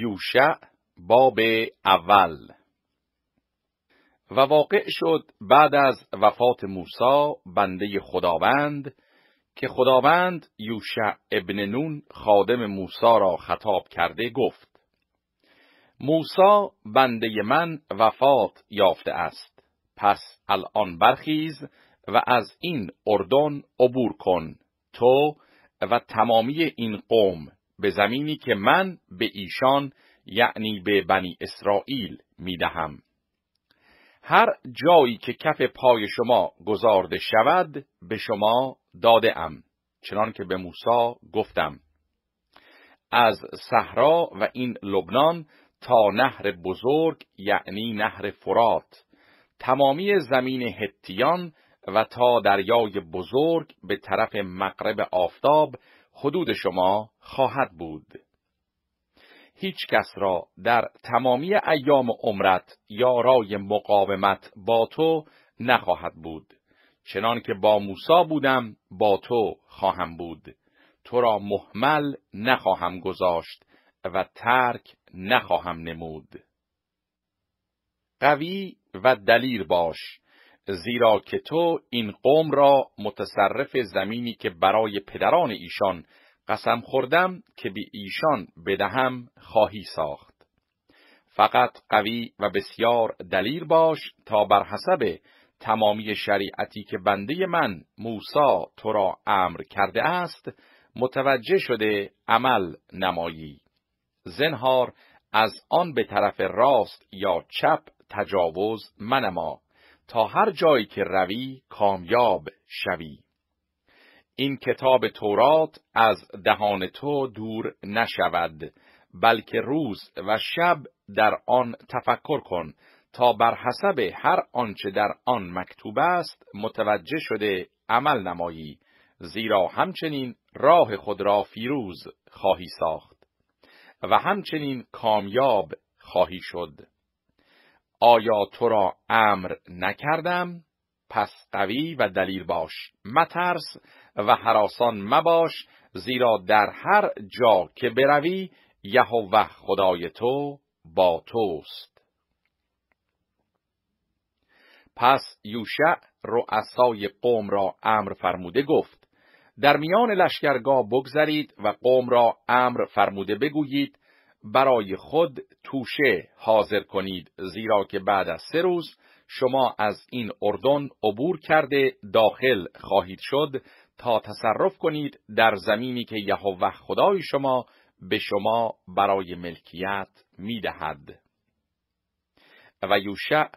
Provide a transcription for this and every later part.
یوشع باب اول و واقع شد بعد از وفات موسی بنده خداوند که خداوند یوشع ابن نون خادم موسی را خطاب کرده گفت موسی بنده من وفات یافته است پس الان برخیز و از این اردن عبور کن تو و تمامی این قوم به زمینی که من به ایشان یعنی به بنی اسرائیل می دهم. هر جایی که کف پای شما گذارده شود به شما داده ام چنان که به موسی گفتم از صحرا و این لبنان تا نهر بزرگ یعنی نهر فرات تمامی زمین هتیان و تا دریای بزرگ به طرف مغرب آفتاب حدود شما خواهد بود. هیچ کس را در تمامی ایام عمرت یا رای مقاومت با تو نخواهد بود. چنان که با موسا بودم با تو خواهم بود. تو را محمل نخواهم گذاشت و ترک نخواهم نمود. قوی و دلیر باش زیرا که تو این قوم را متصرف زمینی که برای پدران ایشان قسم خوردم که به ایشان بدهم خواهی ساخت. فقط قوی و بسیار دلیر باش تا بر حسب تمامی شریعتی که بنده من موسا تو را امر کرده است متوجه شده عمل نمایی. زنهار از آن به طرف راست یا چپ تجاوز منما تا هر جایی که روی کامیاب شوی این کتاب تورات از دهان تو دور نشود بلکه روز و شب در آن تفکر کن تا بر حسب هر آنچه در آن مکتوب است متوجه شده عمل نمایی زیرا همچنین راه خود را فیروز خواهی ساخت و همچنین کامیاب خواهی شد آیا تو را امر نکردم؟ پس قوی و دلیل باش، مترس و حراسان مباش، زیرا در هر جا که بروی، یهوه خدای تو با توست. پس یوشع رؤسای قوم را امر فرموده گفت، در میان لشکرگاه بگذرید و قوم را امر فرموده بگویید برای خود توشه حاضر کنید زیرا که بعد از سه روز شما از این اردن عبور کرده داخل خواهید شد تا تصرف کنید در زمینی که یهوه خدای شما به شما برای ملکیت میدهد. و یوشع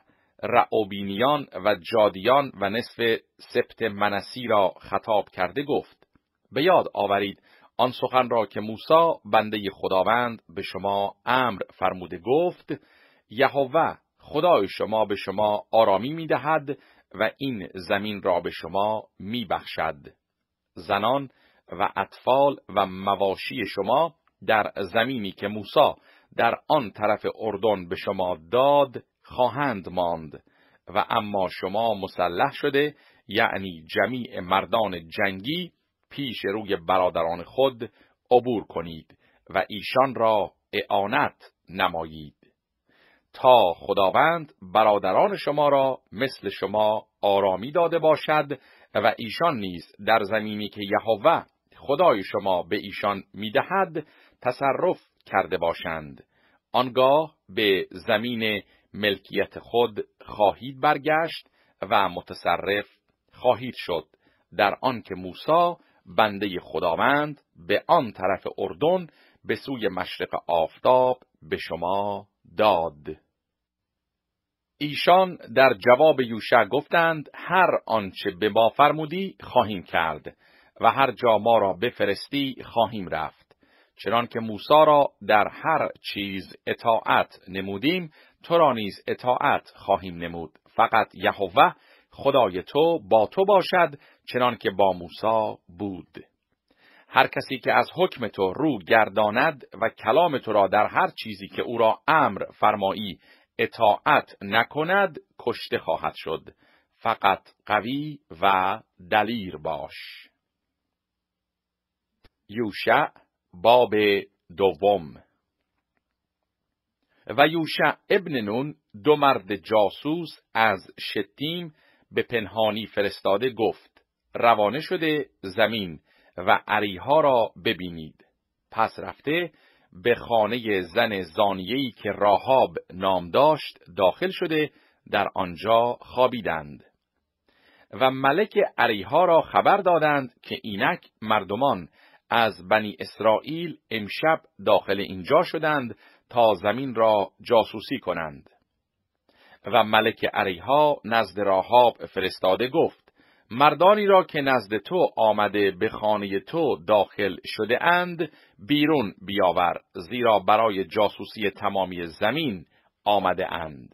رعوبینیان و جادیان و نصف سبت منسی را خطاب کرده گفت به یاد آورید آن سخن را که موسی بنده خداوند به شما امر فرموده گفت یهوه خدای شما به شما آرامی دهد و این زمین را به شما می بخشد. زنان و اطفال و مواشی شما در زمینی که موسی در آن طرف اردن به شما داد خواهند ماند و اما شما مسلح شده یعنی جمیع مردان جنگی پیش روی برادران خود عبور کنید و ایشان را اعانت نمایید تا خداوند برادران شما را مثل شما آرامی داده باشد و ایشان نیز در زمینی که یهوه خدای شما به ایشان میدهد تصرف کرده باشند آنگاه به زمین ملکیت خود خواهید برگشت و متصرف خواهید شد در آن که موسی بنده خداوند به آن طرف اردن به سوی مشرق آفتاب به شما داد ایشان در جواب یوشع گفتند هر آنچه به ما فرمودی خواهیم کرد و هر جا ما را بفرستی خواهیم رفت چنان که موسی را در هر چیز اطاعت نمودیم تو را نیز اطاعت خواهیم نمود فقط یهوه خدای تو با تو باشد چنان که با موسا بود هر کسی که از حکم تو رو گرداند و کلام تو را در هر چیزی که او را امر فرمایی اطاعت نکند کشته خواهد شد فقط قوی و دلیر باش یوشع باب دوم و یوشع ابن نون دو مرد جاسوس از شتیم به پنهانی فرستاده گفت روانه شده زمین و عریها را ببینید پس رفته به خانه زن زانیهی که راهاب نام داشت داخل شده در آنجا خوابیدند و ملک عریها را خبر دادند که اینک مردمان از بنی اسرائیل امشب داخل اینجا شدند تا زمین را جاسوسی کنند و ملک عریها نزد راهاب فرستاده گفت مردانی را که نزد تو آمده به خانه تو داخل شده اند بیرون بیاور زیرا برای جاسوسی تمامی زمین آمده اند.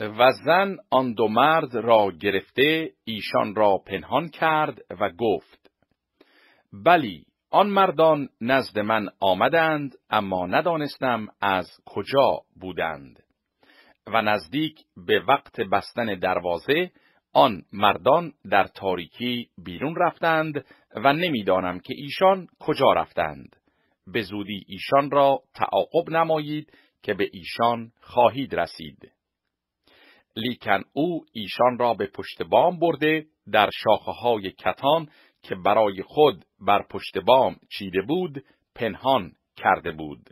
و زن آن دو مرد را گرفته ایشان را پنهان کرد و گفت بلی آن مردان نزد من آمدند اما ندانستم از کجا بودند و نزدیک به وقت بستن دروازه آن مردان در تاریکی بیرون رفتند و نمیدانم که ایشان کجا رفتند. به زودی ایشان را تعاقب نمایید که به ایشان خواهید رسید. لیکن او ایشان را به پشت بام برده در شاخه های کتان که برای خود بر پشت بام چیده بود پنهان کرده بود.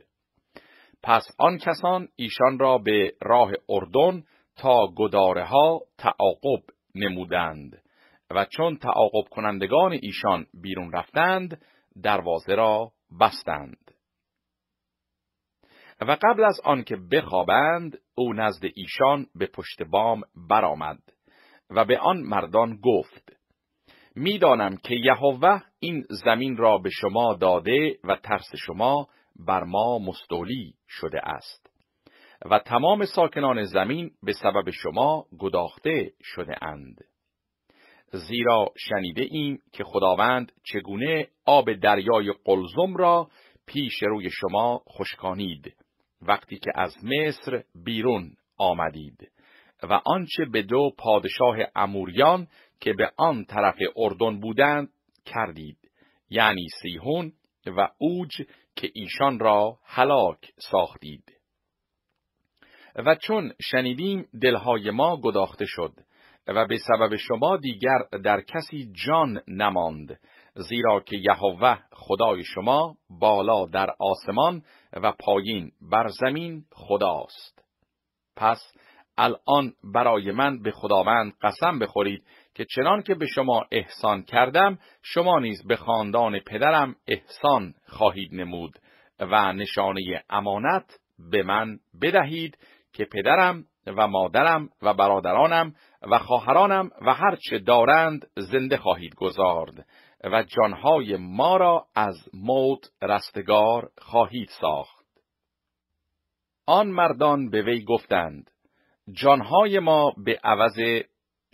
پس آن کسان ایشان را به راه اردن تا گداره ها تعاقب نمودند و چون تعاقب کنندگان ایشان بیرون رفتند دروازه را بستند و قبل از آنکه بخوابند او نزد ایشان به پشت بام برآمد و به آن مردان گفت میدانم که یهوه این زمین را به شما داده و ترس شما بر ما مستولی شده است و تمام ساکنان زمین به سبب شما گداخته شده اند. زیرا شنیده ایم که خداوند چگونه آب دریای قلزم را پیش روی شما خشکانید وقتی که از مصر بیرون آمدید و آنچه به دو پادشاه اموریان که به آن طرف اردن بودند کردید یعنی سیهون و اوج که ایشان را هلاک ساختید و چون شنیدیم دلهای ما گداخته شد و به سبب شما دیگر در کسی جان نماند زیرا که یهوه خدای شما بالا در آسمان و پایین بر زمین خداست پس الان برای من به خداوند قسم بخورید که چنان که به شما احسان کردم شما نیز به خاندان پدرم احسان خواهید نمود و نشانه امانت به من بدهید که پدرم و مادرم و برادرانم و خواهرانم و هر چه دارند زنده خواهید گذارد و جانهای ما را از موت رستگار خواهید ساخت. آن مردان به وی گفتند جانهای ما به عوض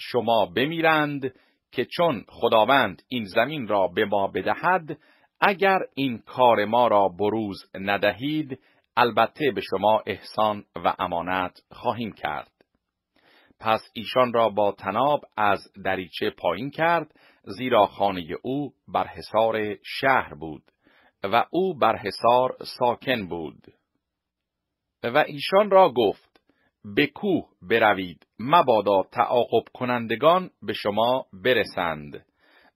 شما بمیرند که چون خداوند این زمین را به ما بدهد اگر این کار ما را بروز ندهید البته به شما احسان و امانت خواهیم کرد. پس ایشان را با تناب از دریچه پایین کرد زیرا خانه او بر حصار شهر بود و او بر حصار ساکن بود و ایشان را گفت به کوه بروید مبادا تعاقب کنندگان به شما برسند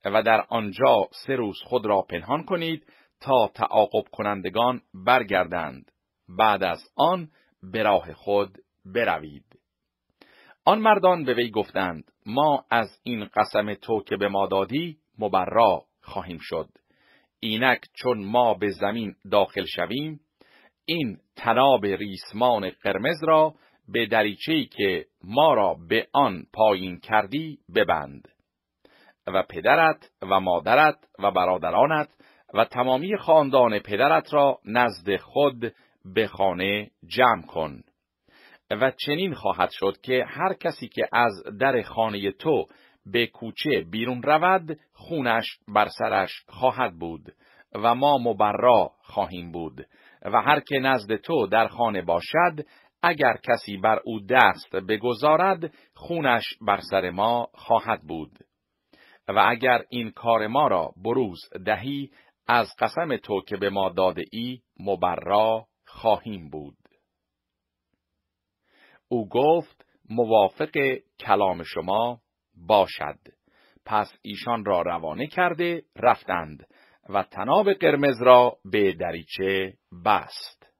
و در آنجا سه روز خود را پنهان کنید تا تعاقب کنندگان برگردند بعد از آن به راه خود بروید. آن مردان به وی گفتند ما از این قسم تو که به ما دادی مبرا خواهیم شد. اینک چون ما به زمین داخل شویم این تناب ریسمان قرمز را به دریچه‌ای که ما را به آن پایین کردی ببند و پدرت و مادرت و برادرانت و تمامی خاندان پدرت را نزد خود به خانه جمع کن و چنین خواهد شد که هر کسی که از در خانه تو به کوچه بیرون رود خونش بر سرش خواهد بود و ما مبرا خواهیم بود و هر که نزد تو در خانه باشد اگر کسی بر او دست بگذارد خونش بر سر ما خواهد بود و اگر این کار ما را بروز دهی از قسم تو که به ما داده ای مبرا خواهیم بود او گفت موافق کلام شما باشد پس ایشان را روانه کرده رفتند و تناب قرمز را به دریچه بست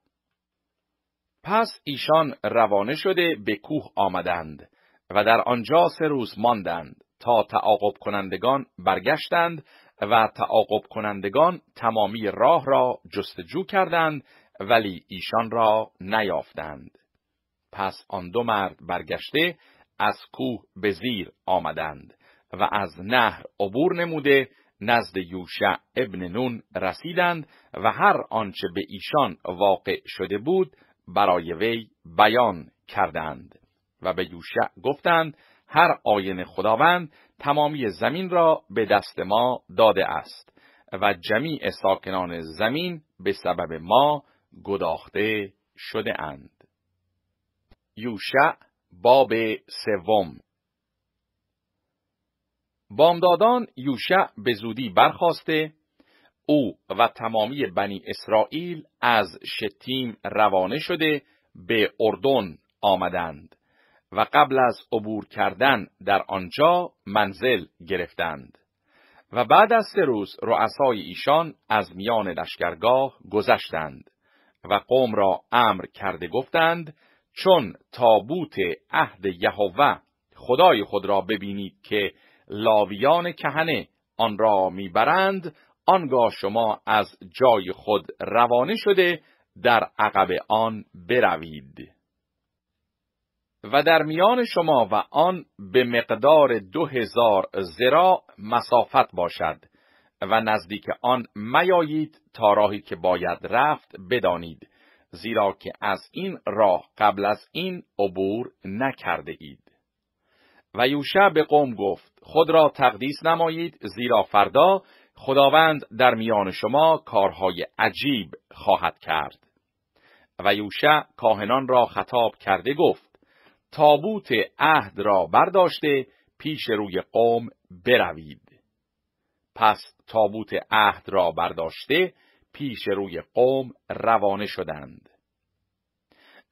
پس ایشان روانه شده به کوه آمدند و در آنجا سه روز ماندند تا تعاقب کنندگان برگشتند و تعاقب کنندگان تمامی راه را جستجو کردند ولی ایشان را نیافتند. پس آن دو مرد برگشته از کوه به زیر آمدند و از نهر عبور نموده نزد یوشع ابن نون رسیدند و هر آنچه به ایشان واقع شده بود برای وی بیان کردند و به یوشع گفتند هر آین خداوند تمامی زمین را به دست ما داده است و جمیع ساکنان زمین به سبب ما گداخته شده اند. یوشع باب سوم بامدادان یوشع به زودی برخواسته او و تمامی بنی اسرائیل از شتیم روانه شده به اردن آمدند و قبل از عبور کردن در آنجا منزل گرفتند و بعد از سه روز رؤسای ایشان از میان لشکرگاه گذشتند و قوم را امر کرده گفتند چون تابوت عهد یهوه خدای خود را ببینید که لاویان کهنه آن را میبرند آنگاه شما از جای خود روانه شده در عقب آن بروید و در میان شما و آن به مقدار دو هزار زراع مسافت باشد و نزدیک آن میایید تا راهی که باید رفت بدانید زیرا که از این راه قبل از این عبور نکرده اید. و یوشع به قوم گفت خود را تقدیس نمایید زیرا فردا خداوند در میان شما کارهای عجیب خواهد کرد. و یوشع کاهنان را خطاب کرده گفت تابوت عهد را برداشته پیش روی قوم بروید. پس تابوت عهد را برداشته پیش روی قوم روانه شدند.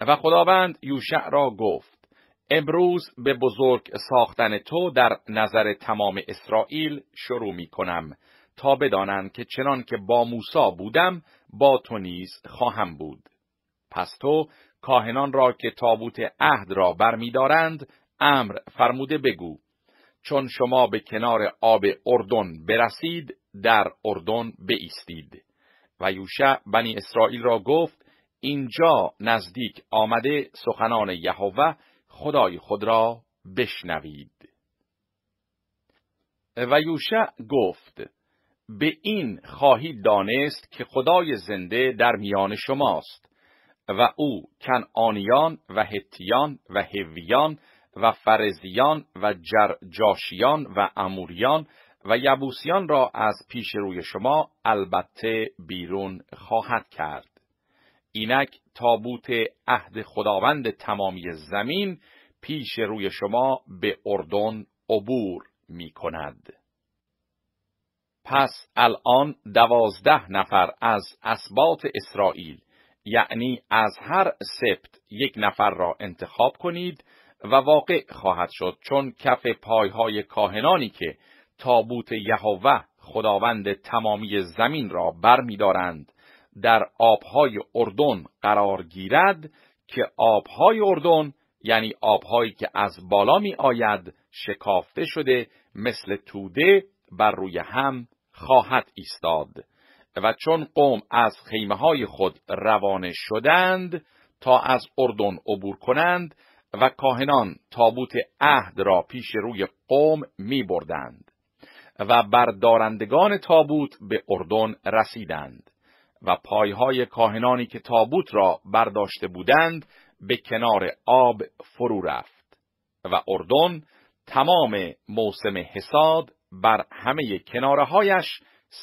و خداوند یوشع را گفت امروز به بزرگ ساختن تو در نظر تمام اسرائیل شروع می کنم تا بدانند که چنان که با موسا بودم با تو نیز خواهم بود. پس تو کاهنان را که تابوت عهد را برمیدارند امر فرموده بگو چون شما به کنار آب اردن برسید در اردن بیستید و یوشع بنی اسرائیل را گفت اینجا نزدیک آمده سخنان یهوه خدای خود را بشنوید و یوشع گفت به این خواهید دانست که خدای زنده در میان شماست و او کنعانیان و هتیان و هویان و فرزیان و جرجاشیان و اموریان و یبوسیان را از پیش روی شما البته بیرون خواهد کرد. اینک تابوت عهد خداوند تمامی زمین پیش روی شما به اردن عبور می کند. پس الان دوازده نفر از اسباط اسرائیل یعنی از هر سبت یک نفر را انتخاب کنید و واقع خواهد شد چون کف پایهای کاهنانی که تابوت یهوه خداوند تمامی زمین را برمیدارند در آبهای اردن قرار گیرد که آبهای اردن یعنی آبهایی که از بالا می آید شکافته شده مثل توده بر روی هم خواهد ایستاد و چون قوم از خیمه های خود روانه شدند تا از اردن عبور کنند و کاهنان تابوت عهد را پیش روی قوم می بردند و بردارندگان تابوت به اردن رسیدند و پایهای کاهنانی که تابوت را برداشته بودند به کنار آب فرو رفت و اردن تمام موسم حساد بر همه کنارهایش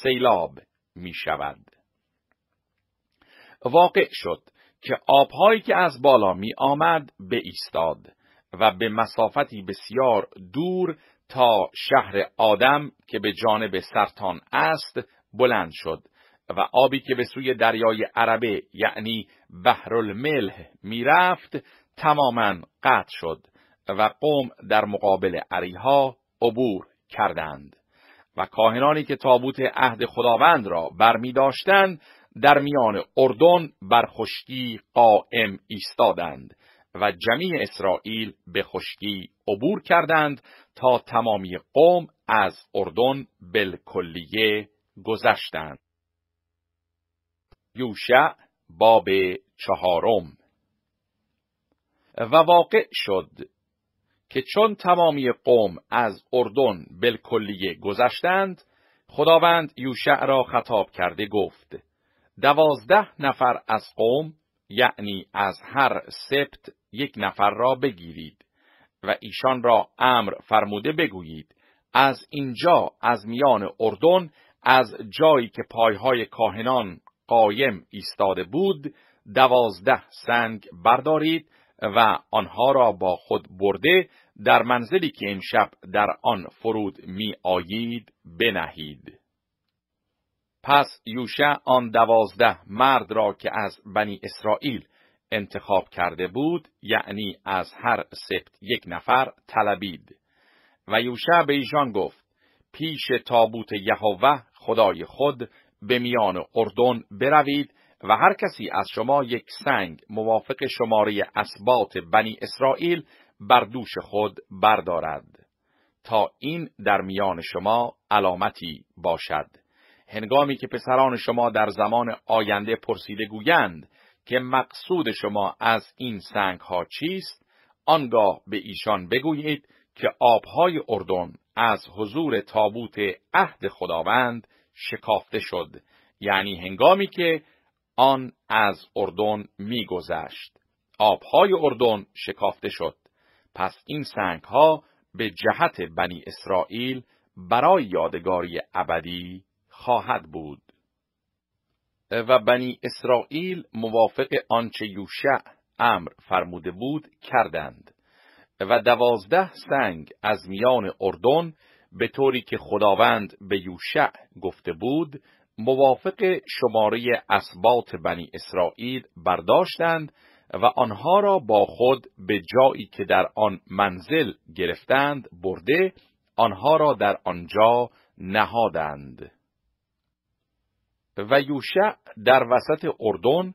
سیلاب می شود. واقع شد که آبهایی که از بالا می آمد به ایستاد و به مسافتی بسیار دور تا شهر آدم که به جانب سرطان است بلند شد و آبی که به سوی دریای عربه یعنی بحر الملح میرفت تماما قطع شد و قوم در مقابل عریها عبور کردند و کاهنانی که تابوت عهد خداوند را می داشتند در میان اردن بر خشکی قائم ایستادند و جمیع اسرائیل به خشکی عبور کردند تا تمامی قوم از اردن بالکلیه گذشتند. یوشع باب چهارم و واقع شد که چون تمامی قوم از اردن بالکلیه گذشتند خداوند یوشع را خطاب کرده گفت دوازده نفر از قوم یعنی از هر سبت یک نفر را بگیرید و ایشان را امر فرموده بگویید از اینجا از میان اردن از جایی که پایهای کاهنان قایم ایستاده بود دوازده سنگ بردارید و آنها را با خود برده در منزلی که امشب در آن فرود می آیید بنهید. پس یوشع آن دوازده مرد را که از بنی اسرائیل انتخاب کرده بود یعنی از هر سبت یک نفر طلبید و یوشع به ایشان گفت پیش تابوت یهوه خدای خود به میان اردن بروید و هر کسی از شما یک سنگ موافق شماره اسبات بنی اسرائیل بر دوش خود بردارد تا این در میان شما علامتی باشد هنگامی که پسران شما در زمان آینده پرسیده گویند که مقصود شما از این سنگ ها چیست آنگاه به ایشان بگویید که آبهای اردن از حضور تابوت عهد خداوند شکافته شد یعنی هنگامی که آن از اردن میگذشت آبهای اردن شکافته شد پس این سنگ ها به جهت بنی اسرائیل برای یادگاری ابدی خواهد بود و بنی اسرائیل موافق آنچه یوشع امر فرموده بود کردند و دوازده سنگ از میان اردن به طوری که خداوند به یوشع گفته بود موافق شماره اسبات بنی اسرائیل برداشتند و آنها را با خود به جایی که در آن منزل گرفتند برده آنها را در آنجا نهادند. و یوشع در وسط اردن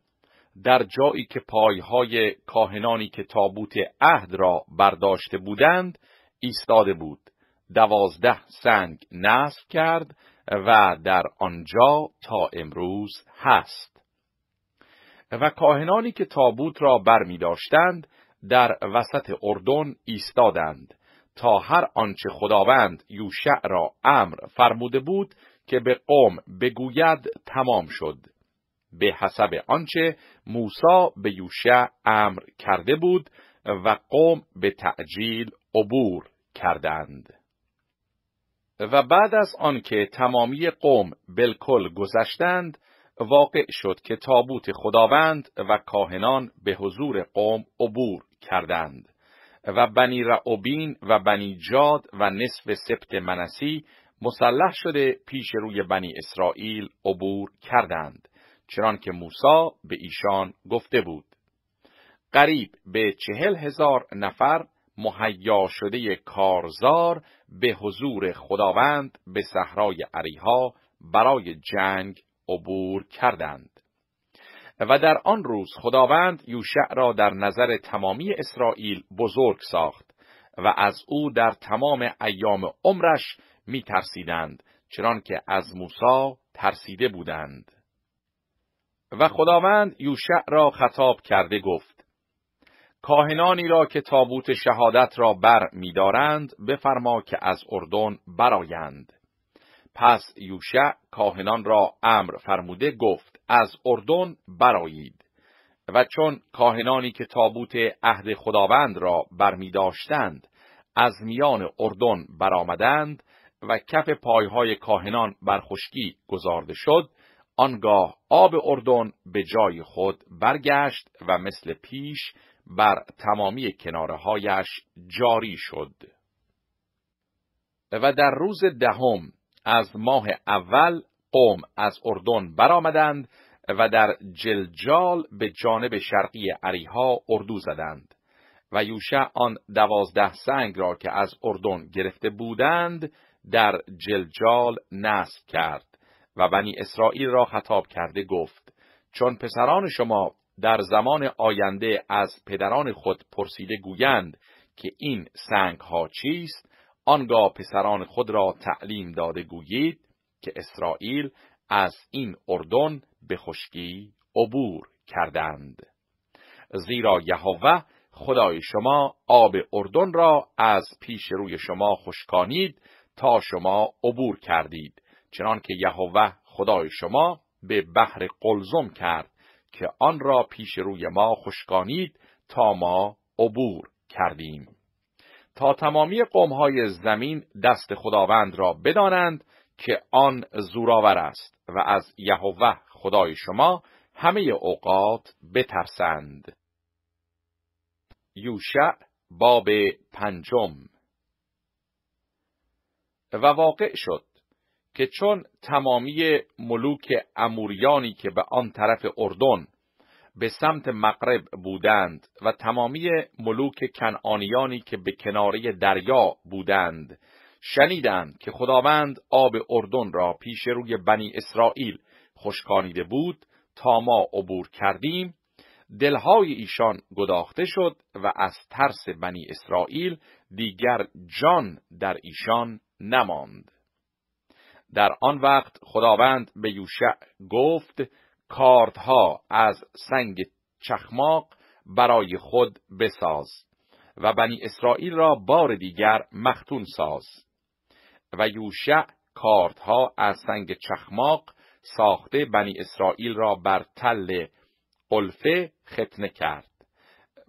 در جایی که پایهای کاهنانی که تابوت عهد را برداشته بودند ایستاده بود دوازده سنگ نصب کرد و در آنجا تا امروز هست و کاهنانی که تابوت را برمی داشتند در وسط اردن ایستادند تا هر آنچه خداوند یوشع را امر فرموده بود که به قوم بگوید تمام شد به حسب آنچه موسا به یوشع امر کرده بود و قوم به تعجیل عبور کردند و بعد از آنکه تمامی قوم بالکل گذشتند واقع شد که تابوت خداوند و کاهنان به حضور قوم عبور کردند و بنی رعوبین و بنی جاد و نصف سبت منسی مسلح شده پیش روی بنی اسرائیل عبور کردند چنان که موسی به ایشان گفته بود قریب به چهل هزار نفر مهیا شده کارزار به حضور خداوند به صحرای عریها برای جنگ عبور کردند و در آن روز خداوند یوشع را در نظر تمامی اسرائیل بزرگ ساخت و از او در تمام ایام عمرش می ترسیدند چران که از موسی ترسیده بودند و خداوند یوشع را خطاب کرده گفت کاهنانی را که تابوت شهادت را بر می‌دارند بفرما که از اردن برایند پس یوشع کاهنان را امر فرموده گفت از اردن برایید و چون کاهنانی که تابوت عهد خداوند را برمی داشتند از میان اردن برآمدند و کف پایهای کاهنان بر خشکی گذارده شد آنگاه آب اردن به جای خود برگشت و مثل پیش بر تمامی کنارهایش جاری شد و در روز دهم از ماه اول قوم از اردن برآمدند و در جلجال به جانب شرقی عریها اردو زدند و یوشع آن دوازده سنگ را که از اردن گرفته بودند در جلجال نصب کرد و بنی اسرائیل را خطاب کرده گفت چون پسران شما در زمان آینده از پدران خود پرسیده گویند که این سنگ ها چیست آنگاه پسران خود را تعلیم داده گویید که اسرائیل از این اردن به خشکی عبور کردند زیرا یهوه خدای شما آب اردن را از پیش روی شما خشکانید تا شما عبور کردید چنان که یهوه خدای شما به بحر قلزم کرد که آن را پیش روی ما خشکانید تا ما عبور کردیم تا تمامی قومهای زمین دست خداوند را بدانند که آن زورآور است و از یهوه خدای شما همه اوقات بترسند یوشع باب پنجم و واقع شد که چون تمامی ملوک اموریانی که به آن طرف اردن به سمت مغرب بودند و تمامی ملوک کنعانیانی که به کناره دریا بودند شنیدند که خداوند آب اردن را پیش روی بنی اسرائیل خشکانیده بود تا ما عبور کردیم دلهای ایشان گداخته شد و از ترس بنی اسرائیل دیگر جان در ایشان نماند در آن وقت خداوند به یوشع گفت کاردها از سنگ چخماق برای خود بساز و بنی اسرائیل را بار دیگر مختون ساز و یوشع کاردها از سنگ چخماق ساخته بنی اسرائیل را بر تل الفه ختنه کرد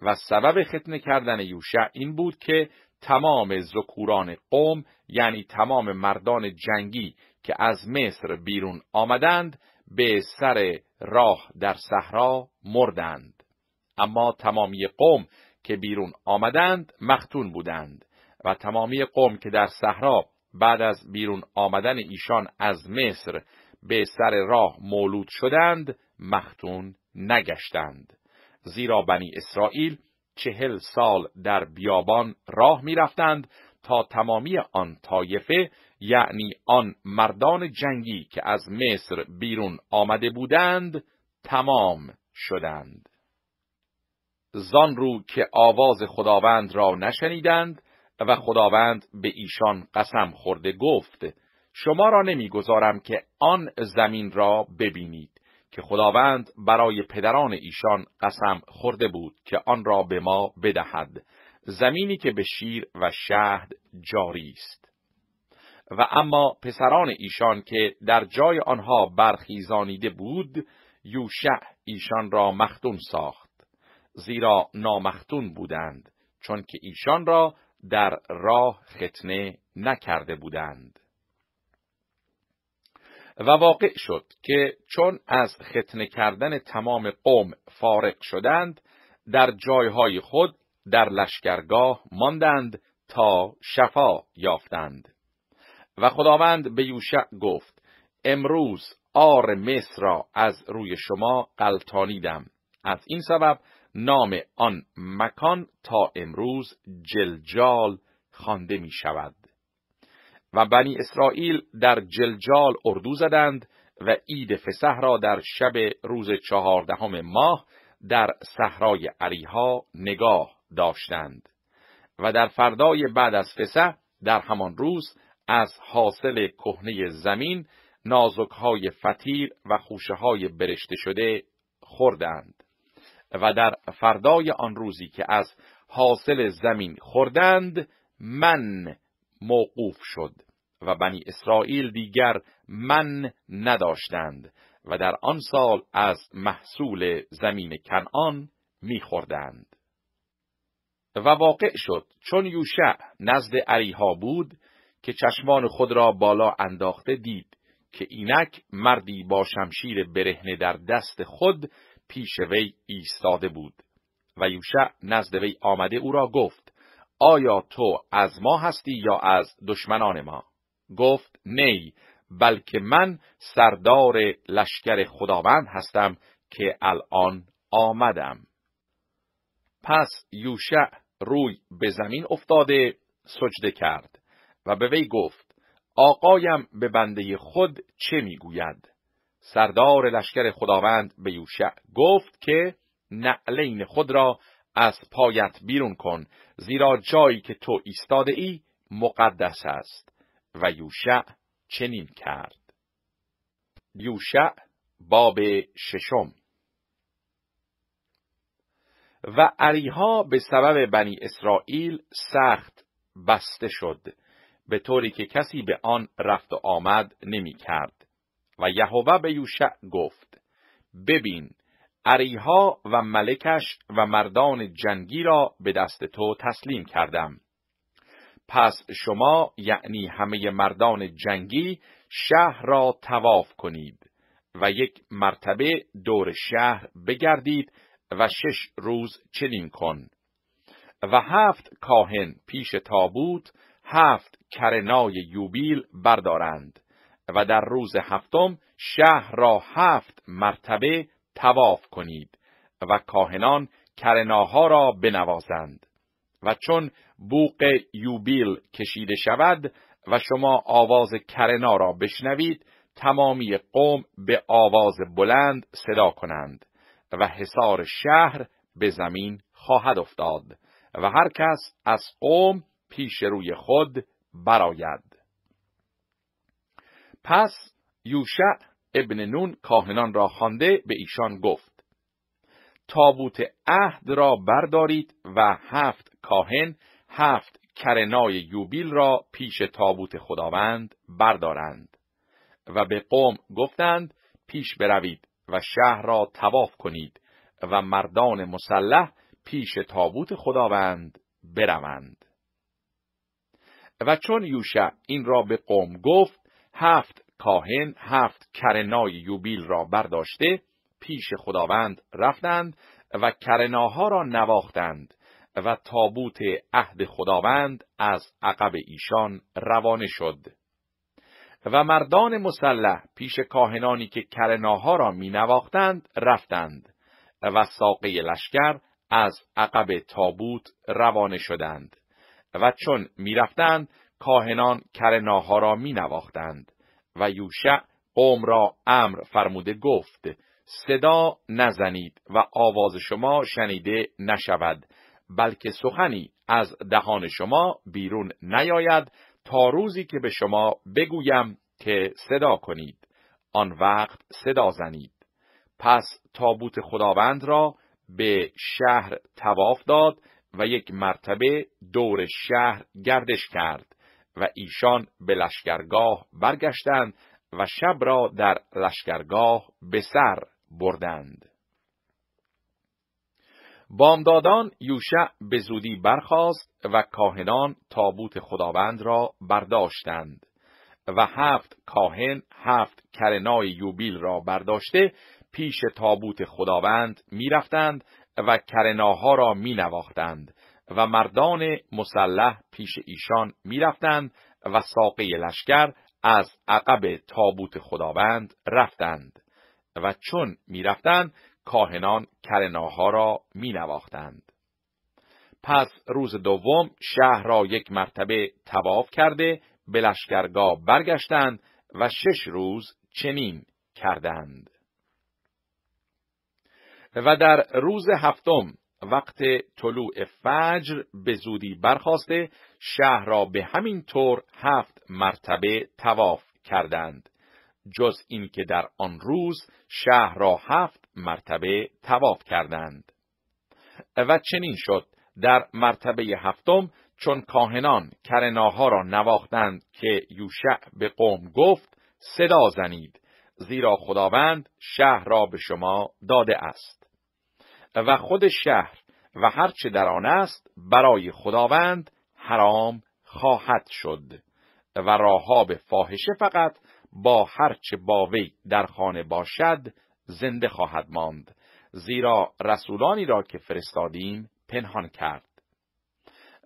و سبب ختنه کردن یوشع این بود که تمام زکوران قوم یعنی تمام مردان جنگی که از مصر بیرون آمدند به سر راه در صحرا مردند اما تمامی قوم که بیرون آمدند مختون بودند و تمامی قوم که در صحرا بعد از بیرون آمدن ایشان از مصر به سر راه مولود شدند مختون نگشتند زیرا بنی اسرائیل چهل سال در بیابان راه می رفتند تا تمامی آن طایفه یعنی آن مردان جنگی که از مصر بیرون آمده بودند تمام شدند. زان رو که آواز خداوند را نشنیدند و خداوند به ایشان قسم خورده گفت شما را نمیگذارم که آن زمین را ببینید که خداوند برای پدران ایشان قسم خورده بود که آن را به ما بدهد زمینی که به شیر و شهد جاری است و اما پسران ایشان که در جای آنها برخیزانیده بود یوشع ایشان را مختون ساخت زیرا نامختون بودند چون که ایشان را در راه ختنه نکرده بودند و واقع شد که چون از ختنه کردن تمام قوم فارق شدند در جایهای خود در لشکرگاه ماندند تا شفا یافتند و خداوند به یوشع گفت امروز آر مصر را از روی شما قلتانیدم از این سبب نام آن مکان تا امروز جلجال خوانده می شود و بنی اسرائیل در جلجال اردو زدند و عید فسح را در شب روز چهاردهم ماه در صحرای عریها نگاه داشتند و در فردای بعد از فسح در همان روز از حاصل کهنه زمین نازکهای فتیر و خوشه های برشته شده خوردند و در فردای آن روزی که از حاصل زمین خوردند من موقوف شد و بنی اسرائیل دیگر من نداشتند و در آن سال از محصول زمین کنعان میخوردند. و واقع شد چون یوشع نزد عریها بود که چشمان خود را بالا انداخته دید که اینک مردی با شمشیر برهنه در دست خود پیش وی ایستاده بود و یوشع نزد وی آمده او را گفت آیا تو از ما هستی یا از دشمنان ما گفت نی بلکه من سردار لشکر خداوند هستم که الان آمدم پس یوشع روی به زمین افتاده سجده کرد و به وی گفت آقایم به بنده خود چه میگوید سردار لشکر خداوند به یوشع گفت که نعلین خود را از پایت بیرون کن زیرا جایی که تو ایستاده ای مقدس است و یوشع چنین کرد یوشع باب ششم و عریها به سبب بنی اسرائیل سخت بسته شد به طوری که کسی به آن رفت و آمد نمی کرد و یهوه به یوشع گفت ببین عریها و ملکش و مردان جنگی را به دست تو تسلیم کردم پس شما یعنی همه مردان جنگی شهر را تواف کنید و یک مرتبه دور شهر بگردید و شش روز چنین کن و هفت کاهن پیش تابوت هفت کرنای یوبیل بردارند و در روز هفتم شهر را هفت مرتبه تواف کنید و کاهنان کرناها را بنوازند و چون بوق یوبیل کشیده شود و شما آواز کرنا را بشنوید تمامی قوم به آواز بلند صدا کنند و حصار شهر به زمین خواهد افتاد و هر کس از قوم پیش روی خود براید پس یوشع ابن نون کاهنان را خوانده به ایشان گفت تابوت عهد را بردارید و هفت کاهن هفت کرنای یوبیل را پیش تابوت خداوند بردارند و به قوم گفتند پیش بروید و شهر را تواف کنید و مردان مسلح پیش تابوت خداوند بروند و چون یوشع این را به قوم گفت هفت کاهن هفت کرنای یوبیل را برداشته پیش خداوند رفتند و کرناها را نواختند و تابوت عهد خداوند از عقب ایشان روانه شد و مردان مسلح پیش کاهنانی که کرناها را می نواختند رفتند و ساقه لشکر از عقب تابوت روانه شدند و چون رفتند، کاهنان کرناها را می نواختند و یوشع قوم را امر فرموده گفت صدا نزنید و آواز شما شنیده نشود بلکه سخنی از دهان شما بیرون نیاید تا روزی که به شما بگویم که صدا کنید آن وقت صدا زنید پس تابوت خداوند را به شهر تواف داد و یک مرتبه دور شهر گردش کرد و ایشان به لشکرگاه برگشتند و شب را در لشکرگاه به سر بردند. بامدادان یوشع به زودی برخاست و کاهنان تابوت خداوند را برداشتند و هفت کاهن هفت کرنای یوبیل را برداشته پیش تابوت خداوند میرفتند و کرناها را می نواختند و مردان مسلح پیش ایشان میرفتند و ساقه لشکر از عقب تابوت خداوند رفتند و چون میرفتند کاهنان کرناها را می نواختند. پس روز دوم شهر را یک مرتبه تواف کرده به لشکرگاه برگشتند و شش روز چنین کردند. و در روز هفتم وقت طلوع فجر به زودی برخواسته شهر را به همین طور هفت مرتبه تواف کردند. جز اینکه در آن روز شهر را هفت مرتبه تواف کردند و چنین شد در مرتبه هفتم چون کاهنان کرناها را نواختند که یوشع به قوم گفت صدا زنید زیرا خداوند شهر را به شما داده است و خود شهر و هرچه در آن است برای خداوند حرام خواهد شد و راهها به فاحشه فقط با هرچه با وی در خانه باشد زنده خواهد ماند زیرا رسولانی را که فرستادیم پنهان کرد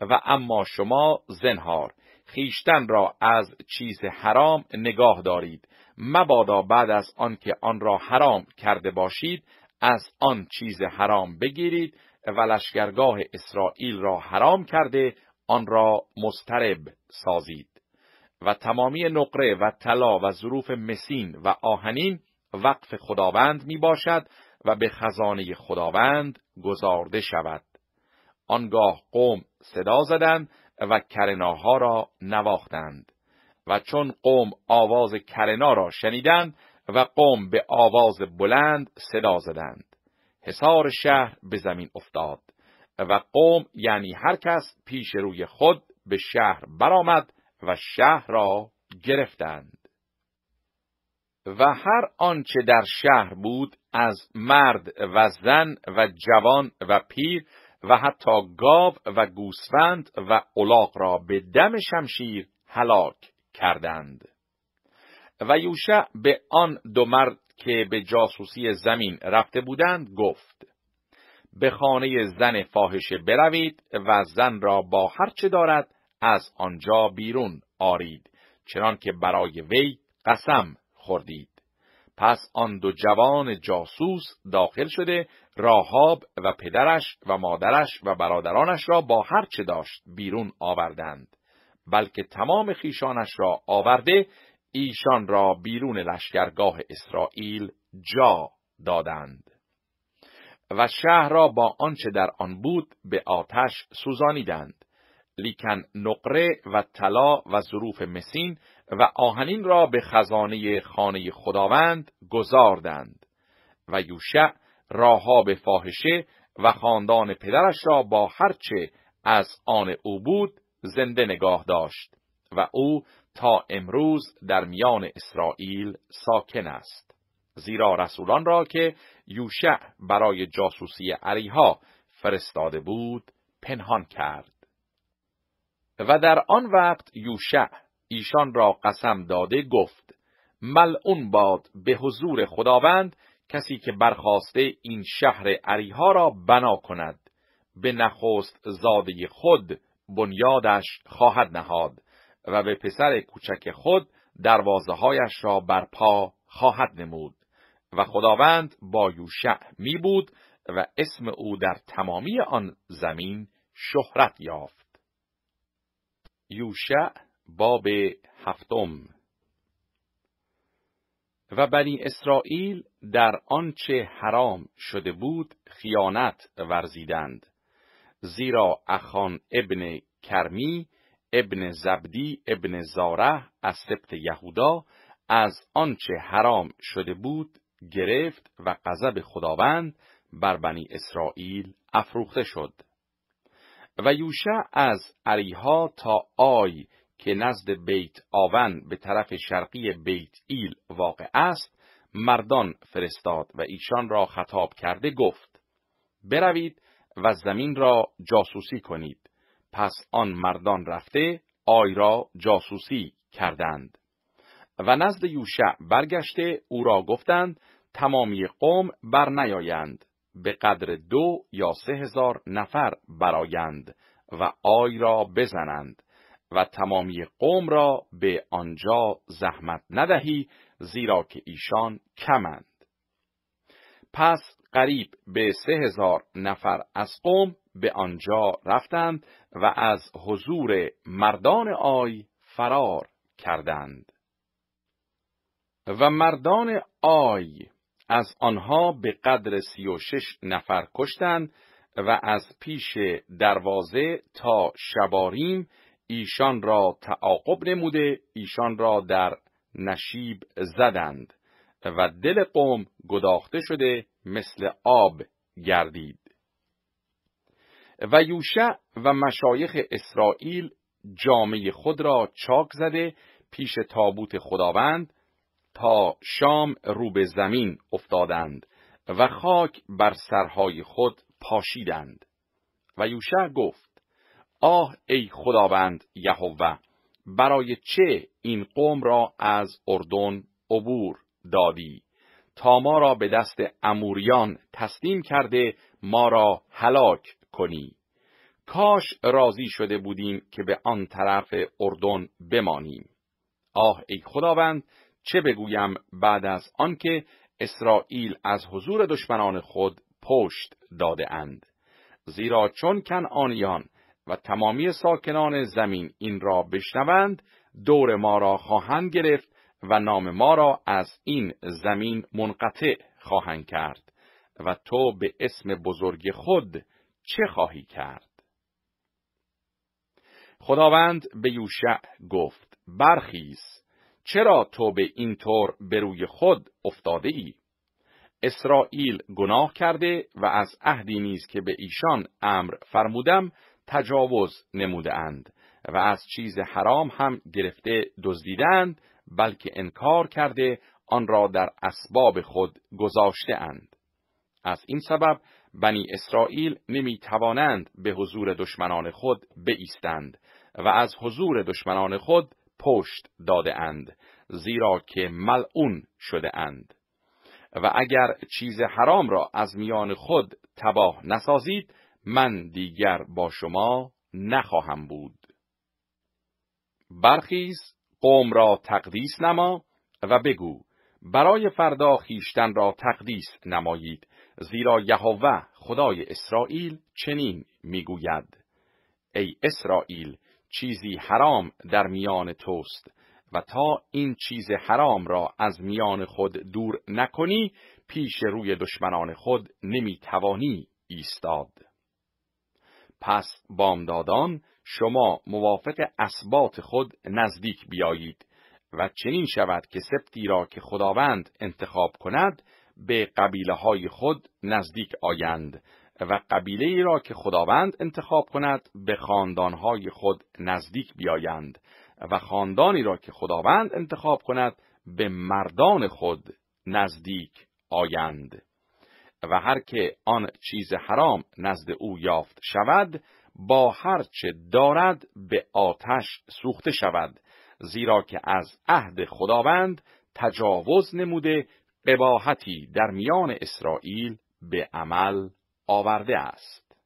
و اما شما زنهار خیشتن را از چیز حرام نگاه دارید مبادا بعد از آنکه آن را حرام کرده باشید از آن چیز حرام بگیرید و لشکرگاه اسرائیل را حرام کرده آن را مسترب سازید و تمامی نقره و طلا و ظروف مسین و آهنین وقف خداوند می باشد و به خزانه خداوند گذارده شود. آنگاه قوم صدا زدند و کرناها را نواختند. و چون قوم آواز کرنا را شنیدند و قوم به آواز بلند صدا زدند. حصار شهر به زمین افتاد و قوم یعنی هر کس پیش روی خود به شهر برآمد و شهر را گرفتند. و هر آنچه در شهر بود از مرد و زن و جوان و پیر و حتی گاو و گوسفند و الاغ را به دم شمشیر هلاک کردند و یوشع به آن دو مرد که به جاسوسی زمین رفته بودند گفت به خانه زن فاحشه بروید و زن را با هر چه دارد از آنجا بیرون آرید چنان که برای وی قسم خوردید. پس آن دو جوان جاسوس داخل شده راهاب و پدرش و مادرش و برادرانش را با هر چه داشت بیرون آوردند بلکه تمام خیشانش را آورده ایشان را بیرون لشکرگاه اسرائیل جا دادند و شهر را با آنچه در آن بود به آتش سوزانیدند لیکن نقره و طلا و ظروف مسین و آهنین را به خزانه خانه خداوند گذاردند و یوشع راها به فاحشه و خاندان پدرش را با هرچه از آن او بود زنده نگاه داشت و او تا امروز در میان اسرائیل ساکن است زیرا رسولان را که یوشع برای جاسوسی عریها فرستاده بود پنهان کرد و در آن وقت یوشع ایشان را قسم داده گفت ملعون باد به حضور خداوند کسی که برخواسته این شهر عریها را بنا کند به نخست زاده خود بنیادش خواهد نهاد و به پسر کوچک خود دروازه هایش را برپا خواهد نمود و خداوند با یوشع می بود و اسم او در تمامی آن زمین شهرت یافت. یوشع باب هفتم و بنی اسرائیل در آنچه حرام شده بود خیانت ورزیدند زیرا اخان ابن کرمی ابن زبدی ابن زاره از سبت یهودا از آنچه حرام شده بود گرفت و غضب خداوند بر بنی اسرائیل افروخته شد و یوشع از عریها تا آی که نزد بیت آون به طرف شرقی بیت ایل واقع است مردان فرستاد و ایشان را خطاب کرده گفت بروید و زمین را جاسوسی کنید پس آن مردان رفته آی را جاسوسی کردند و نزد یوشع برگشته او را گفتند تمامی قوم بر نیایند به قدر دو یا سه هزار نفر برایند و آی را بزنند و تمامی قوم را به آنجا زحمت ندهی زیرا که ایشان کمند. پس قریب به سه هزار نفر از قوم به آنجا رفتند و از حضور مردان آی فرار کردند. و مردان آی از آنها به قدر سی و شش نفر کشتند و از پیش دروازه تا شباریم ایشان را تعاقب نموده ایشان را در نشیب زدند و دل قوم گداخته شده مثل آب گردید و یوشع و مشایخ اسرائیل جامعه خود را چاک زده پیش تابوت خداوند تا شام رو به زمین افتادند و خاک بر سرهای خود پاشیدند و یوشع گفت آه ای خداوند یهوه برای چه این قوم را از اردن عبور دادی تا ما را به دست اموریان تسلیم کرده ما را هلاک کنی کاش راضی شده بودیم که به آن طرف اردن بمانیم آه ای خداوند چه بگویم بعد از آنکه اسرائیل از حضور دشمنان خود پشت داده اند. زیرا چون کنعانیان و تمامی ساکنان زمین این را بشنوند دور ما را خواهند گرفت و نام ما را از این زمین منقطع خواهند کرد و تو به اسم بزرگ خود چه خواهی کرد؟ خداوند به یوشع گفت برخیز چرا تو به این طور به روی خود افتاده ای؟ اسرائیل گناه کرده و از عهدی نیز که به ایشان امر فرمودم تجاوز نموده اند و از چیز حرام هم گرفته دزدیدند بلکه انکار کرده آن را در اسباب خود گذاشته اند. از این سبب بنی اسرائیل نمی توانند به حضور دشمنان خود بیستند و از حضور دشمنان خود پشت داده اند زیرا که ملعون شده اند. و اگر چیز حرام را از میان خود تباه نسازید من دیگر با شما نخواهم بود. برخیز قوم را تقدیس نما و بگو برای فردا خیشتن را تقدیس نمایید زیرا یهوه خدای اسرائیل چنین میگوید ای اسرائیل چیزی حرام در میان توست و تا این چیز حرام را از میان خود دور نکنی پیش روی دشمنان خود نمیتوانی ایستاد پس بامدادان شما موافق اسبات خود نزدیک بیایید و چنین شود که سبتی را که خداوند انتخاب کند به قبیله های خود نزدیک آیند و قبیله را که خداوند انتخاب کند به های خود نزدیک بیایند و خاندانی را که خداوند انتخاب کند به مردان خود نزدیک آیند. و هر که آن چیز حرام نزد او یافت شود با هر چه دارد به آتش سوخته شود زیرا که از عهد خداوند تجاوز نموده قباحتی در میان اسرائیل به عمل آورده است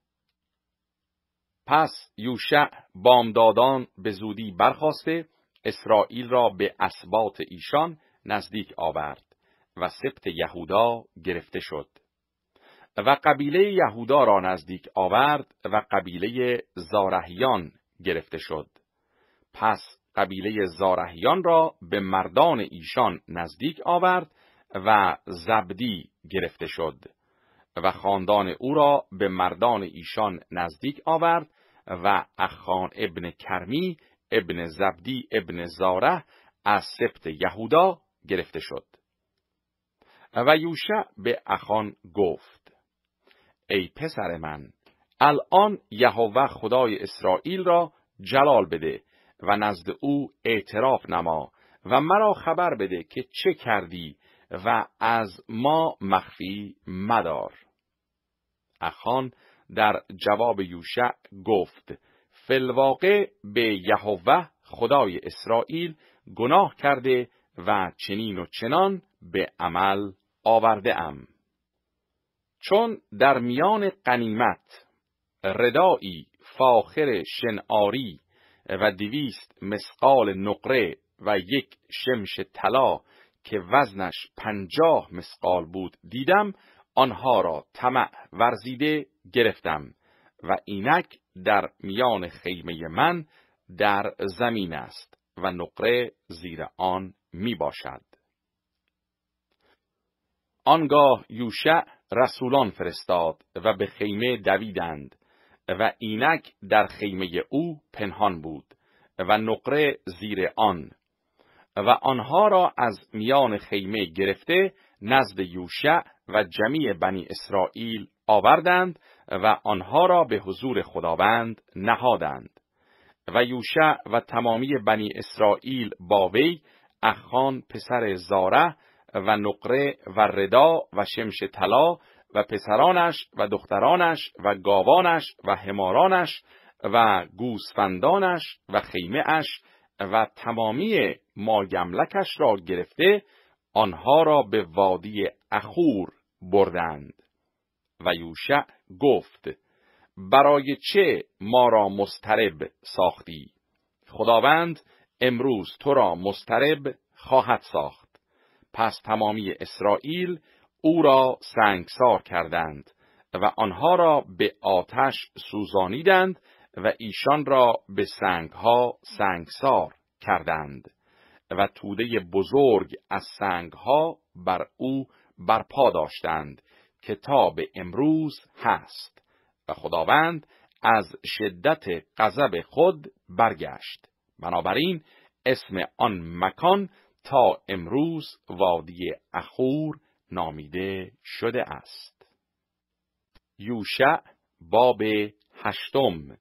پس یوشع بامدادان به زودی برخواسته اسرائیل را به اسبات ایشان نزدیک آورد و سبت یهودا گرفته شد و قبیله یهودا را نزدیک آورد و قبیله زارهیان گرفته شد. پس قبیله زارهیان را به مردان ایشان نزدیک آورد و زبدی گرفته شد و خاندان او را به مردان ایشان نزدیک آورد و اخان ابن کرمی ابن زبدی ابن زاره از سبت یهودا گرفته شد. و یوشع به اخان گفت ای پسر من الان یهوه خدای اسرائیل را جلال بده و نزد او اعتراف نما و مرا خبر بده که چه کردی و از ما مخفی مدار اخان در جواب یوشع گفت فلواقع به یهوه خدای اسرائیل گناه کرده و چنین و چنان به عمل آورده ام. چون در میان قنیمت ردایی فاخر شناری و دویست مسقال نقره و یک شمش طلا که وزنش پنجاه مسقال بود دیدم آنها را طمع ورزیده گرفتم و اینک در میان خیمه من در زمین است و نقره زیر آن می باشد. آنگاه یوشع رسولان فرستاد و به خیمه دویدند و اینک در خیمه او پنهان بود و نقره زیر آن و آنها را از میان خیمه گرفته نزد یوشع و جمیع بنی اسرائیل آوردند و آنها را به حضور خداوند نهادند و یوشع و تمامی بنی اسرائیل با وی اخان پسر زاره و نقره و ردا و شمش طلا و پسرانش و دخترانش و گاوانش و همارانش و گوسفندانش و خیمه اش و تمامی ماگملکش را گرفته آنها را به وادی اخور بردند و یوشع گفت برای چه ما را مسترب ساختی خداوند امروز تو را مسترب خواهد ساخت پس تمامی اسرائیل او را سنگسار کردند و آنها را به آتش سوزانیدند و ایشان را به سنگها سنگسار کردند و توده بزرگ از سنگها بر او برپا داشتند کتاب امروز هست و خداوند از شدت غضب خود برگشت بنابراین اسم آن مکان تا امروز وادی اخور نامیده شده است. یوشع باب هشتم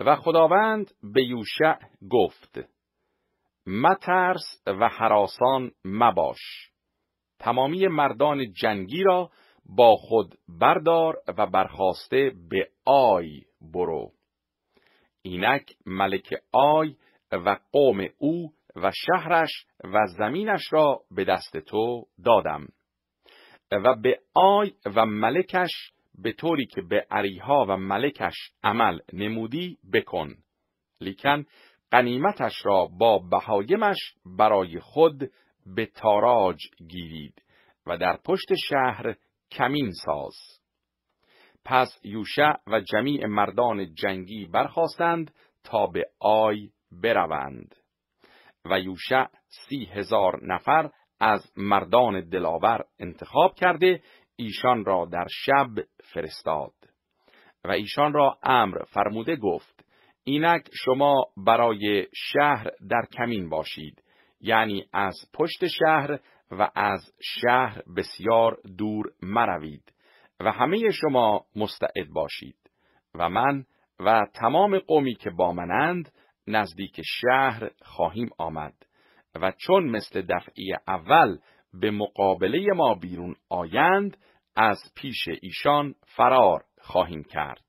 و خداوند به یوشع گفت مترس و حراسان مباش تمامی مردان جنگی را با خود بردار و برخواسته به آی برو اینک ملک آی و قوم او و شهرش و زمینش را به دست تو دادم و به آی و ملکش به طوری که به عریها و ملکش عمل نمودی بکن لیکن قنیمتش را با بهایمش برای خود به تاراج گیرید و در پشت شهر کمین ساز پس یوشع و جمیع مردان جنگی برخواستند تا به آی بروند و یوشع سی هزار نفر از مردان دلاور انتخاب کرده ایشان را در شب فرستاد و ایشان را امر فرموده گفت اینک شما برای شهر در کمین باشید یعنی از پشت شهر و از شهر بسیار دور مروید و همه شما مستعد باشید و من و تمام قومی که با منند نزدیک شهر خواهیم آمد و چون مثل دفعه اول به مقابله ما بیرون آیند از پیش ایشان فرار خواهیم کرد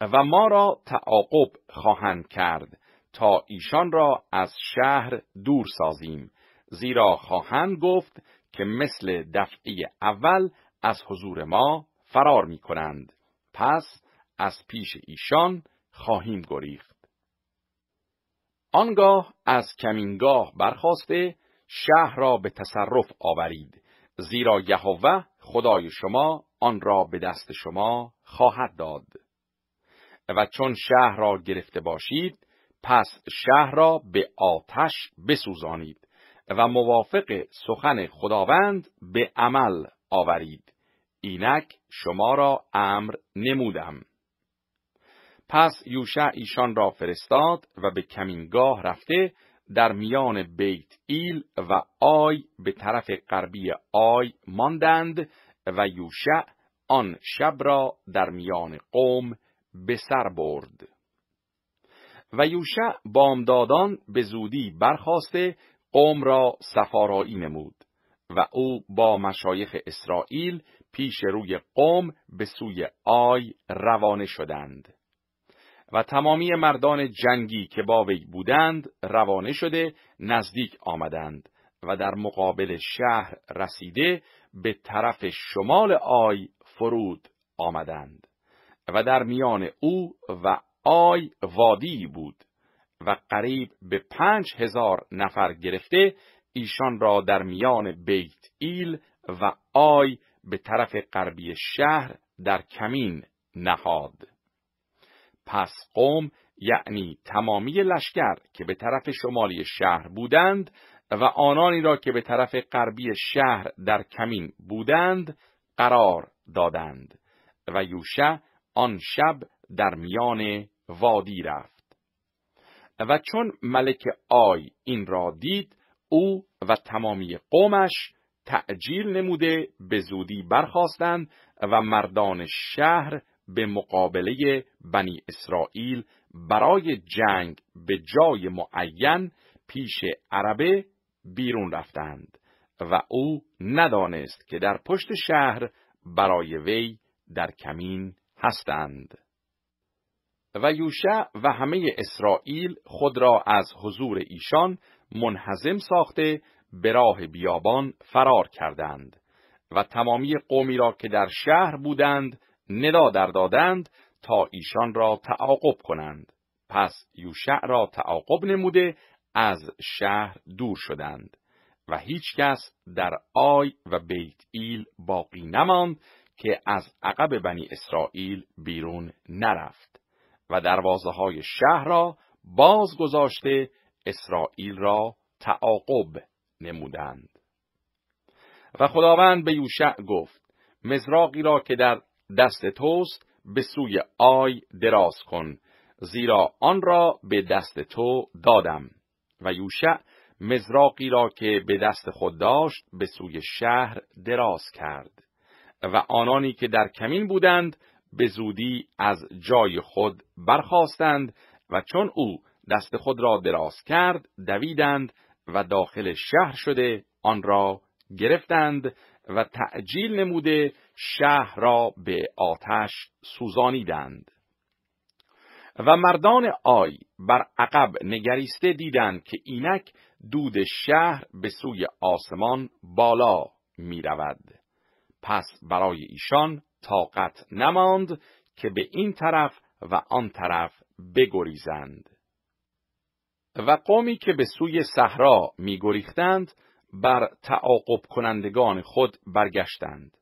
و ما را تعاقب خواهند کرد تا ایشان را از شهر دور سازیم زیرا خواهند گفت که مثل دفعه اول از حضور ما فرار می کنند پس از پیش ایشان خواهیم گریخت آنگاه از کمینگاه برخواسته شهر را به تصرف آورید زیرا یهوه خدای شما آن را به دست شما خواهد داد و چون شهر را گرفته باشید پس شهر را به آتش بسوزانید و موافق سخن خداوند به عمل آورید اینک شما را امر نمودم پس یوشع ایشان را فرستاد و به کمینگاه رفته در میان بیت ایل و آی به طرف غربی آی ماندند و یوشع آن شب را در میان قوم به سر برد. و یوشع بامدادان به زودی برخواسته قوم را سفارایی نمود و او با مشایخ اسرائیل پیش روی قوم به سوی آی روانه شدند. و تمامی مردان جنگی که با وی بودند روانه شده نزدیک آمدند و در مقابل شهر رسیده به طرف شمال آی فرود آمدند و در میان او و آی وادی بود و قریب به پنج هزار نفر گرفته ایشان را در میان بیت ایل و آی به طرف غربی شهر در کمین نهاد. پس قوم یعنی تمامی لشکر که به طرف شمالی شهر بودند و آنانی را که به طرف غربی شهر در کمین بودند قرار دادند و یوشع آن شب در میان وادی رفت و چون ملک آی این را دید او و تمامی قومش تأجیل نموده به زودی برخواستند و مردان شهر به مقابله بنی اسرائیل برای جنگ به جای معین پیش عربه بیرون رفتند و او ندانست که در پشت شهر برای وی در کمین هستند. و یوشع و همه اسرائیل خود را از حضور ایشان منحزم ساخته به راه بیابان فرار کردند و تمامی قومی را که در شهر بودند ندا در دادند تا ایشان را تعاقب کنند پس یوشع را تعاقب نموده از شهر دور شدند و هیچ کس در آی و بیت ایل باقی نماند که از عقب بنی اسرائیل بیرون نرفت و دروازه های شهر را باز گذاشته اسرائیل را تعاقب نمودند و خداوند به یوشع گفت مزراقی را که در دست توست به سوی آی دراز کن زیرا آن را به دست تو دادم و یوشع مزراقی را که به دست خود داشت به سوی شهر دراز کرد و آنانی که در کمین بودند به زودی از جای خود برخواستند و چون او دست خود را دراز کرد دویدند و داخل شهر شده آن را گرفتند و تعجیل نموده شهر را به آتش سوزانیدند و مردان آی بر عقب نگریسته دیدند که اینک دود شهر به سوی آسمان بالا می رود. پس برای ایشان طاقت نماند که به این طرف و آن طرف بگریزند. و قومی که به سوی صحرا میگریختند بر تعاقب کنندگان خود برگشتند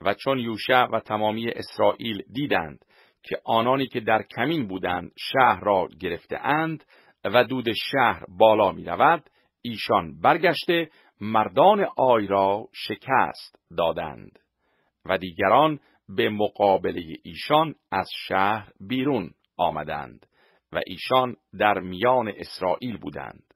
و چون یوشع و تمامی اسرائیل دیدند که آنانی که در کمین بودند شهر را گرفته اند و دود شهر بالا می رود، ایشان برگشته مردان آی را شکست دادند و دیگران به مقابله ایشان از شهر بیرون آمدند و ایشان در میان اسرائیل بودند.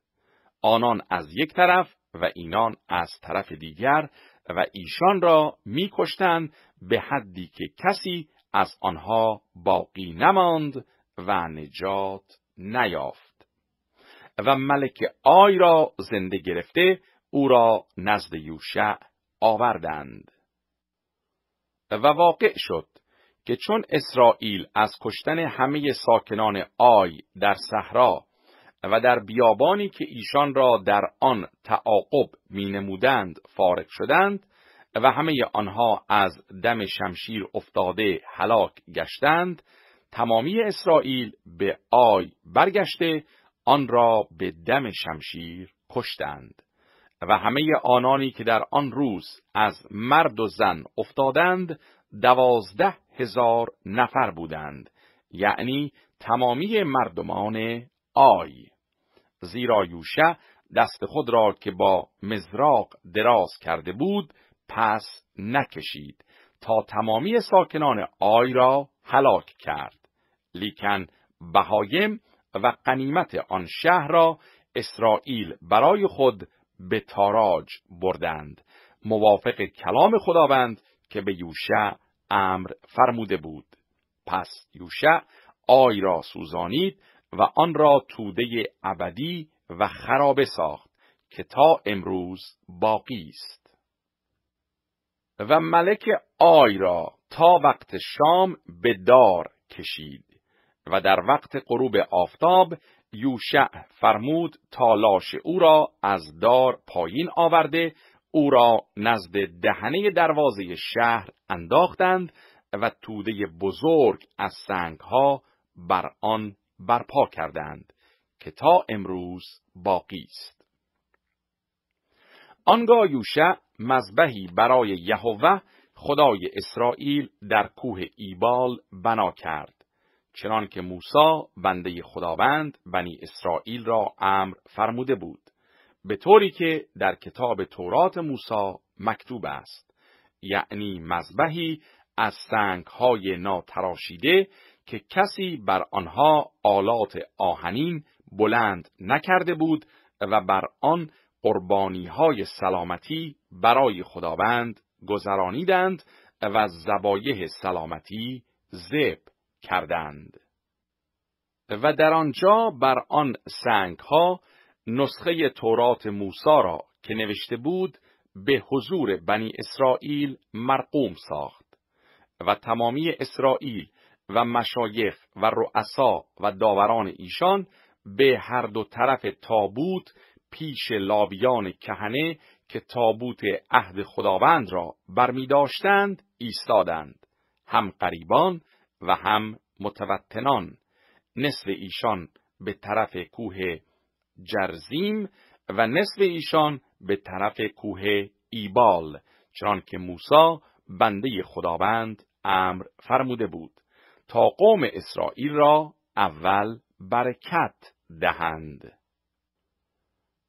آنان از یک طرف و اینان از طرف دیگر و ایشان را میکشتند به حدی که کسی از آنها باقی نماند و نجات نیافت و ملک آی را زنده گرفته او را نزد یوشع آوردند و واقع شد که چون اسرائیل از کشتن همه ساکنان آی در صحرا و در بیابانی که ایشان را در آن تعاقب می نمودند فارغ شدند و همه آنها از دم شمشیر افتاده هلاک گشتند تمامی اسرائیل به آی برگشته آن را به دم شمشیر کشتند و همه آنانی که در آن روز از مرد و زن افتادند دوازده هزار نفر بودند یعنی تمامی مردمان آی زیرا یوشع دست خود را که با مزراق دراز کرده بود پس نکشید تا تمامی ساکنان آی را هلاک کرد لیکن بهایم و قنیمت آن شهر را اسرائیل برای خود به تاراج بردند موافق کلام خداوند که به یوشع امر فرموده بود پس یوشع آی را سوزانید و آن را توده ابدی و خرابه ساخت که تا امروز باقی است و ملک آی را تا وقت شام به دار کشید و در وقت غروب آفتاب یوشع فرمود تا لاش او را از دار پایین آورده او را نزد دهنه دروازه شهر انداختند و توده بزرگ از سنگها بر آن برپا کردند که تا امروز باقی است. آنگاه یوشع مذبحی برای یهوه خدای اسرائیل در کوه ایبال بنا کرد چنان که موسی بنده خداوند بنی اسرائیل را امر فرموده بود به طوری که در کتاب تورات موسی مکتوب است یعنی مذبحی از سنگهای ناتراشیده که کسی بر آنها آلات آهنین بلند نکرده بود و بر آن قربانی های سلامتی برای خداوند گذرانیدند و زبایه سلامتی زب کردند. و در آنجا بر آن سنگها نسخه تورات موسا را که نوشته بود به حضور بنی اسرائیل مرقوم ساخت و تمامی اسرائیل و مشایخ و رؤسا و داوران ایشان به هر دو طرف تابوت پیش لاویان کهنه که تابوت عهد خداوند را برمی داشتند ایستادند هم قریبان و هم متوتنان نصف ایشان به طرف کوه جرزیم و نصف ایشان به طرف کوه ایبال چنانکه که موسی بنده خداوند امر فرموده بود تا قوم اسرائیل را اول برکت دهند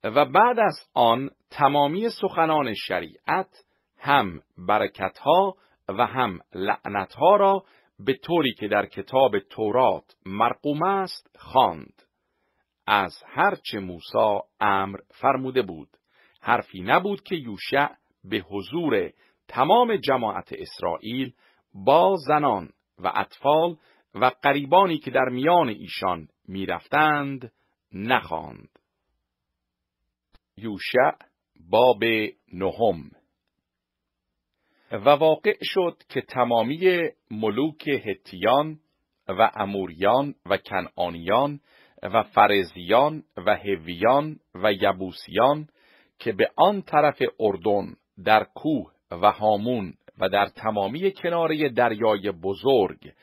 و بعد از آن تمامی سخنان شریعت هم برکتها و هم لعنتها را به طوری که در کتاب تورات مرقوم است خواند از هرچه موسی امر فرموده بود حرفی نبود که یوشع به حضور تمام جماعت اسرائیل با زنان و اطفال و قریبانی که در میان ایشان میرفتند نخواند. یوشع باب نهم و واقع شد که تمامی ملوک هتیان و اموریان و کنعانیان و فرزیان و هویان و یبوسیان که به آن طرف اردن در کوه و هامون و در تمامی کناره دریای بزرگ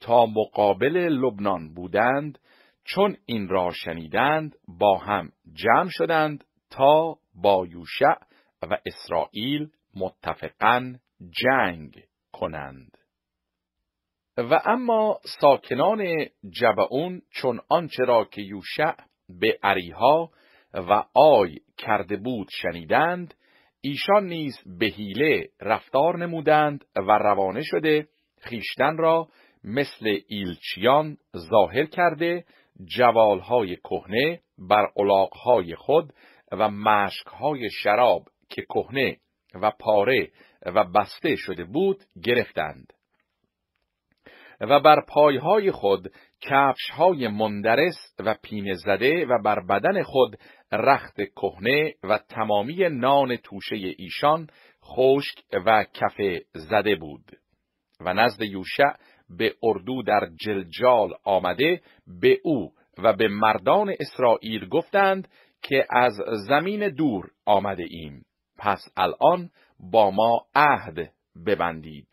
تا مقابل لبنان بودند چون این را شنیدند با هم جمع شدند تا با یوشع و اسرائیل متفقا جنگ کنند و اما ساکنان جبعون چون آنچه را که یوشع به عریها و آی کرده بود شنیدند ایشان نیز به حیله رفتار نمودند و روانه شده خیشتن را مثل ایلچیان ظاهر کرده جوالهای کهنه بر علاقهای خود و مشکهای شراب که کهنه و پاره و بسته شده بود گرفتند. و بر پایهای خود کفشهای مندرس و پینه زده و بر بدن خود رخت کهنه و تمامی نان توشه ایشان خشک و کف زده بود و نزد یوشع به اردو در جلجال آمده به او و به مردان اسرائیل گفتند که از زمین دور آمده ایم پس الان با ما عهد ببندید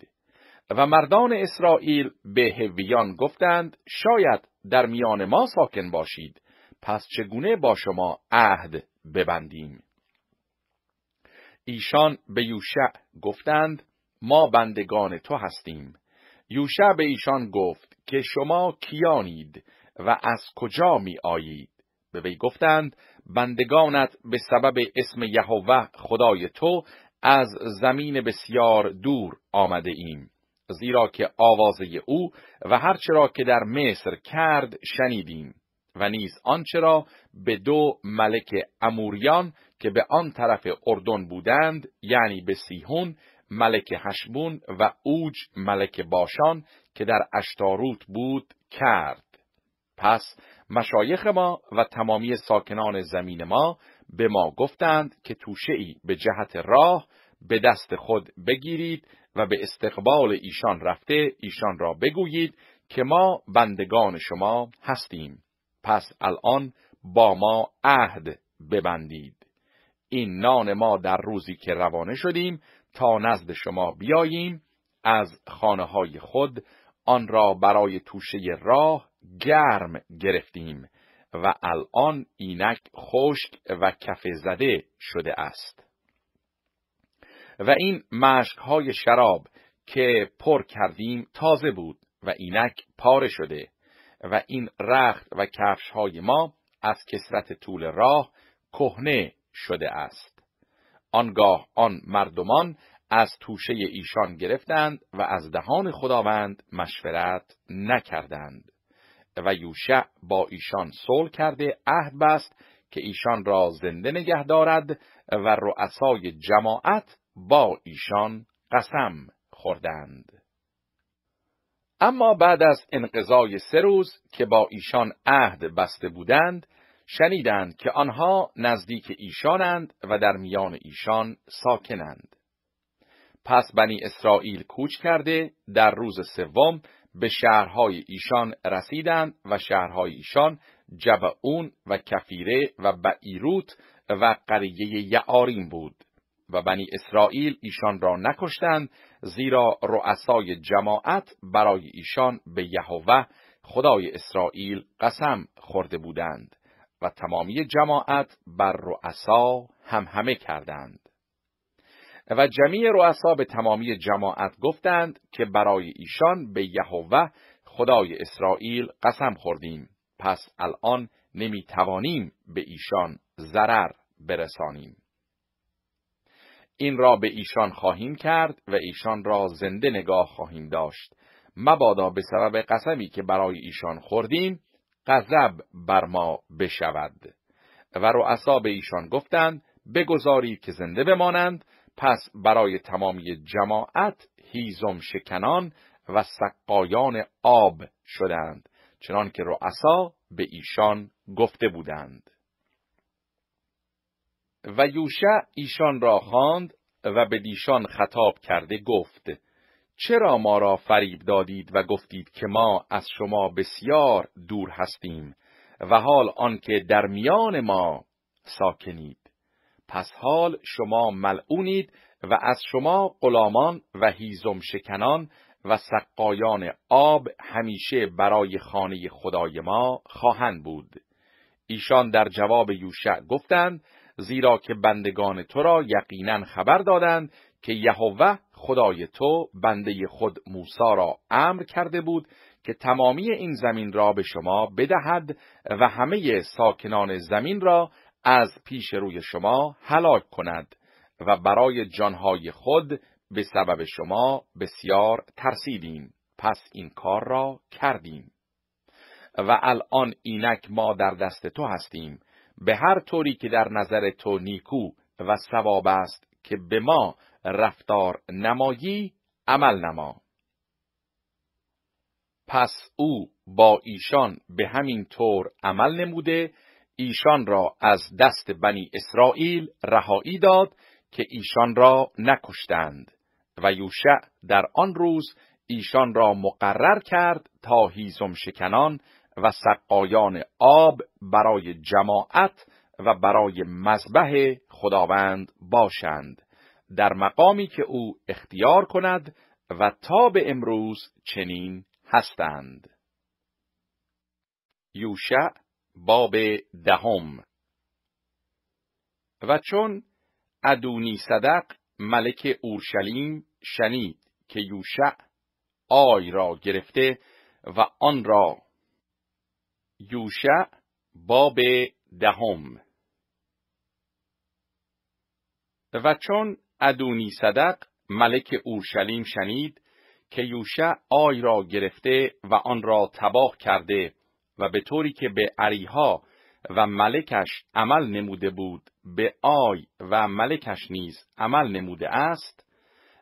و مردان اسرائیل به هویان گفتند شاید در میان ما ساکن باشید پس چگونه با شما عهد ببندیم ایشان به یوشع گفتند ما بندگان تو هستیم یوشع به ایشان گفت که شما کیانید و از کجا می آیید به وی گفتند بندگانت به سبب اسم یهوه خدای تو از زمین بسیار دور آمده ایم زیرا که آوازه او و هرچه را که در مصر کرد شنیدیم و نیز آنچه را به دو ملک اموریان که به آن طرف اردن بودند یعنی به سیهون ملک هشبون و اوج ملک باشان که در اشتاروت بود کرد پس مشایخ ما و تمامی ساکنان زمین ما به ما گفتند که توشه به جهت راه به دست خود بگیرید و به استقبال ایشان رفته ایشان را بگویید که ما بندگان شما هستیم پس الان با ما عهد ببندید این نان ما در روزی که روانه شدیم تا نزد شما بیاییم از خانه های خود آن را برای توشه راه گرم گرفتیم و الان اینک خشک و کف زده شده است و این های شراب که پر کردیم تازه بود و اینک پاره شده و این رخت و کفش های ما از کسرت طول راه کهنه شده است. آنگاه آن مردمان از توشه ایشان گرفتند و از دهان خداوند مشورت نکردند و یوشع با ایشان صلح کرده عهد بست که ایشان را زنده نگه دارد و رؤسای جماعت با ایشان قسم خوردند. اما بعد از انقضای سه روز که با ایشان عهد بسته بودند، شنیدند که آنها نزدیک ایشانند و در میان ایشان ساکنند. پس بنی اسرائیل کوچ کرده در روز سوم به شهرهای ایشان رسیدند و شهرهای ایشان جبعون و کفیره و بعیروت و قریه یعاریم بود. و بنی اسرائیل ایشان را نکشتند زیرا رؤسای جماعت برای ایشان به یهوه خدای اسرائیل قسم خورده بودند و تمامی جماعت بر رؤسا همه کردند و جمیع رؤسا به تمامی جماعت گفتند که برای ایشان به یهوه خدای اسرائیل قسم خوردیم پس الان نمی توانیم به ایشان ضرر برسانیم این را به ایشان خواهیم کرد و ایشان را زنده نگاه خواهیم داشت مبادا به سبب قسمی که برای ایشان خوردیم غضب بر ما بشود و رؤسا به ایشان گفتند بگذارید که زنده بمانند پس برای تمامی جماعت هیزم شکنان و سقایان آب شدند چنان که رؤسا به ایشان گفته بودند و یوشع ایشان را خواند و به دیشان خطاب کرده گفت چرا ما را فریب دادید و گفتید که ما از شما بسیار دور هستیم و حال آنکه در میان ما ساکنید پس حال شما ملعونید و از شما غلامان و هیزم شکنان و سقایان آب همیشه برای خانه خدای ما خواهند بود ایشان در جواب یوشع گفتند زیرا که بندگان تو را یقینا خبر دادند که یهوه خدای تو بنده خود موسا را امر کرده بود که تمامی این زمین را به شما بدهد و همه ساکنان زمین را از پیش روی شما هلاک کند و برای جانهای خود به سبب شما بسیار ترسیدیم پس این کار را کردیم و الان اینک ما در دست تو هستیم به هر طوری که در نظر تو نیکو و ثواب است که به ما رفتار نمایی عمل نما پس او با ایشان به همین طور عمل نموده ایشان را از دست بنی اسرائیل رهایی داد که ایشان را نکشتند و یوشع در آن روز ایشان را مقرر کرد تا هیزم شکنان و سقایان آب برای جماعت و برای مذبح خداوند باشند در مقامی که او اختیار کند و تا به امروز چنین هستند یوشع باب دهم و چون ادونی صدق ملک اورشلیم شنید که یوشع آی را گرفته و آن را یوشع باب دهم و چون ادونی صدق ملک اورشلیم شنید که یوشع آی را گرفته و آن را تباه کرده و به طوری که به عریها و ملکش عمل نموده بود به آی و ملکش نیز عمل نموده است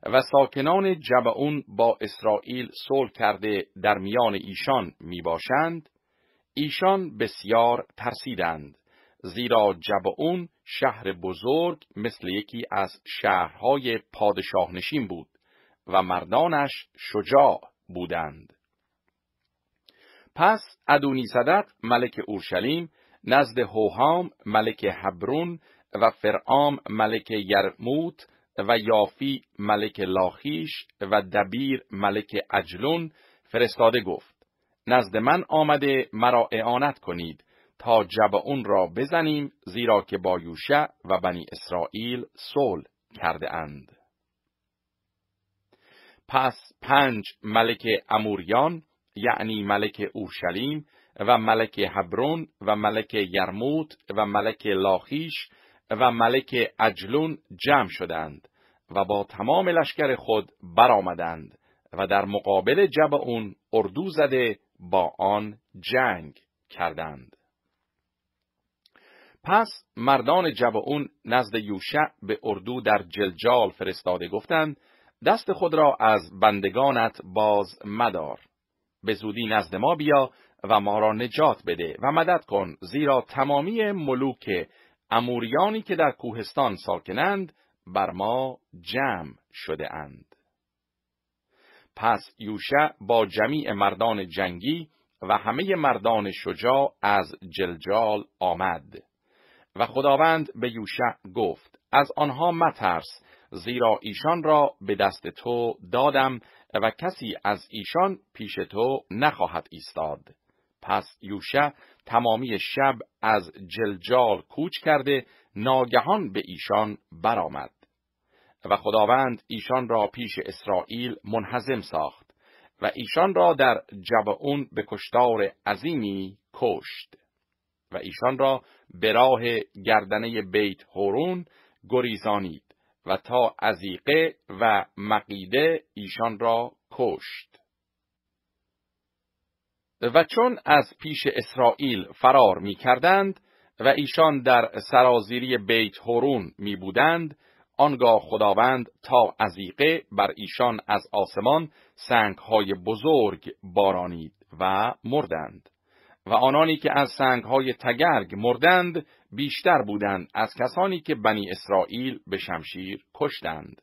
و ساکنان جبعون با اسرائیل صلح کرده در میان ایشان می باشند ایشان بسیار ترسیدند زیرا جبعون شهر بزرگ مثل یکی از شهرهای پادشاه نشین بود و مردانش شجاع بودند. پس ادونی صدت ملک اورشلیم نزد هوهام ملک حبرون و فرعام ملک یرموت و یافی ملک لاخیش و دبیر ملک اجلون فرستاده گفت نزد من آمده مرا اعانت کنید تا جبعون را بزنیم زیرا که با یوشع و بنی اسرائیل صلح کرده اند. پس پنج ملک اموریان یعنی ملک اورشلیم و ملک حبرون و ملک یرموت و ملک لاخیش و ملک اجلون جمع شدند و با تمام لشکر خود برآمدند و در مقابل جبعون اردو زده با آن جنگ کردند. پس مردان جبعون نزد یوشع به اردو در جلجال فرستاده گفتند دست خود را از بندگانت باز مدار به زودی نزد ما بیا و ما را نجات بده و مدد کن زیرا تمامی ملوک اموریانی که در کوهستان ساکنند بر ما جمع شده اند. پس یوشع با جمیع مردان جنگی و همه مردان شجاع از جلجال آمد و خداوند به یوشع گفت از آنها مترس زیرا ایشان را به دست تو دادم و کسی از ایشان پیش تو نخواهد ایستاد پس یوشع تمامی شب از جلجال کوچ کرده ناگهان به ایشان برآمد و خداوند ایشان را پیش اسرائیل منحزم ساخت و ایشان را در جبعون به کشتار عظیمی کشت و ایشان را به راه گردنه بیت هورون گریزانید و تا عزیقه و مقیده ایشان را کشت و چون از پیش اسرائیل فرار می کردند و ایشان در سرازیری بیت هورون می بودند آنگاه خداوند تا عزیقه بر ایشان از آسمان سنگهای بزرگ بارانید و مردند و آنانی که از سنگهای تگرگ مردند بیشتر بودند از کسانی که بنی اسرائیل به شمشیر کشتند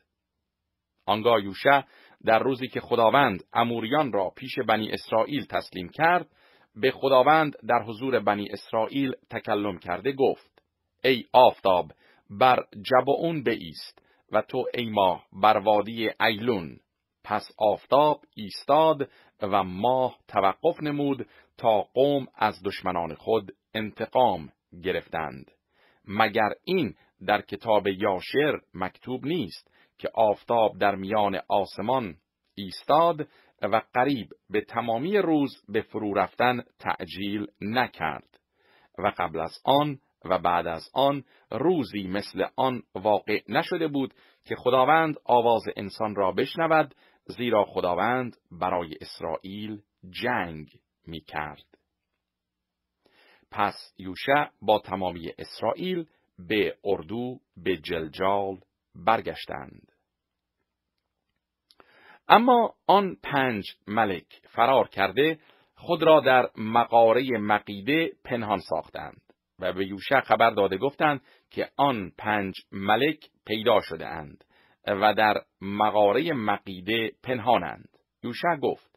آنگاه یوشع در روزی که خداوند اموریان را پیش بنی اسرائیل تسلیم کرد به خداوند در حضور بنی اسرائیل تکلم کرده گفت ای آفتاب بر جبعون بایست و تو ای ماه بر وادی ایلون پس آفتاب ایستاد و ماه توقف نمود تا قوم از دشمنان خود انتقام گرفتند مگر این در کتاب یاشر مکتوب نیست که آفتاب در میان آسمان ایستاد و قریب به تمامی روز به فرو رفتن تعجیل نکرد و قبل از آن و بعد از آن روزی مثل آن واقع نشده بود که خداوند آواز انسان را بشنود زیرا خداوند برای اسرائیل جنگ می کرد. پس یوشع با تمامی اسرائیل به اردو به جلجال برگشتند. اما آن پنج ملک فرار کرده خود را در مقاره مقیده پنهان ساختند. و به یوشع خبر داده گفتند که آن پنج ملک پیدا شده اند و در مقاره مقیده پنهانند. یوشع گفت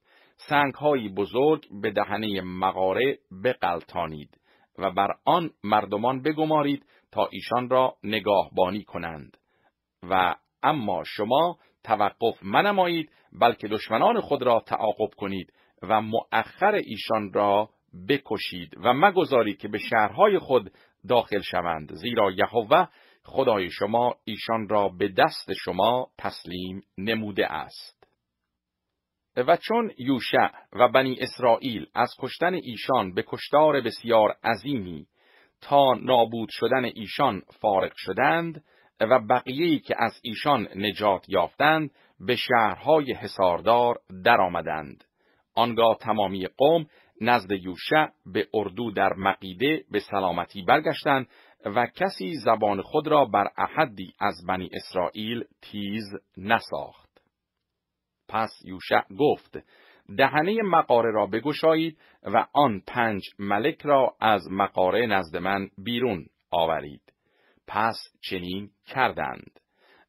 های بزرگ به دهنه مقاره بقلتانید و بر آن مردمان بگمارید تا ایشان را نگاهبانی کنند و اما شما توقف منمایید بلکه دشمنان خود را تعاقب کنید و مؤخر ایشان را بکشید و مگذارید که به شهرهای خود داخل شوند زیرا یهوه خدای شما ایشان را به دست شما تسلیم نموده است و چون یوشع و بنی اسرائیل از کشتن ایشان به کشتار بسیار عظیمی تا نابود شدن ایشان فارغ شدند و بقیه‌ای که از ایشان نجات یافتند به شهرهای حساردار درآمدند آنگاه تمامی قوم نزد یوشع به اردو در مقیده به سلامتی برگشتند و کسی زبان خود را بر احدی از بنی اسرائیل تیز نساخت. پس یوشع گفت دهنه مقاره را بگشایید و آن پنج ملک را از مقاره نزد من بیرون آورید. پس چنین کردند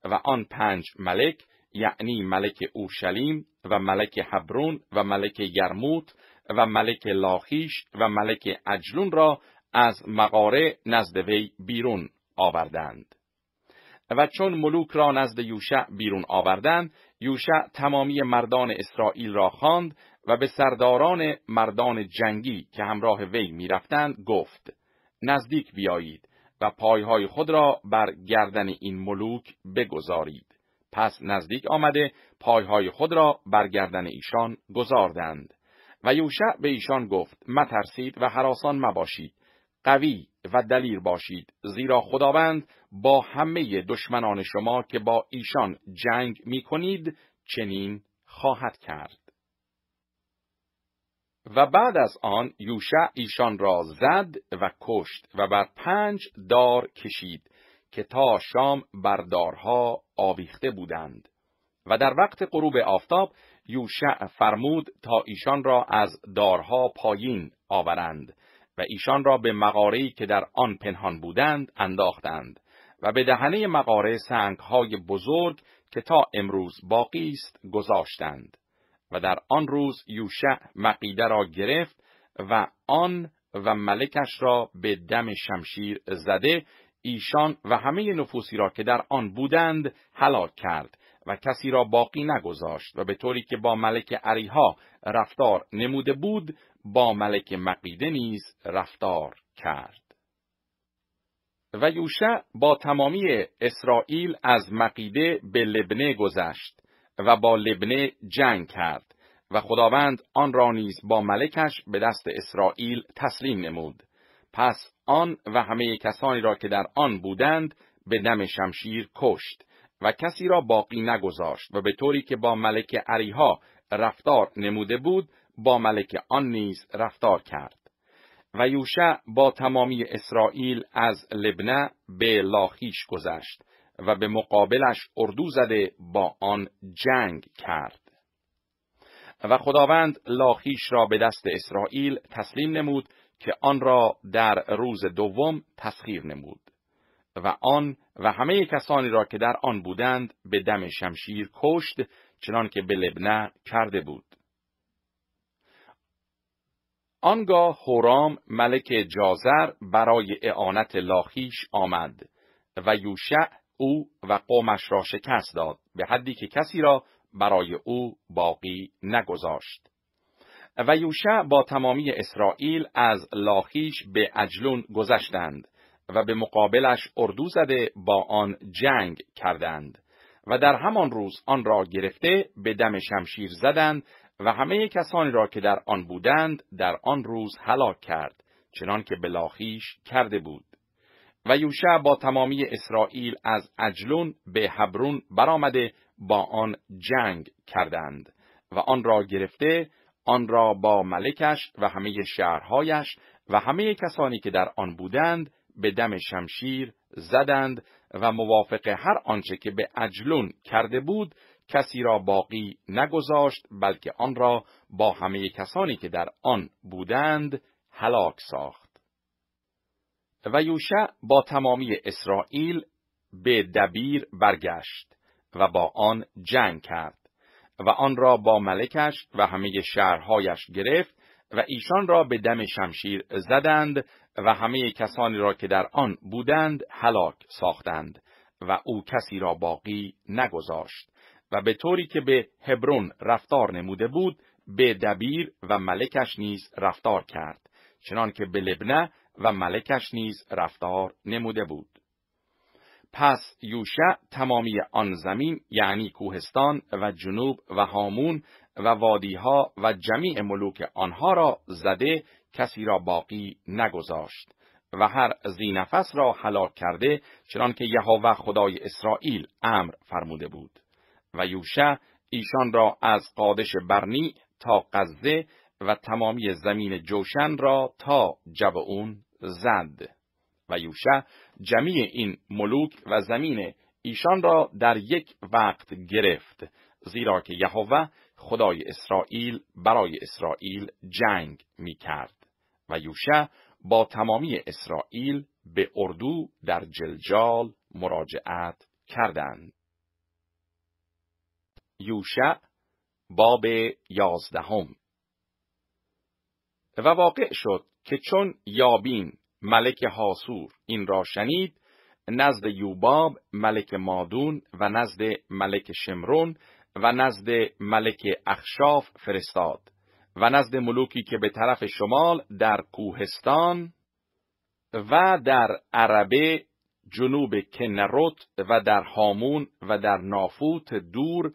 و آن پنج ملک یعنی ملک اورشلیم و ملک حبرون و ملک یرموت و ملک لاخیش و ملک اجلون را از مقاره نزد وی بیرون آوردند. و چون ملوک را نزد یوشع بیرون آوردند، یوشع تمامی مردان اسرائیل را خواند و به سرداران مردان جنگی که همراه وی میرفتند گفت: نزدیک بیایید و پایهای خود را بر گردن این ملوک بگذارید. پس نزدیک آمده پایهای خود را بر گردن ایشان گذاردند. و یوشع به ایشان گفت مترسید و حراسان مباشید قوی و دلیر باشید زیرا خداوند با همه دشمنان شما که با ایشان جنگ می کنید چنین خواهد کرد و بعد از آن یوشع ایشان را زد و کشت و بر پنج دار کشید که تا شام بر دارها آویخته بودند و در وقت غروب آفتاب یوشع فرمود تا ایشان را از دارها پایین آورند و ایشان را به مغاره‌ای که در آن پنهان بودند انداختند و به دهنه مغاره سنگهای بزرگ که تا امروز باقی است گذاشتند و در آن روز یوشع مقیده را گرفت و آن و ملکش را به دم شمشیر زده ایشان و همه نفوسی را که در آن بودند هلاک کرد و کسی را باقی نگذاشت و به طوری که با ملک عریها رفتار نموده بود با ملک مقیده نیز رفتار کرد. و یوشع با تمامی اسرائیل از مقیده به لبنه گذشت و با لبنه جنگ کرد و خداوند آن را نیز با ملکش به دست اسرائیل تسلیم نمود. پس آن و همه کسانی را که در آن بودند به دم شمشیر کشت. و کسی را باقی نگذاشت و به طوری که با ملک عریها رفتار نموده بود با ملک آن نیز رفتار کرد و یوشع با تمامی اسرائیل از لبنه به لاخیش گذشت و به مقابلش اردو زده با آن جنگ کرد و خداوند لاخیش را به دست اسرائیل تسلیم نمود که آن را در روز دوم تسخیر نمود و آن و همه کسانی را که در آن بودند به دم شمشیر کشت چنان که به لبنه کرده بود. آنگاه هورام ملک جازر برای اعانت لاخیش آمد و یوشع او و قومش را شکست داد به حدی که کسی را برای او باقی نگذاشت. و یوشع با تمامی اسرائیل از لاخیش به اجلون گذشتند و به مقابلش اردو زده با آن جنگ کردند و در همان روز آن را گرفته به دم شمشیر زدند و همه کسانی را که در آن بودند در آن روز هلاک کرد چنان که بلاخیش کرده بود و یوشع با تمامی اسرائیل از اجلون به حبرون برآمده با آن جنگ کردند و آن را گرفته آن را با ملکش و همه شهرهایش و همه کسانی که در آن بودند به دم شمشیر زدند و موافق هر آنچه که به اجلون کرده بود کسی را باقی نگذاشت بلکه آن را با همه کسانی که در آن بودند هلاک ساخت و یوشع با تمامی اسرائیل به دبیر برگشت و با آن جنگ کرد و آن را با ملکش و همه شهرهایش گرفت و ایشان را به دم شمشیر زدند و همه کسانی را که در آن بودند هلاک ساختند و او کسی را باقی نگذاشت و به طوری که به هبرون رفتار نموده بود به دبیر و ملکش نیز رفتار کرد چنان که به لبنه و ملکش نیز رفتار نموده بود پس یوشع تمامی آن زمین یعنی کوهستان و جنوب و هامون و وادیها و جمیع ملوک آنها را زده کسی را باقی نگذاشت و هر زینفس را هلاک کرده چنانکه یهوه خدای اسرائیل امر فرموده بود و یوشع ایشان را از قادش برنی تا قزه و تمامی زمین جوشن را تا جبعون زد و یوشع جمیع این ملوک و زمین ایشان را در یک وقت گرفت زیرا که یهوه خدای اسرائیل برای اسرائیل جنگ می کرد و یوشع با تمامی اسرائیل به اردو در جلجال مراجعت کردند. یوشع باب یازدهم و واقع شد که چون یابین ملک حاسور این را شنید نزد یوباب ملک مادون و نزد ملک شمرون و نزد ملک اخشاف فرستاد و نزد ملوکی که به طرف شمال در کوهستان و در عربه جنوب کنروت و در هامون و در نافوت دور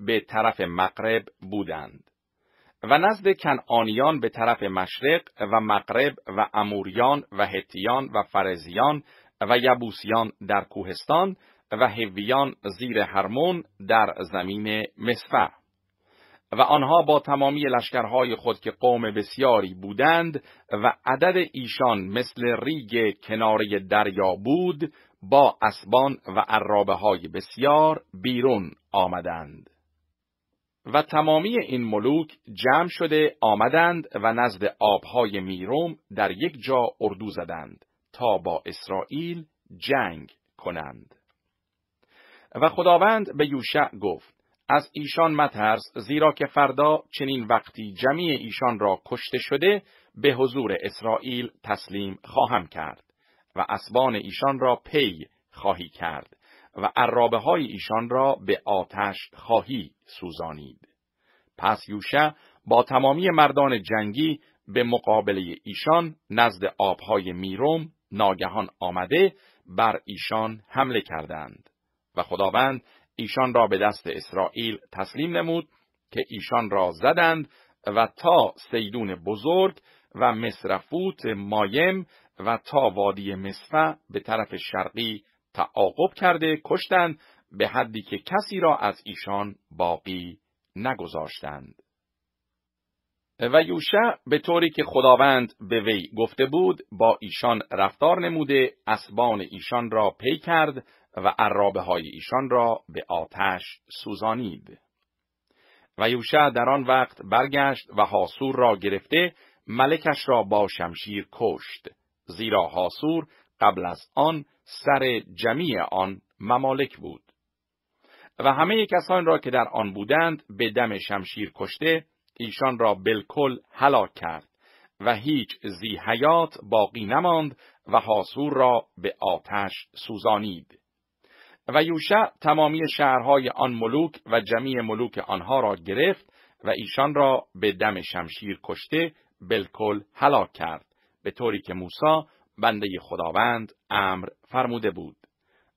به طرف مغرب بودند. و نزد کنعانیان به طرف مشرق و مغرب و اموریان و هتیان و فرزیان و یبوسیان در کوهستان و هویان زیر هرمون در زمین مصفه و آنها با تمامی لشکرهای خود که قوم بسیاری بودند و عدد ایشان مثل ریگ کناره دریا بود با اسبان و عرابه های بسیار بیرون آمدند. و تمامی این ملوک جمع شده آمدند و نزد آبهای میروم در یک جا اردو زدند تا با اسرائیل جنگ کنند. و خداوند به یوشع گفت از ایشان مترس زیرا که فردا چنین وقتی جمعی ایشان را کشته شده به حضور اسرائیل تسلیم خواهم کرد و اسبان ایشان را پی خواهی کرد و عرابه های ایشان را به آتش خواهی سوزانید. پس یوشع با تمامی مردان جنگی به مقابله ایشان نزد آبهای میروم ناگهان آمده بر ایشان حمله کردند و خداوند ایشان را به دست اسرائیل تسلیم نمود که ایشان را زدند و تا سیدون بزرگ و مصرفوت مایم و تا وادی مصفه به طرف شرقی تعاقب کرده کشتند به حدی که کسی را از ایشان باقی نگذاشتند. و یوشع به طوری که خداوند به وی گفته بود با ایشان رفتار نموده اسبان ایشان را پی کرد و عرابه های ایشان را به آتش سوزانید. و یوشع در آن وقت برگشت و حاسور را گرفته ملکش را با شمشیر کشت زیرا حاسور قبل از آن سر جمیع آن ممالک بود و همه کسان را که در آن بودند به دم شمشیر کشته ایشان را بالکل هلاک کرد و هیچ زی حیات باقی نماند و حاسور را به آتش سوزانید و یوشع تمامی شهرهای آن ملوک و جمیع ملوک آنها را گرفت و ایشان را به دم شمشیر کشته بالکل هلاک کرد به طوری که موسی بنده خداوند امر فرموده بود.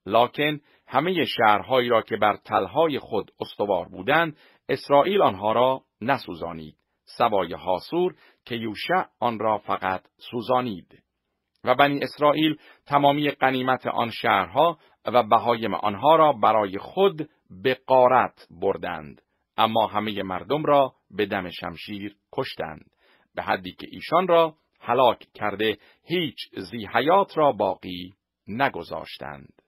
لکن همه شهرهایی را که بر تلهای خود استوار بودند اسرائیل آنها را نسوزانید سوای حاسور که یوشع آن را فقط سوزانید و بنی اسرائیل تمامی قنیمت آن شهرها و بهایم آنها را برای خود به قارت بردند اما همه مردم را به دم شمشیر کشتند به حدی که ایشان را هلاک کرده هیچ زی را باقی نگذاشتند.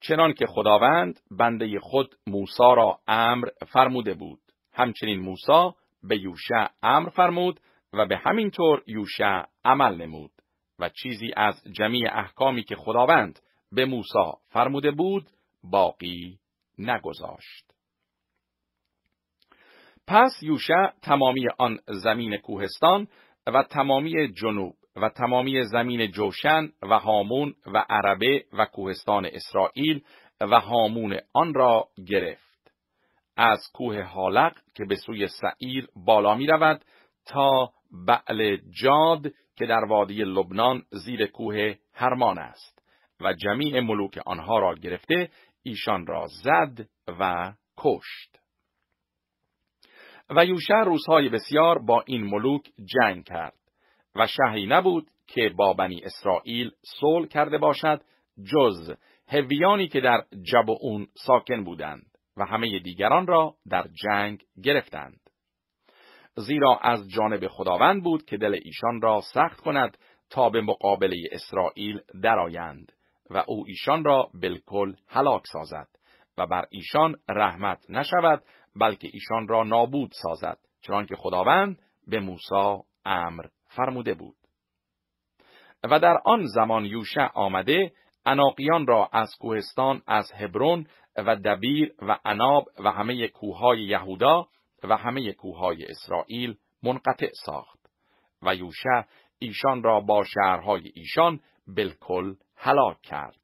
چنان که خداوند بنده خود موسا را امر فرموده بود. همچنین موسا به یوشع امر فرمود و به همین طور یوشع عمل نمود و چیزی از جمیع احکامی که خداوند به موسا فرموده بود باقی نگذاشت. پس یوشع تمامی آن زمین کوهستان و تمامی جنوب و تمامی زمین جوشن و هامون و عربه و کوهستان اسرائیل و هامون آن را گرفت. از کوه حالق که به سوی سعیر بالا می رود تا بعل جاد که در وادی لبنان زیر کوه هرمان است و جمیع ملوک آنها را گرفته ایشان را زد و کشت. و یوشع روزهای بسیار با این ملوک جنگ کرد و شهری نبود که با بنی اسرائیل صلح کرده باشد جز هویانی که در جبعون ساکن بودند و همه دیگران را در جنگ گرفتند زیرا از جانب خداوند بود که دل ایشان را سخت کند تا به مقابله اسرائیل درآیند و او ایشان را بالکل هلاک سازد و بر ایشان رحمت نشود بلکه ایشان را نابود سازد چنانکه خداوند به موسی امر فرموده بود و در آن زمان یوشع آمده اناقیان را از کوهستان از هبرون و دبیر و اناب و همه کوههای یهودا و همه کوههای اسرائیل منقطع ساخت و یوشع ایشان را با شهرهای ایشان بالکل هلاک کرد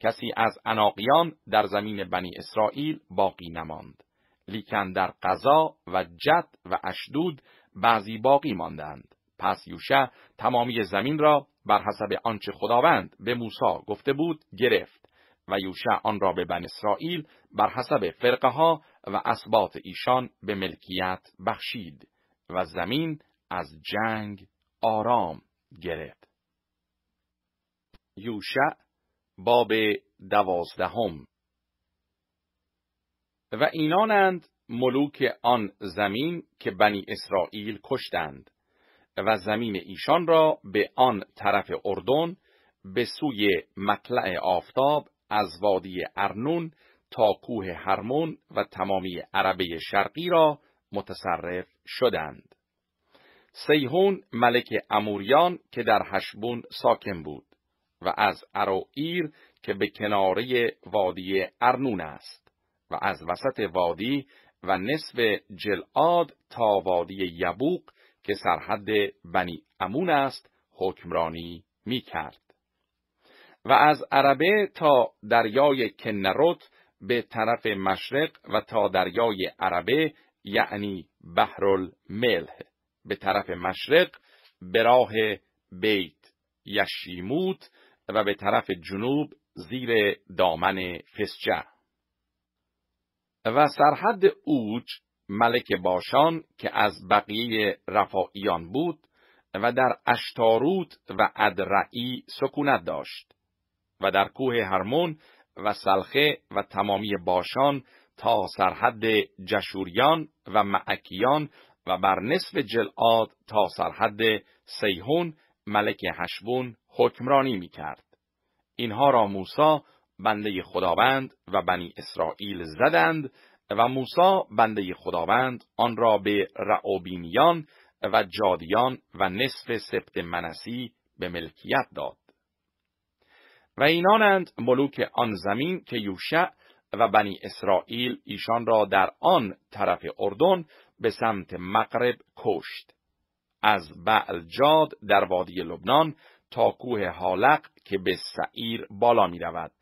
کسی از اناقیان در زمین بنی اسرائیل باقی نماند لیکن در قضا و جد و اشدود بعضی باقی ماندند. پس یوشه تمامی زمین را بر حسب آنچه خداوند به موسی گفته بود گرفت و یوشع آن را به بن اسرائیل بر حسب فرقه ها و اسبات ایشان به ملکیت بخشید و زمین از جنگ آرام گرفت. یوشع باب دوازدهم و اینانند ملوک آن زمین که بنی اسرائیل کشتند و زمین ایشان را به آن طرف اردن به سوی مطلع آفتاب از وادی ارنون تا کوه هرمون و تمامی عربه شرقی را متصرف شدند. سیهون ملک اموریان که در هشبون ساکن بود و از اروئیر که به کناره وادی ارنون است. و از وسط وادی و نصف جلعاد تا وادی یبوق که سرحد بنی امون است حکمرانی می کرد. و از عربه تا دریای کنروت به طرف مشرق و تا دریای عربه یعنی بحر الملح به طرف مشرق به راه بیت یشیموت و به طرف جنوب زیر دامن فسجه و سرحد اوج ملک باشان که از بقیه رفاعیان بود و در اشتاروت و ادرعی سکونت داشت و در کوه هرمون و سلخه و تمامی باشان تا سرحد جشوریان و معکیان و بر نصف جلعاد تا سرحد سیهون ملک هشبون حکمرانی می کرد. اینها را موسی بنده خداوند و بنی اسرائیل زدند و موسا بنده خداوند آن را به رعوبینیان و جادیان و نصف سبت منسی به ملکیت داد. و اینانند ملوک آن زمین که یوشع و بنی اسرائیل ایشان را در آن طرف اردن به سمت مغرب کشت. از بعل جاد در وادی لبنان تا کوه حالق که به سعیر بالا می رود.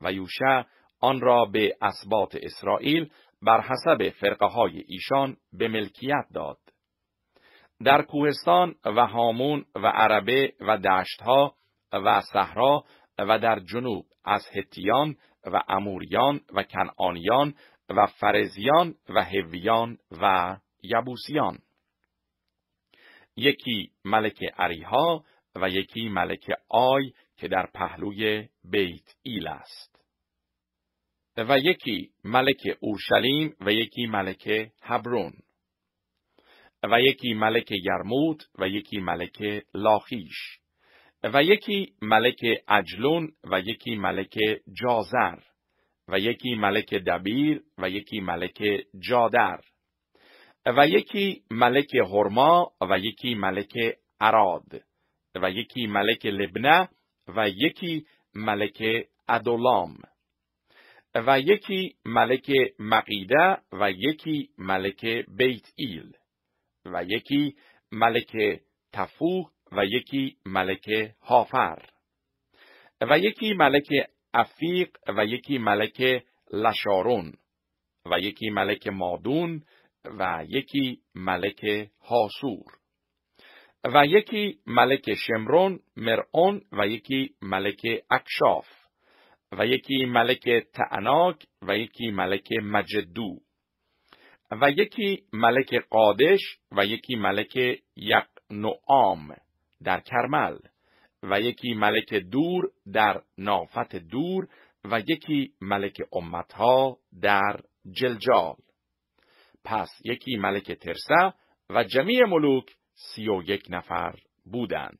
و یوشع آن را به اسباط اسرائیل بر حسب فرقه های ایشان به ملکیت داد. در کوهستان و هامون و عربه و دشتها و صحرا و در جنوب از هتیان و اموریان و کنعانیان و فرزیان و هویان و یبوسیان یکی ملک اریها و یکی ملک آی که در پهلوی بیت ایل است و یکی ملک اورشلیم و یکی ملک حبرون و یکی ملک یرموت و یکی ملک لاخیش و یکی ملک اجلون و یکی ملک جازر و یکی ملک دبیر و یکی ملک جادر و یکی ملک هرما و یکی ملک اراد و یکی ملک لبنه و یکی ملک ادولام و یکی ملک مقیده و یکی ملک بیت ایل و یکی ملک تفوه و یکی ملک هافر و یکی ملک افیق و یکی ملک لشارون و یکی ملک مادون و یکی ملک هاسور و یکی ملک شمرون مرعون و یکی ملک اکشاف و یکی ملک تعناک و یکی ملک مجدو و یکی ملک قادش و یکی ملک یقنعام در کرمل و یکی ملک دور در نافت دور و یکی ملک امتها در جلجال پس یکی ملک ترسه و جمیع ملوک سی و یک نفر بودند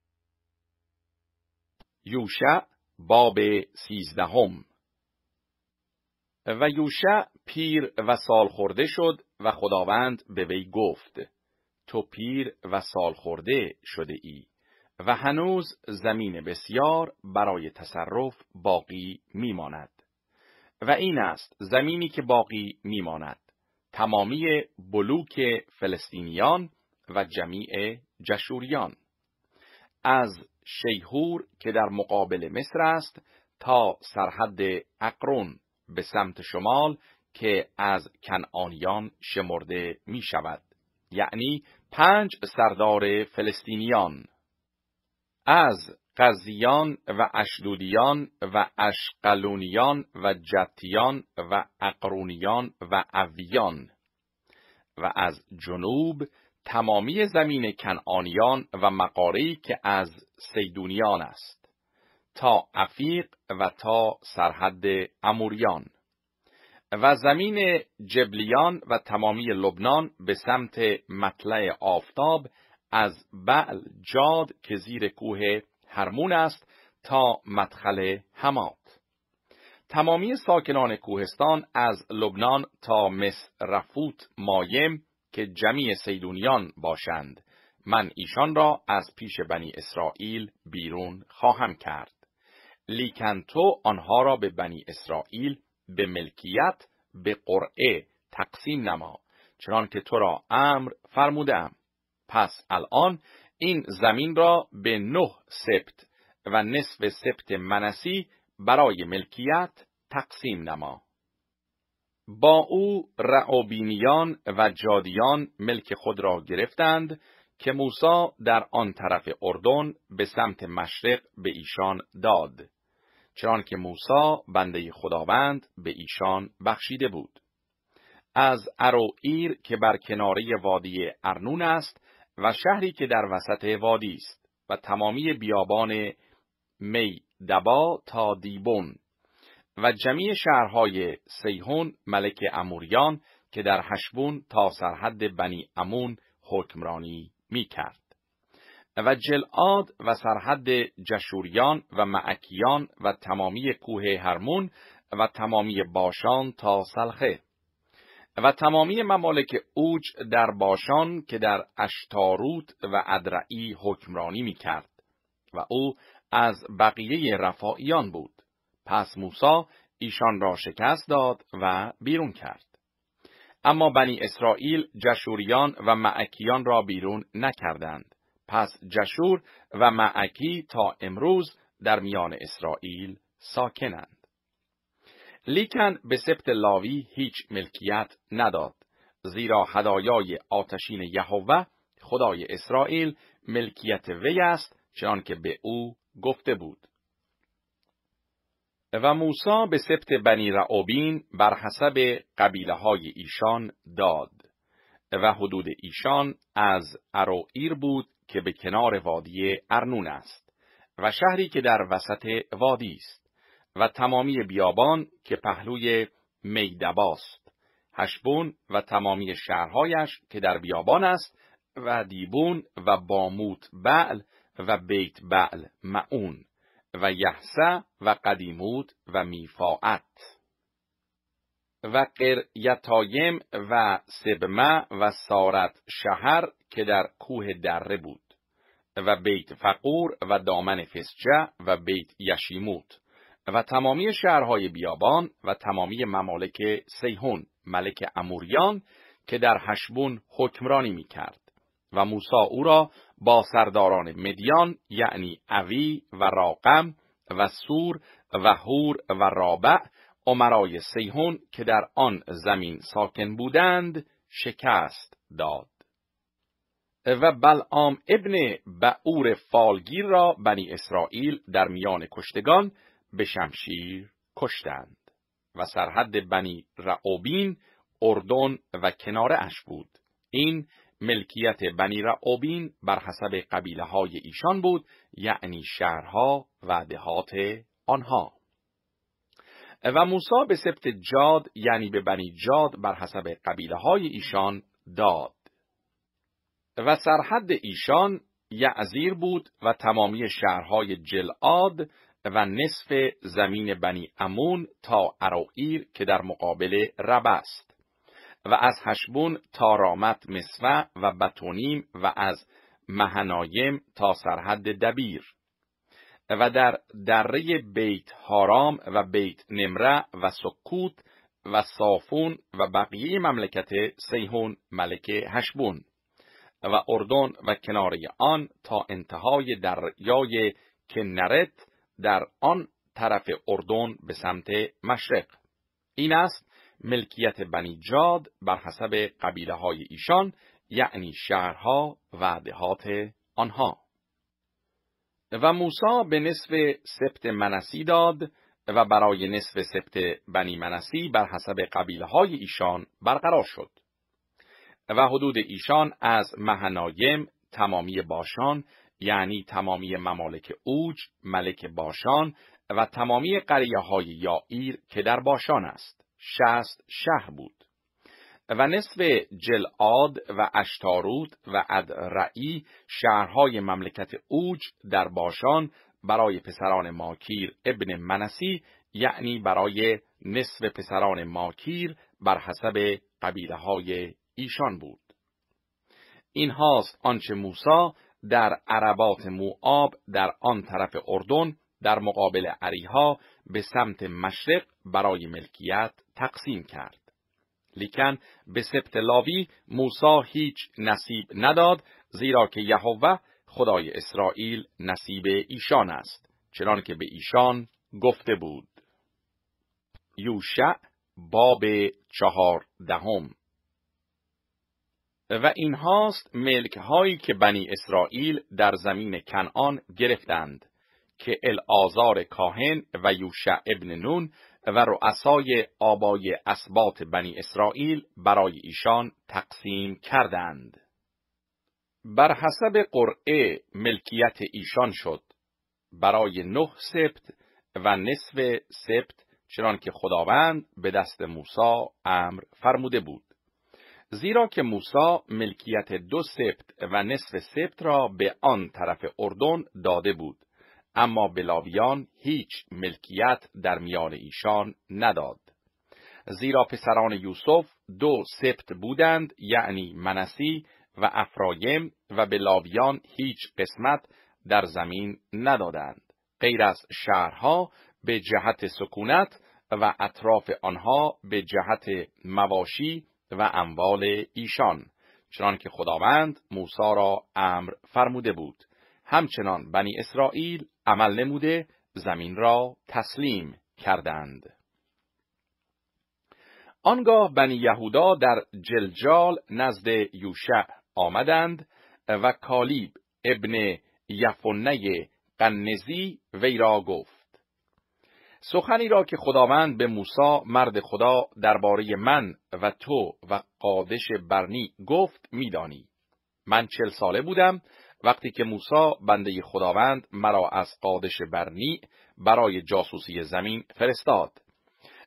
یوشع باب سیزدهم و یوشع پیر و سال خورده شد و خداوند به وی گفت تو پیر و سال خورده شده ای و هنوز زمین بسیار برای تصرف باقی میماند و این است زمینی که باقی میماند تمامی بلوک فلسطینیان و جمیع جشوریان از شیهور که در مقابل مصر است تا سرحد اقرون به سمت شمال که از کنعانیان شمرده می شود. یعنی پنج سردار فلسطینیان از قزیان و اشدودیان و اشقلونیان و جتیان و اقرونیان و اویان و از جنوب تمامی زمین کنعانیان و مقاری که از سیدونیان است تا افیق و تا سرحد اموریان و زمین جبلیان و تمامی لبنان به سمت مطلع آفتاب از بعل جاد که زیر کوه هرمون است تا مدخل حمات تمامی ساکنان کوهستان از لبنان تا مصرفوت مایم که جمعی سیدونیان باشند من ایشان را از پیش بنی اسرائیل بیرون خواهم کرد لیکن تو آنها را به بنی اسرائیل به ملکیت به قرعه تقسیم نما چنان که تو را امر فرمودم پس الان این زمین را به نه سپت و نصف سپت منسی برای ملکیت تقسیم نما با او رعوبینیان و جادیان ملک خود را گرفتند که موسی در آن طرف اردن به سمت مشرق به ایشان داد چنانکه که موسی بنده خداوند به ایشان بخشیده بود از اروئیر که بر کناره وادی ارنون است و شهری که در وسط وادی است و تمامی بیابان می دبا تا دیبون و جمیع شهرهای سیهون ملک اموریان که در هشبون تا سرحد بنی امون حکمرانی می کرد. و جلعاد و سرحد جشوریان و معکیان و تمامی کوه هرمون و تمامی باشان تا سلخه و تمامی ممالک اوج در باشان که در اشتاروت و ادرعی حکمرانی می کرد و او از بقیه رفاعیان بود. پس موسی ایشان را شکست داد و بیرون کرد. اما بنی اسرائیل جشوریان و معکیان را بیرون نکردند. پس جشور و معکی تا امروز در میان اسرائیل ساکنند. لیکن به سبت لاوی هیچ ملکیت نداد. زیرا هدایای آتشین یهوه خدای اسرائیل ملکیت وی است که به او گفته بود. و موسا به سبت بنی رعوبین بر حسب قبیله های ایشان داد و حدود ایشان از اروئیر بود که به کنار وادی ارنون است و شهری که در وسط وادی است و تمامی بیابان که پهلوی میدباست هشبون و تمامی شهرهایش که در بیابان است و دیبون و باموت بعل و بیت بعل معون و یحسه و قدیمود و میفاعت و قریتایم و سبمه و سارت شهر که در کوه دره بود و بیت فقور و دامن فسجه و بیت یشیموت و تمامی شهرهای بیابان و تمامی ممالک سیهون ملک اموریان که در هشبون حکمرانی میکرد. و موسا او را با سرداران مدیان یعنی اوی و راقم و سور و هور و رابع عمرای سیهون که در آن زمین ساکن بودند شکست داد. و بلعام ابن بعور فالگیر را بنی اسرائیل در میان کشتگان به شمشیر کشتند و سرحد بنی رعوبین اردن و کناره اش بود. این ملکیت بنی رعوبین بر حسب قبیله های ایشان بود یعنی شهرها و دهات آنها و موسا به سبت جاد یعنی به بنی جاد بر حسب قبیله های ایشان داد و سرحد ایشان یعزیر بود و تمامی شهرهای جلعاد و نصف زمین بنی امون تا عراقیر که در مقابل رب است و از هشبون تا رامت مصفع و بتونیم و از مهنایم تا سرحد دبیر و در دره بیت هارام و بیت نمره و سکوت و صافون و بقیه مملکت سیهون ملک هشبون و اردن و کناره آن تا انتهای دریای کنرت در آن طرف اردن به سمت مشرق این است ملکیت بنی جاد بر حسب قبیله های ایشان یعنی شهرها و دهات آنها و موسا به نصف سبت منسی داد و برای نصف سبت بنی منسی بر حسب قبیله های ایشان برقرار شد و حدود ایشان از مهنایم تمامی باشان یعنی تمامی ممالک اوج ملک باشان و تمامی قریه های یائیر که در باشان است شست شهر بود و نصف جلعاد و اشتاروت و ادرعی شهرهای مملکت اوج در باشان برای پسران ماکیر ابن منسی یعنی برای نصف پسران ماکیر بر حسب قبیله های ایشان بود. این هاست آنچه موسا در عربات موآب در آن طرف اردن در مقابل عریها به سمت مشرق برای ملکیت تقسیم کرد. لیکن به لاوی موسی هیچ نصیب نداد زیرا که یهوه خدای اسرائیل نصیب ایشان است چنان که به ایشان گفته بود یوشع باب و این هاست ملک هایی که بنی اسرائیل در زمین کنعان گرفتند که الازار کاهن و یوشع ابن نون و رؤسای آبای اسبات بنی اسرائیل برای ایشان تقسیم کردند. بر حسب قرعه ملکیت ایشان شد برای نه سبت و نصف سبت چنان که خداوند به دست موسا امر فرموده بود. زیرا که موسی ملکیت دو سبت و نصف سبت را به آن طرف اردن داده بود اما بلاویان هیچ ملکیت در میان ایشان نداد زیرا پسران یوسف دو سبت بودند یعنی منسی و افرایم و بلاویان هیچ قسمت در زمین ندادند غیر از شهرها به جهت سکونت و اطراف آنها به جهت مواشی و اموال ایشان چنان که خداوند موسی را امر فرموده بود همچنان بنی اسرائیل عمل نموده زمین را تسلیم کردند. آنگاه بنی یهودا در جلجال نزد یوشع آمدند و کالیب ابن یفنه قنزی وی را گفت سخنی را که خداوند به موسی مرد خدا درباره من و تو و قادش برنی گفت میدانی من چل ساله بودم وقتی که موسی بنده خداوند مرا از قادش برنی برای جاسوسی زمین فرستاد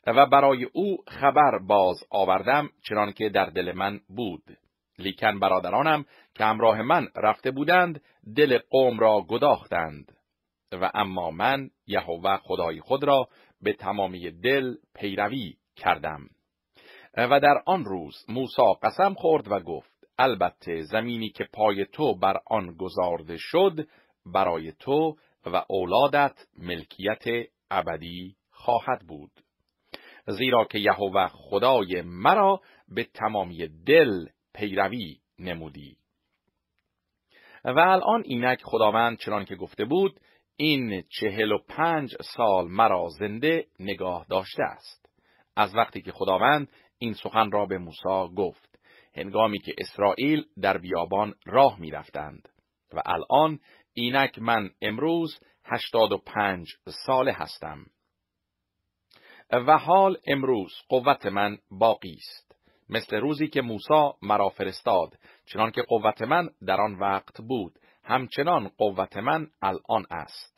و برای او خبر باز آوردم چنان که در دل من بود لیکن برادرانم که همراه من رفته بودند دل قوم را گداختند و اما من یهوه خدای خود را به تمامی دل پیروی کردم و در آن روز موسی قسم خورد و گفت البته زمینی که پای تو بر آن گذارده شد برای تو و اولادت ملکیت ابدی خواهد بود زیرا که یهوه خدای مرا به تمامی دل پیروی نمودی و الان اینک خداوند چنان که گفته بود این چهل و پنج سال مرا زنده نگاه داشته است از وقتی که خداوند این سخن را به موسی گفت هنگامی که اسرائیل در بیابان راه می رفتند. و الان اینک من امروز هشتاد و پنج ساله هستم. و حال امروز قوت من باقی است. مثل روزی که موسا مرا فرستاد چنان که قوت من در آن وقت بود همچنان قوت من الان است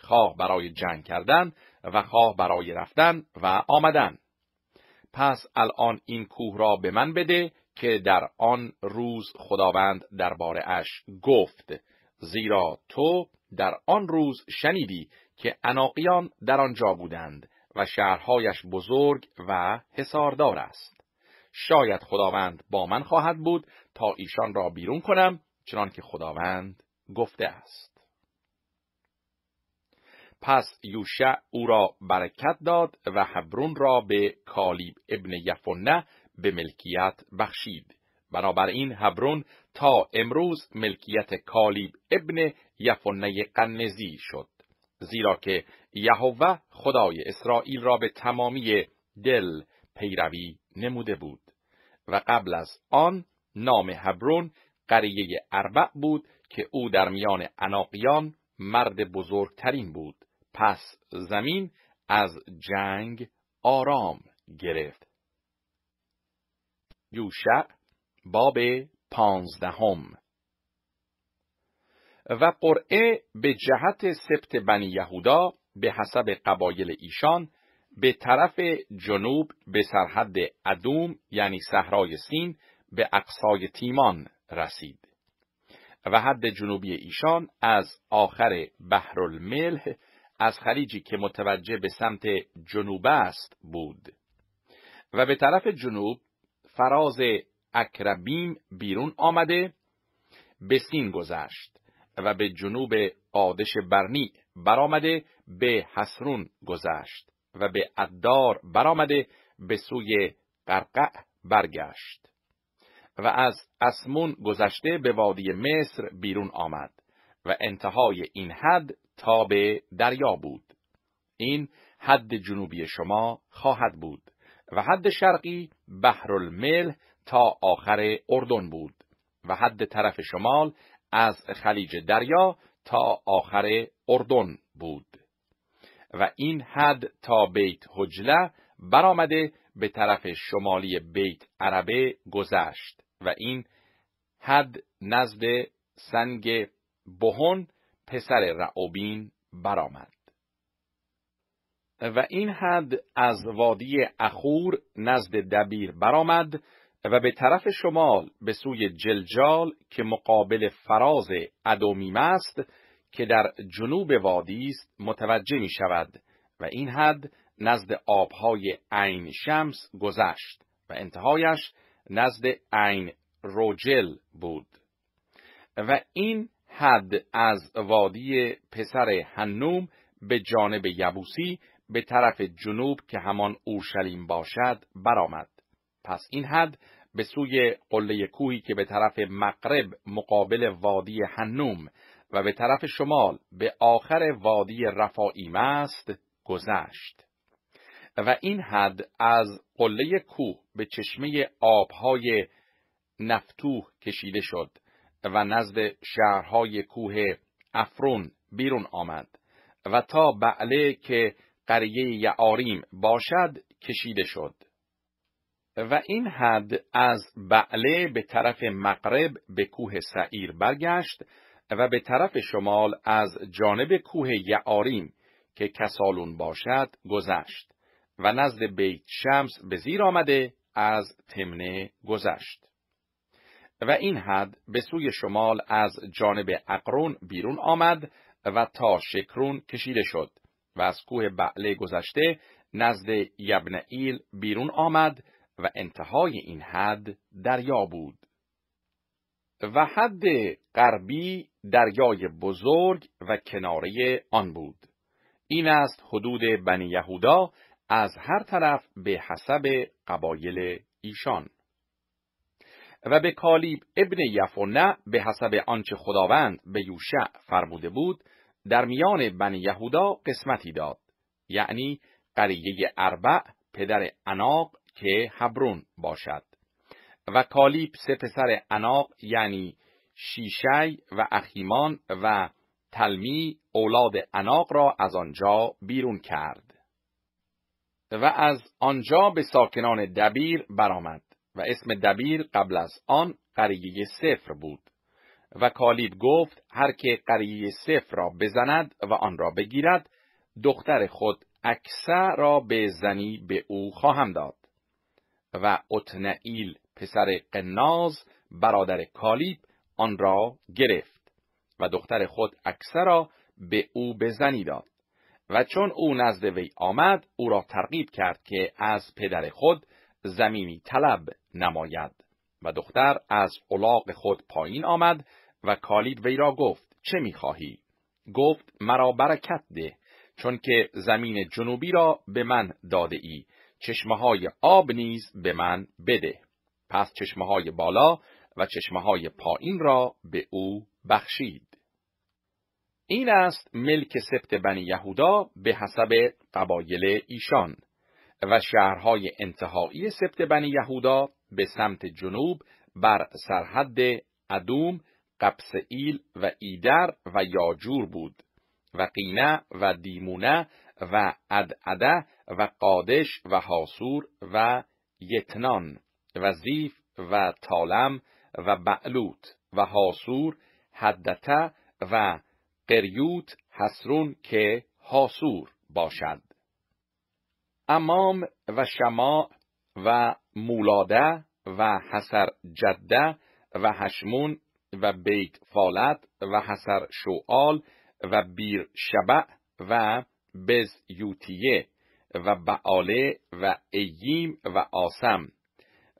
خواه برای جنگ کردن و خواه برای رفتن و آمدن پس الان این کوه را به من بده که در آن روز خداوند درباره اش گفت زیرا تو در آن روز شنیدی که اناقیان در آنجا بودند و شهرهایش بزرگ و حساردار است شاید خداوند با من خواهد بود تا ایشان را بیرون کنم چنانکه خداوند گفته است پس یوشع او را برکت داد و حبرون را به کالیب ابن یفنه به ملکیت بخشید. بنابراین هبرون تا امروز ملکیت کالیب ابن یفنه قنزی شد. زیرا که یهوه خدای اسرائیل را به تمامی دل پیروی نموده بود و قبل از آن نام هبرون قریه اربع بود که او در میان اناقیان مرد بزرگترین بود پس زمین از جنگ آرام گرفت یوشع باب پانزدهم و قرعه به جهت سبت بنی یهودا به حسب قبایل ایشان به طرف جنوب به سرحد ادوم یعنی صحرای سین به اقصای تیمان رسید و حد جنوبی ایشان از آخر بحر الملح از خلیجی که متوجه به سمت جنوب است بود و به طرف جنوب فراز اکربیم بیرون آمده به سین گذشت و به جنوب آدش برنی برآمده به حسرون گذشت و به ادار برآمده به سوی قرقع برگشت و از اسمون گذشته به وادی مصر بیرون آمد و انتهای این حد تا به دریا بود این حد جنوبی شما خواهد بود و حد شرقی بحر المل تا آخر اردن بود و حد طرف شمال از خلیج دریا تا آخر اردن بود و این حد تا بیت حجله برآمده به طرف شمالی بیت عربه گذشت و این حد نزد سنگ بهون پسر رعوبین برآمد و این حد از وادی اخور نزد دبیر برآمد و به طرف شمال به سوی جلجال که مقابل فراز ادومیم است که در جنوب وادی است متوجه می شود و این حد نزد آبهای عین شمس گذشت و انتهایش نزد عین روجل بود و این حد از وادی پسر هنوم به جانب یبوسی به طرف جنوب که همان اورشلیم باشد برآمد پس این حد به سوی قله کوهی که به طرف مغرب مقابل وادی حنوم و به طرف شمال به آخر وادی رفائیم است گذشت و این حد از قله کوه به چشمه آبهای نفتوه کشیده شد و نزد شهرهای کوه افرون بیرون آمد و تا بعله که قریه یعاریم باشد کشیده شد و این حد از بعله به طرف مغرب به کوه سعیر برگشت و به طرف شمال از جانب کوه یعاریم که کسالون باشد گذشت و نزد بیت شمس به زیر آمده از تمنه گذشت و این حد به سوی شمال از جانب اقرون بیرون آمد و تا شکرون کشیده شد و از کوه بعله گذشته نزد یبنئیل بیرون آمد و انتهای این حد دریا بود. و حد غربی دریای بزرگ و کناره آن بود. این است حدود بنی یهودا از هر طرف به حسب قبایل ایشان. و به کالیب ابن یفونه به حسب آنچه خداوند به یوشع فرموده بود در میان بنی یهودا قسمتی داد یعنی قریه اربع پدر اناق که حبرون باشد و کالیب سه پسر اناق یعنی شیشی و اخیمان و تلمی اولاد اناق را از آنجا بیرون کرد و از آنجا به ساکنان دبیر برآمد و اسم دبیر قبل از آن قریه صفر بود و کالیب گفت هر که قریه صفر را بزند و آن را بگیرد دختر خود اکسه را به زنی به او خواهم داد و اتنئیل پسر قناز برادر کالیب آن را گرفت و دختر خود اکسه را به او به زنی داد و چون او نزد وی آمد او را ترغیب کرد که از پدر خود زمینی طلب نماید و دختر از علاق خود پایین آمد و کالید وی را گفت چه میخواهی؟ گفت مرا برکت ده چون که زمین جنوبی را به من داده ای چشمه های آب نیز به من بده پس چشمه های بالا و چشمه های پایین را به او بخشید این است ملک سبت بنی یهودا به حسب قبایل ایشان و شهرهای انتهایی سبت بنی یهودا به سمت جنوب بر سرحد ادوم قبس و ایدر و یاجور بود و قینه و دیمونه و ادعده و قادش و حاسور و یتنان و زیف و تالم و بعلوت و حاسور حدته و قریوت حسرون که حاسور باشد امام و شما و مولاده و حسر جده و هشمون و بیت فالت و حسر شوال و بیر شبع و بز یوتیه و بعاله و اییم و آسم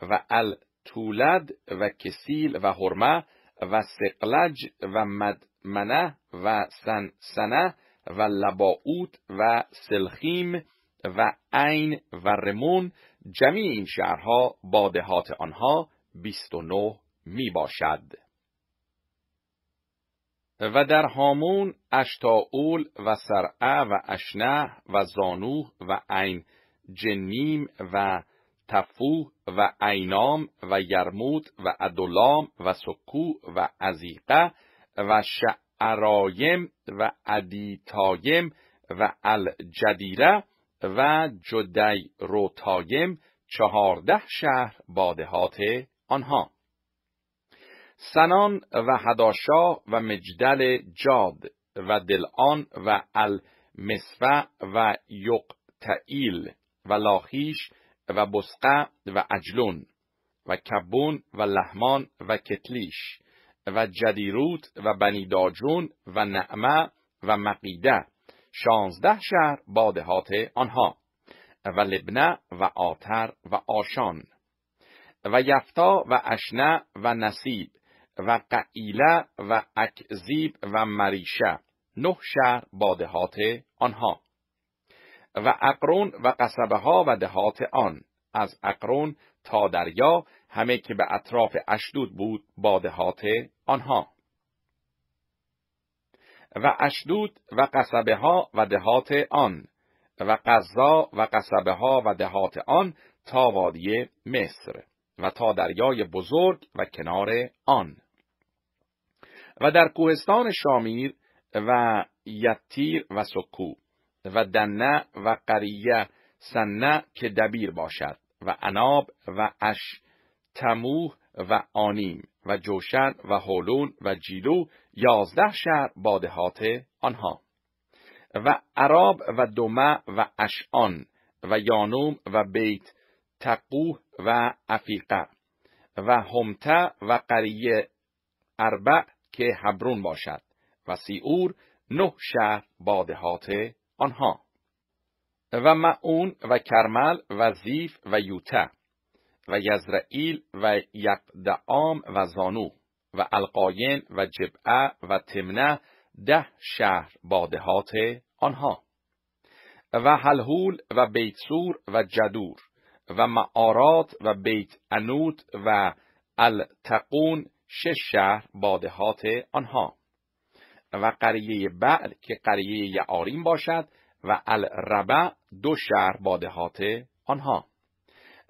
و التولد و کسیل و حرمه و سقلج و مدمنه و سنسنه و لباوت و سلخیم و عین و رمون جمیع این شهرها با دهات آنها 29 می باشد. و در هامون اشتاول و سرعه و اشنه و زانوه و عین جنیم و تفوه و عینام و یرموت و ادولام و سکو و عزیقه و شعرایم و عدیتایم و الجدیره و جدی روتایم چهارده شهر بادهات آنها سنان و هداشا و مجدل جاد و دلان و المصفع و یقتعیل و لاخیش و بسقه و اجلون و کبون و لحمان و کتلیش و جدیروت و بنی و نعمه و مقیده شانزده شهر با آنها و لبنه و آتر و آشان و یفتا و اشنه و نصیب و قعیله و اکزیب و مریشه نه شهر با دهات آنها و اقرون و قصبه ها و دهات آن از اقرون تا دریا همه که به اطراف اشدود بود با دهات آنها و اشدود و قصبه ها و دهات آن و قضا و قصبه ها و دهات آن تا وادی مصر و تا دریای بزرگ و کنار آن و در کوهستان شامیر و یتیر و سکو و دنه و قریه سنه که دبیر باشد و اناب و اش تموه و آنیم و جوشن و هولون و جیلو یازده شهر با دهات آنها و عراب و دومه و اشعان و یانوم و بیت تقوه و افیقه و همته و قریه اربع که حبرون باشد و سیعور نه شهر با دهات آنها و معون و کرمل و زیف و یوته و یزرائیل و یقدعام و زانو و القاین و جبعه و تمنه ده شهر با دهات آنها و حلهول و بیتسور و جدور و معارات و بیت انوت و التقون شش شهر بادهات آنها و قریه بعل که قریه یعاریم باشد و الربع دو شهر بادهات آنها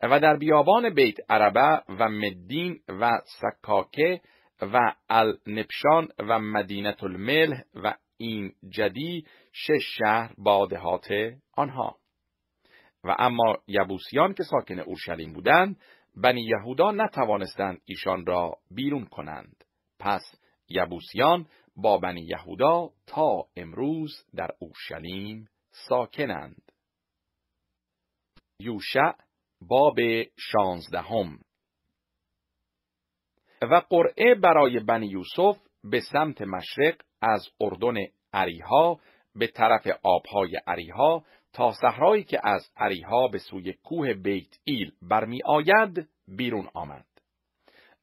و در بیابان بیت عربه و مدین و سکاکه و النبشان و مدینت المله و این جدی شش شهر بادهات آنها و اما یبوسیان که ساکن اورشلیم بودند بنی یهودا نتوانستند ایشان را بیرون کنند. پس یبوسیان با بنی یهودا تا امروز در اورشلیم ساکنند. یوشع باب شانزدهم و قرعه برای بنی یوسف به سمت مشرق از اردن عریها به طرف آبهای عریها تا صحرایی که از عریها به سوی کوه بیت ایل برمی آید بیرون آمد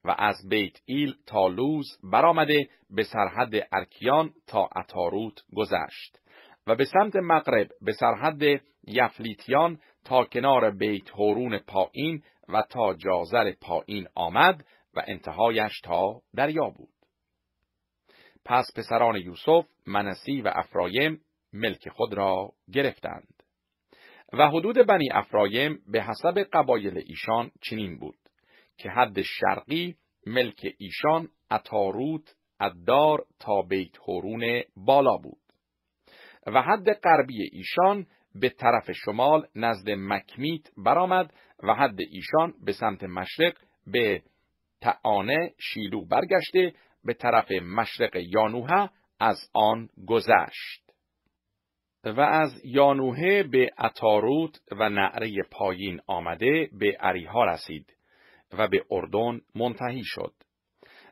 و از بیت ایل تا لوز برآمده به سرحد ارکیان تا اتاروت گذشت و به سمت مغرب به سرحد یفلیتیان تا کنار بیت هورون پایین و تا جازر پایین آمد و انتهایش تا دریا بود. پس پسران یوسف، منسی و افرایم ملک خود را گرفتند. و حدود بنی افرایم به حسب قبایل ایشان چنین بود که حد شرقی ملک ایشان اتاروت ادار تا بیت هورون بالا بود و حد غربی ایشان به طرف شمال نزد مکمیت برآمد و حد ایشان به سمت مشرق به تعانه شیلو برگشته به طرف مشرق یانوها از آن گذشت و از یانوهه به اتاروت و نعره پایین آمده به عریها رسید و به اردن منتهی شد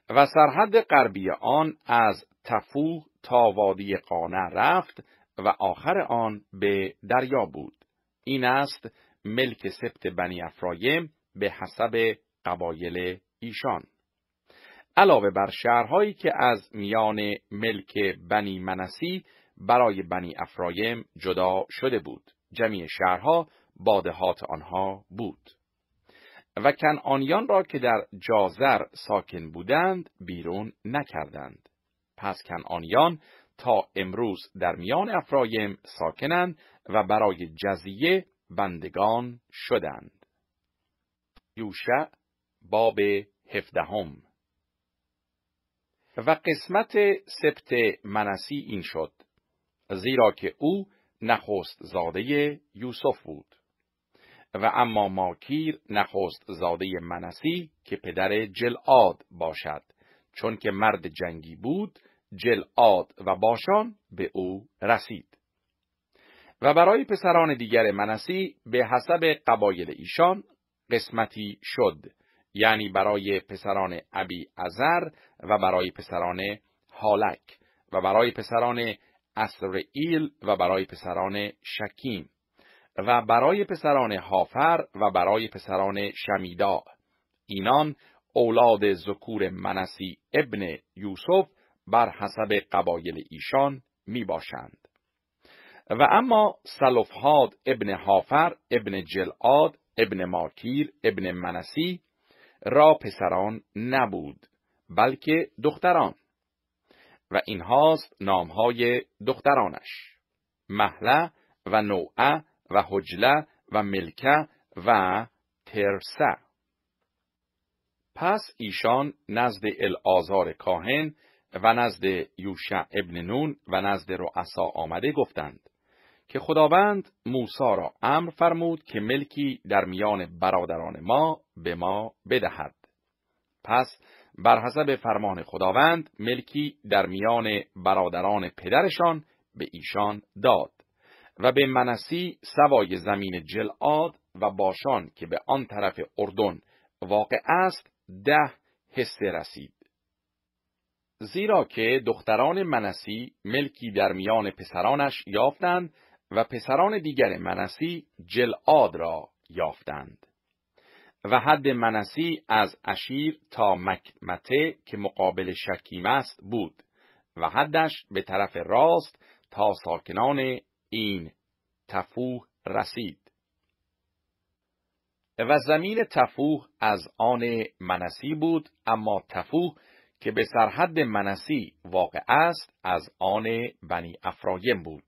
و سرحد غربی آن از تفوه تا وادی قانه رفت و آخر آن به دریا بود این است ملک سبت بنی افرایم به حسب قبایل ایشان علاوه بر شهرهایی که از میان ملک بنی منسی برای بنی افرایم جدا شده بود جمعی شهرها بادهات آنها بود و کنعانیان را که در جازر ساکن بودند بیرون نکردند پس کنعانیان تا امروز در میان افرایم ساکنند و برای جزیه بندگان شدند یوشع باب هفدهم و قسمت سبت منسی این شد زیرا که او نخست زاده یوسف بود و اما ماکیر نخست زاده منسی که پدر جلعاد باشد چون که مرد جنگی بود جلعاد و باشان به او رسید و برای پسران دیگر منسی به حسب قبایل ایشان قسمتی شد یعنی برای پسران ابی ازر و برای پسران حالک و برای پسران اسرائیل و برای پسران شکیم و برای پسران هافر و برای پسران شمیدا اینان اولاد ذکور منسی ابن یوسف بر حسب قبایل ایشان می باشند. و اما سلفهاد ابن هافر ابن جلعاد ابن ماکیر ابن منسی را پسران نبود بلکه دختران و این هاست نامهای دخترانش محله و نوعه و حجله و ملکه و ترسه پس ایشان نزد الازار کاهن و نزد یوشع ابن نون و نزد رؤسا آمده گفتند که خداوند موسا را امر فرمود که ملکی در میان برادران ما به ما بدهد پس بر حسب فرمان خداوند ملکی در میان برادران پدرشان به ایشان داد و به منسی سوای زمین جلعاد و باشان که به آن طرف اردن واقع است ده حسه رسید زیرا که دختران منسی ملکی در میان پسرانش یافتند و پسران دیگر منسی جلعاد را یافتند و حد منسی از اشیر تا مکمته که مقابل شکیم است بود و حدش به طرف راست تا ساکنان این تفوه رسید و زمین تفوه از آن منسی بود اما تفوه که به سرحد منسی واقع است از آن بنی افرایم بود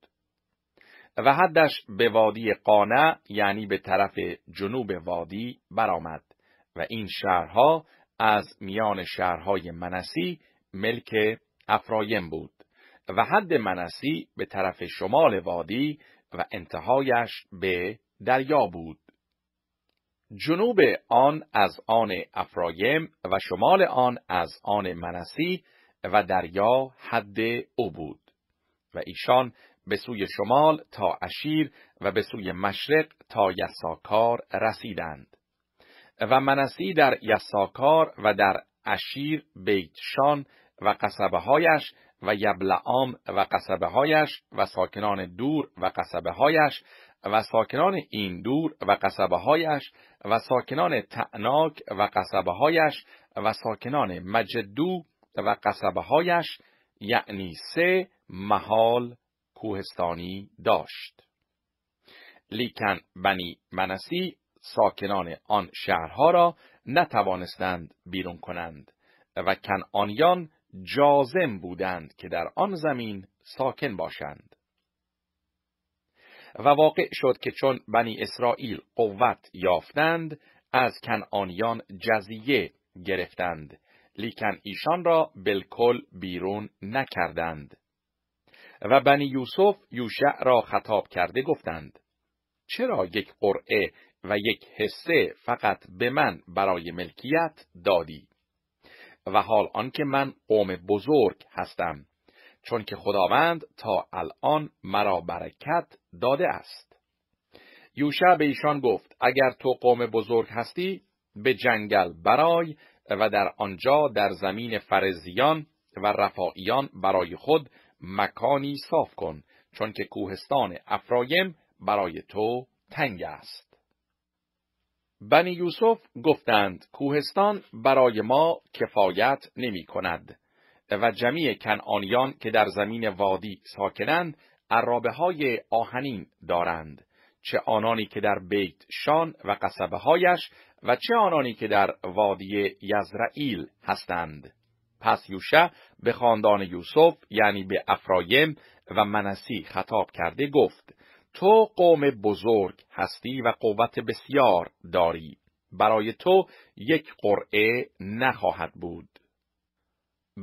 و حدش به وادی قانه یعنی به طرف جنوب وادی برآمد و این شهرها از میان شهرهای منسی ملک افرایم بود و حد منسی به طرف شمال وادی و انتهایش به دریا بود. جنوب آن از آن افرایم و شمال آن از آن منسی و دریا حد او بود و ایشان به سوی شمال تا اشیر و به سوی مشرق تا یساکار رسیدند. و منسی در یساکار و در اشیر بیتشان و قصبه و یبلعام و قصبه و ساکنان دور و قصبه و ساکنان این دور و قصبه و ساکنان تعناک و قصبه و ساکنان مجدو و قصبه یعنی سه محال کوهستانی داشت. لیکن بنی منسی ساکنان آن شهرها را نتوانستند بیرون کنند و کنعانیان جازم بودند که در آن زمین ساکن باشند. و واقع شد که چون بنی اسرائیل قوت یافتند از کنعانیان جزیه گرفتند لیکن ایشان را بالکل بیرون نکردند و بنی یوسف یوشع را خطاب کرده گفتند چرا یک قرعه و یک حصه فقط به من برای ملکیت دادی و حال آنکه من قوم بزرگ هستم چون که خداوند تا الان مرا برکت داده است یوشع به ایشان گفت اگر تو قوم بزرگ هستی به جنگل برای و در آنجا در زمین فرزیان و رفاعیان برای خود مکانی صاف کن چون که کوهستان افرایم برای تو تنگ است. بنی یوسف گفتند کوهستان برای ما کفایت نمی کند و جمیع کنعانیان که در زمین وادی ساکنند عرابه های آهنین دارند چه آنانی که در بیت شان و قصبه هایش و چه آنانی که در وادی یزرائیل هستند. پس یوشع به خاندان یوسف یعنی به افرایم و منسی خطاب کرده گفت تو قوم بزرگ هستی و قوت بسیار داری برای تو یک قرعه نخواهد بود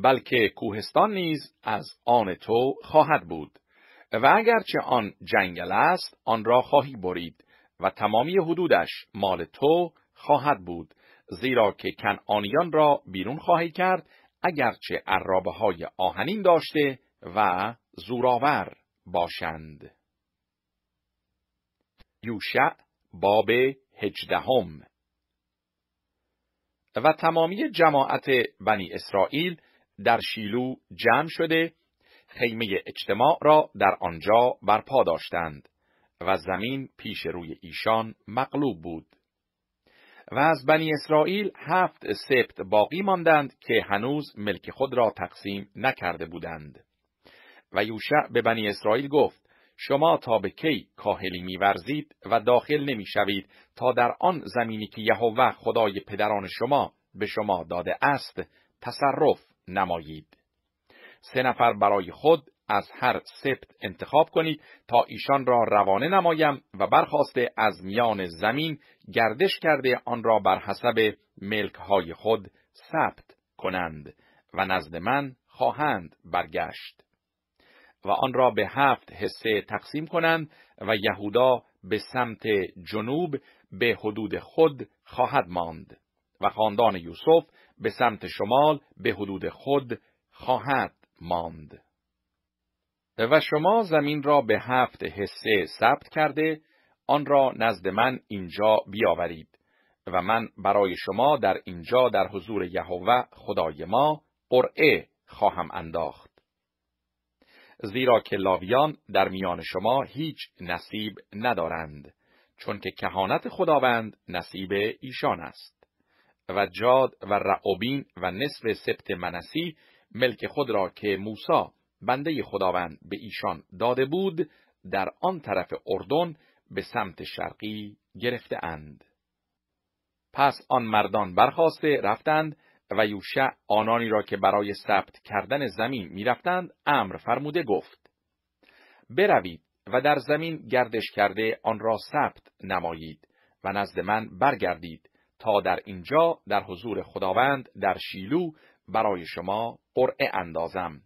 بلکه کوهستان نیز از آن تو خواهد بود و اگرچه آن جنگل است آن را خواهی برید و تمامی حدودش مال تو خواهد بود زیرا که کنعانیان را بیرون خواهی کرد اگرچه عرابه های آهنین داشته و زوراور باشند. یوشع باب هجدهم و تمامی جماعت بنی اسرائیل در شیلو جمع شده خیمه اجتماع را در آنجا برپا داشتند و زمین پیش روی ایشان مغلوب بود. و از بنی اسرائیل هفت سبت باقی ماندند که هنوز ملک خود را تقسیم نکرده بودند. و یوشع به بنی اسرائیل گفت شما تا به کی کاهلی میورزید و داخل نمیشوید تا در آن زمینی که یهوه خدای پدران شما به شما داده است تصرف نمایید. سه نفر برای خود از هر سبت انتخاب کنید تا ایشان را روانه نمایم و برخواسته از میان زمین گردش کرده آن را بر حسب ملکهای خود ثبت کنند و نزد من خواهند برگشت و آن را به هفت حسه تقسیم کنند و یهودا به سمت جنوب به حدود خود خواهد ماند و خاندان یوسف به سمت شمال به حدود خود خواهد ماند. و شما زمین را به هفت حسه ثبت کرده آن را نزد من اینجا بیاورید و من برای شما در اینجا در حضور یهوه خدای ما قرعه خواهم انداخت زیرا که لاویان در میان شما هیچ نصیب ندارند چون که کهانت خداوند نصیب ایشان است و جاد و رعوبین و نصف سبت منسی ملک خود را که موسی بنده خداوند به ایشان داده بود در آن طرف اردن به سمت شرقی گرفته اند. پس آن مردان برخواسته رفتند و یوشع آنانی را که برای ثبت کردن زمین میرفتند امر فرموده گفت بروید و در زمین گردش کرده آن را ثبت نمایید و نزد من برگردید تا در اینجا در حضور خداوند در شیلو برای شما قرعه اندازم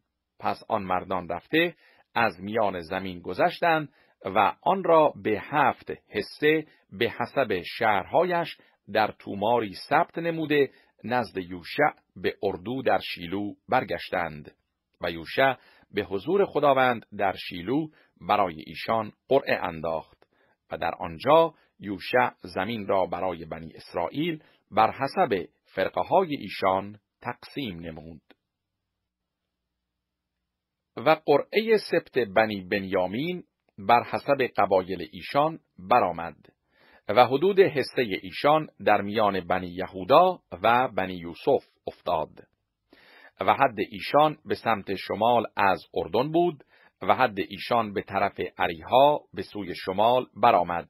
پس آن مردان رفته از میان زمین گذشتند و آن را به هفت حسه به حسب شهرهایش در توماری ثبت نموده نزد یوشع به اردو در شیلو برگشتند و یوشع به حضور خداوند در شیلو برای ایشان قرعه انداخت و در آنجا یوشع زمین را برای بنی اسرائیل بر حسب فرقه های ایشان تقسیم نمود. و قرعه سبت بنی بنیامین بر حسب قبایل ایشان برآمد و حدود حسه ایشان در میان بنی یهودا و بنی یوسف افتاد و حد ایشان به سمت شمال از اردن بود و حد ایشان به طرف عریها به سوی شمال برآمد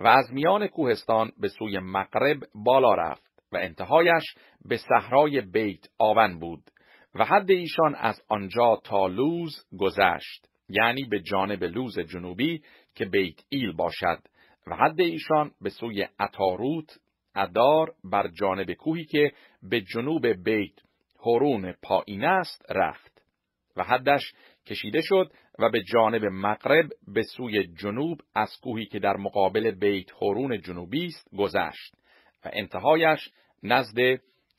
و از میان کوهستان به سوی مغرب بالا رفت و انتهایش به صحرای بیت آون بود و حد ایشان از آنجا تا لوز گذشت یعنی به جانب لوز جنوبی که بیت ایل باشد و حد ایشان به سوی اتاروت ادار بر جانب کوهی که به جنوب بیت هرون پایین است رفت و حدش کشیده شد و به جانب مغرب به سوی جنوب از کوهی که در مقابل بیت هرون جنوبی است گذشت و انتهایش نزد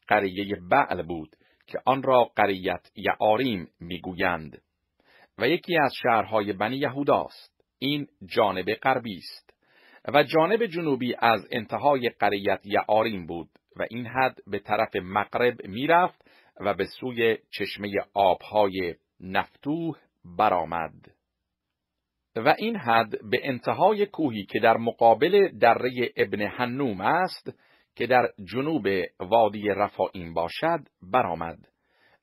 قریه بعل بود که آن را قریت یعاریم میگویند و یکی از شهرهای بنی یهوداست این جانب غربی است و جانب جنوبی از انتهای قریت یعاریم بود و این حد به طرف مغرب میرفت و به سوی چشمه آبهای نفتوه برآمد و این حد به انتهای کوهی که در مقابل دره ابن حنوم است که در جنوب وادی رفاین باشد برآمد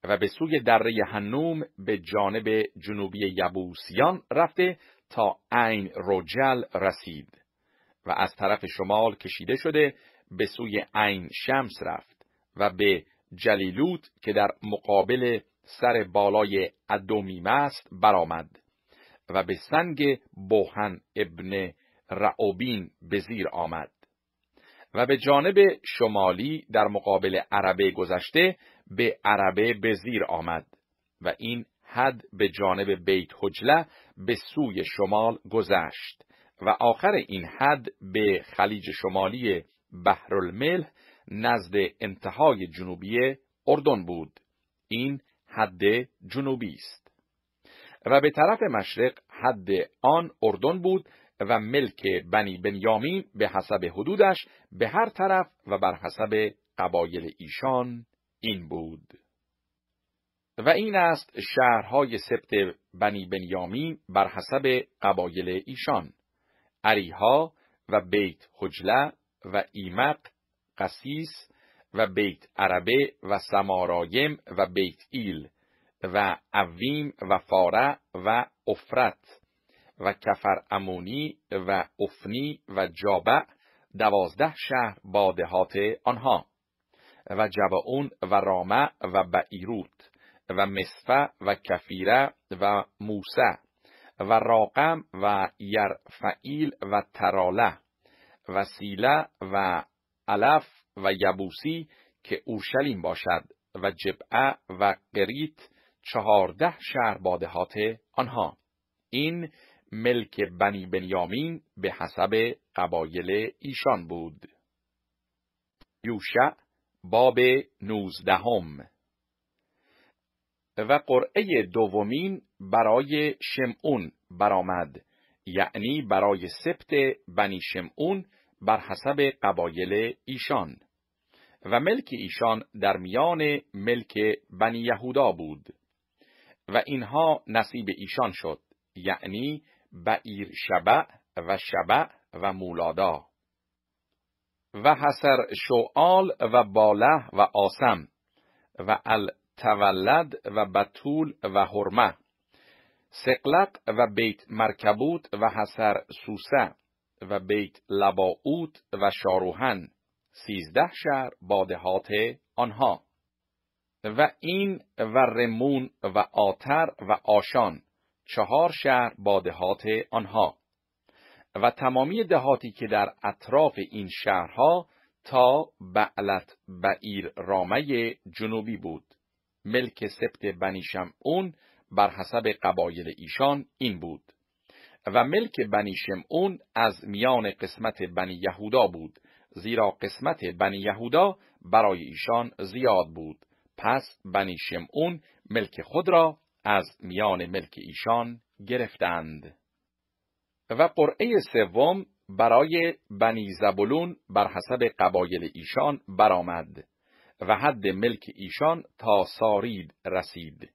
و به سوی دره هنوم به جانب جنوبی یبوسیان رفته تا عین روجل رسید و از طرف شمال کشیده شده به سوی عین شمس رفت و به جلیلوت که در مقابل سر بالای ادومیم است برآمد و به سنگ بوهن ابن رعوبین به زیر آمد و به جانب شمالی در مقابل عربه گذشته به عربه به زیر آمد و این حد به جانب بیت حجله به سوی شمال گذشت و آخر این حد به خلیج شمالی الملح نزد انتهای جنوبی اردن بود این حد جنوبی است و به طرف مشرق حد آن اردن بود و ملک بنی بنیامین به حسب حدودش به هر طرف و بر حسب قبایل ایشان این بود. و این است شهرهای سبت بنی بنیامین بر حسب قبایل ایشان، عریها و بیت حجله و ایمق، قسیس و بیت عربه و سمارایم و بیت ایل و اویم و فاره و افرت و کفر امونی و افنی و جابع دوازده شهر با دهات آنها و جبعون و رامع و بعیروت و مصفه و کفیره و موسه و راقم و یرفعیل و تراله و سیله و علف و یبوسی که اورشلیم باشد و جبعه و قریت چهارده شهر بادهات آنها این ملک بنی بنیامین به حسب قبایل ایشان بود. یوشع باب نوزدهم و قرعه دومین برای شمعون برآمد یعنی برای سبت بنی شمعون بر حسب قبایل ایشان و ملک ایشان در میان ملک بنی یهودا بود و اینها نصیب ایشان شد یعنی بعیر شبع و شبع و مولادا و حسر شعال و باله و آسم و التولد و بتول و حرمه سقلق و بیت مرکبوت و حسر سوسه و بیت لباعوت و شاروهن سیزده شهر بادهات آنها و این و رمون و آتر و آشان چهار شهر با دهات آنها و تمامی دهاتی که در اطراف این شهرها تا بعلت بعیر رامه جنوبی بود ملک سبت بنی شمعون بر حسب قبایل ایشان این بود و ملک بنی شمعون از میان قسمت بنی یهودا بود زیرا قسمت بنی یهودا برای ایشان زیاد بود پس بنی شمعون ملک خود را از میان ملک ایشان گرفتند. و قرعه سوم برای بنی زبولون بر حسب قبایل ایشان برآمد و حد ملک ایشان تا سارید رسید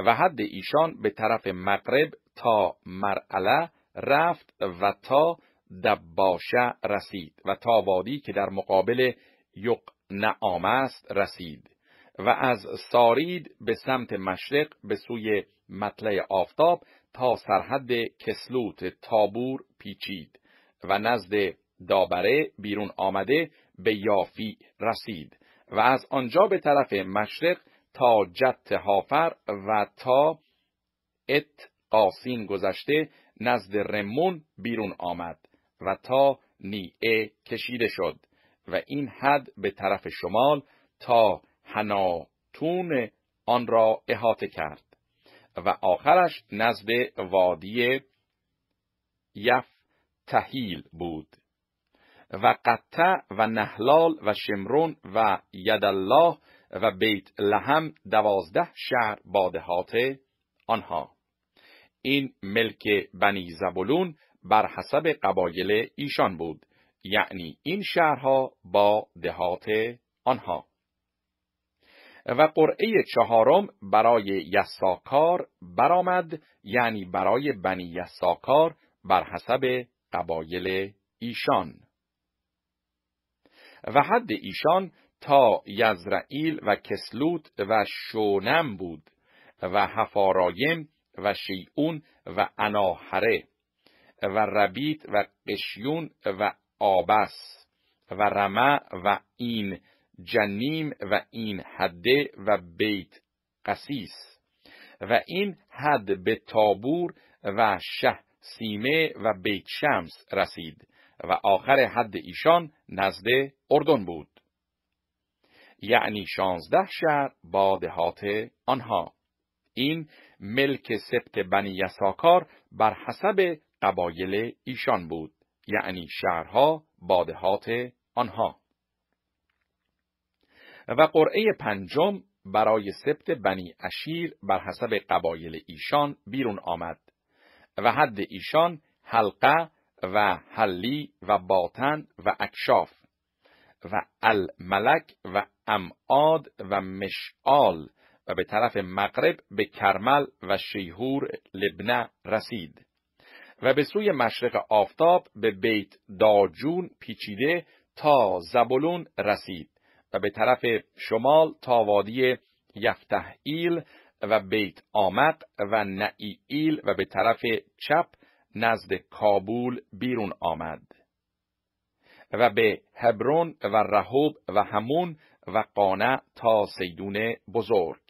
و حد ایشان به طرف مغرب تا مرعله رفت و تا دباشه رسید و تا وادی که در مقابل یقنعام است رسید و از سارید به سمت مشرق به سوی مطلع آفتاب تا سرحد کسلوت تابور پیچید و نزد دابره بیرون آمده به یافی رسید و از آنجا به طرف مشرق تا جت هافر و تا ات قاسین گذشته نزد رمون بیرون آمد و تا نیعه کشیده شد و این حد به طرف شمال تا هناتون آن را احاطه کرد و آخرش نزد وادی یف تهیل بود و قطع و نهلال و شمرون و یدالله و بیت لحم دوازده شهر بادهات آنها این ملک بنی زبولون بر حسب قبایل ایشان بود یعنی این شهرها با دهات آنها و قرعه چهارم برای یساکار برآمد یعنی برای بنی یساکار بر حسب قبایل ایشان و حد ایشان تا یزرائیل و کسلوت و شونم بود و هفارایم و شیعون و اناهره و ربیت و قشیون و آبس و رمه و این جنیم و این حده و بیت قسیس و این حد به تابور و شه سیمه و بیت شمس رسید و آخر حد ایشان نزد اردن بود. یعنی شانزده شهر با دهات آنها. این ملک سبت بنی یساکار بر حسب قبایل ایشان بود. یعنی شهرها با دهات آنها. و قرعه پنجم برای سبت بنی اشیر بر حسب قبایل ایشان بیرون آمد و حد ایشان حلقه و حلی و باطن و اکشاف و الملک و امعاد و مشعال و به طرف مغرب به کرمل و شیهور لبنه رسید و به سوی مشرق آفتاب به بیت داجون پیچیده تا زبلون رسید و به طرف شمال تا وادی ایل و بیت آمد و ایل و به طرف چپ نزد کابول بیرون آمد و به هبرون و رهوب و همون و قانه تا سیدون بزرگ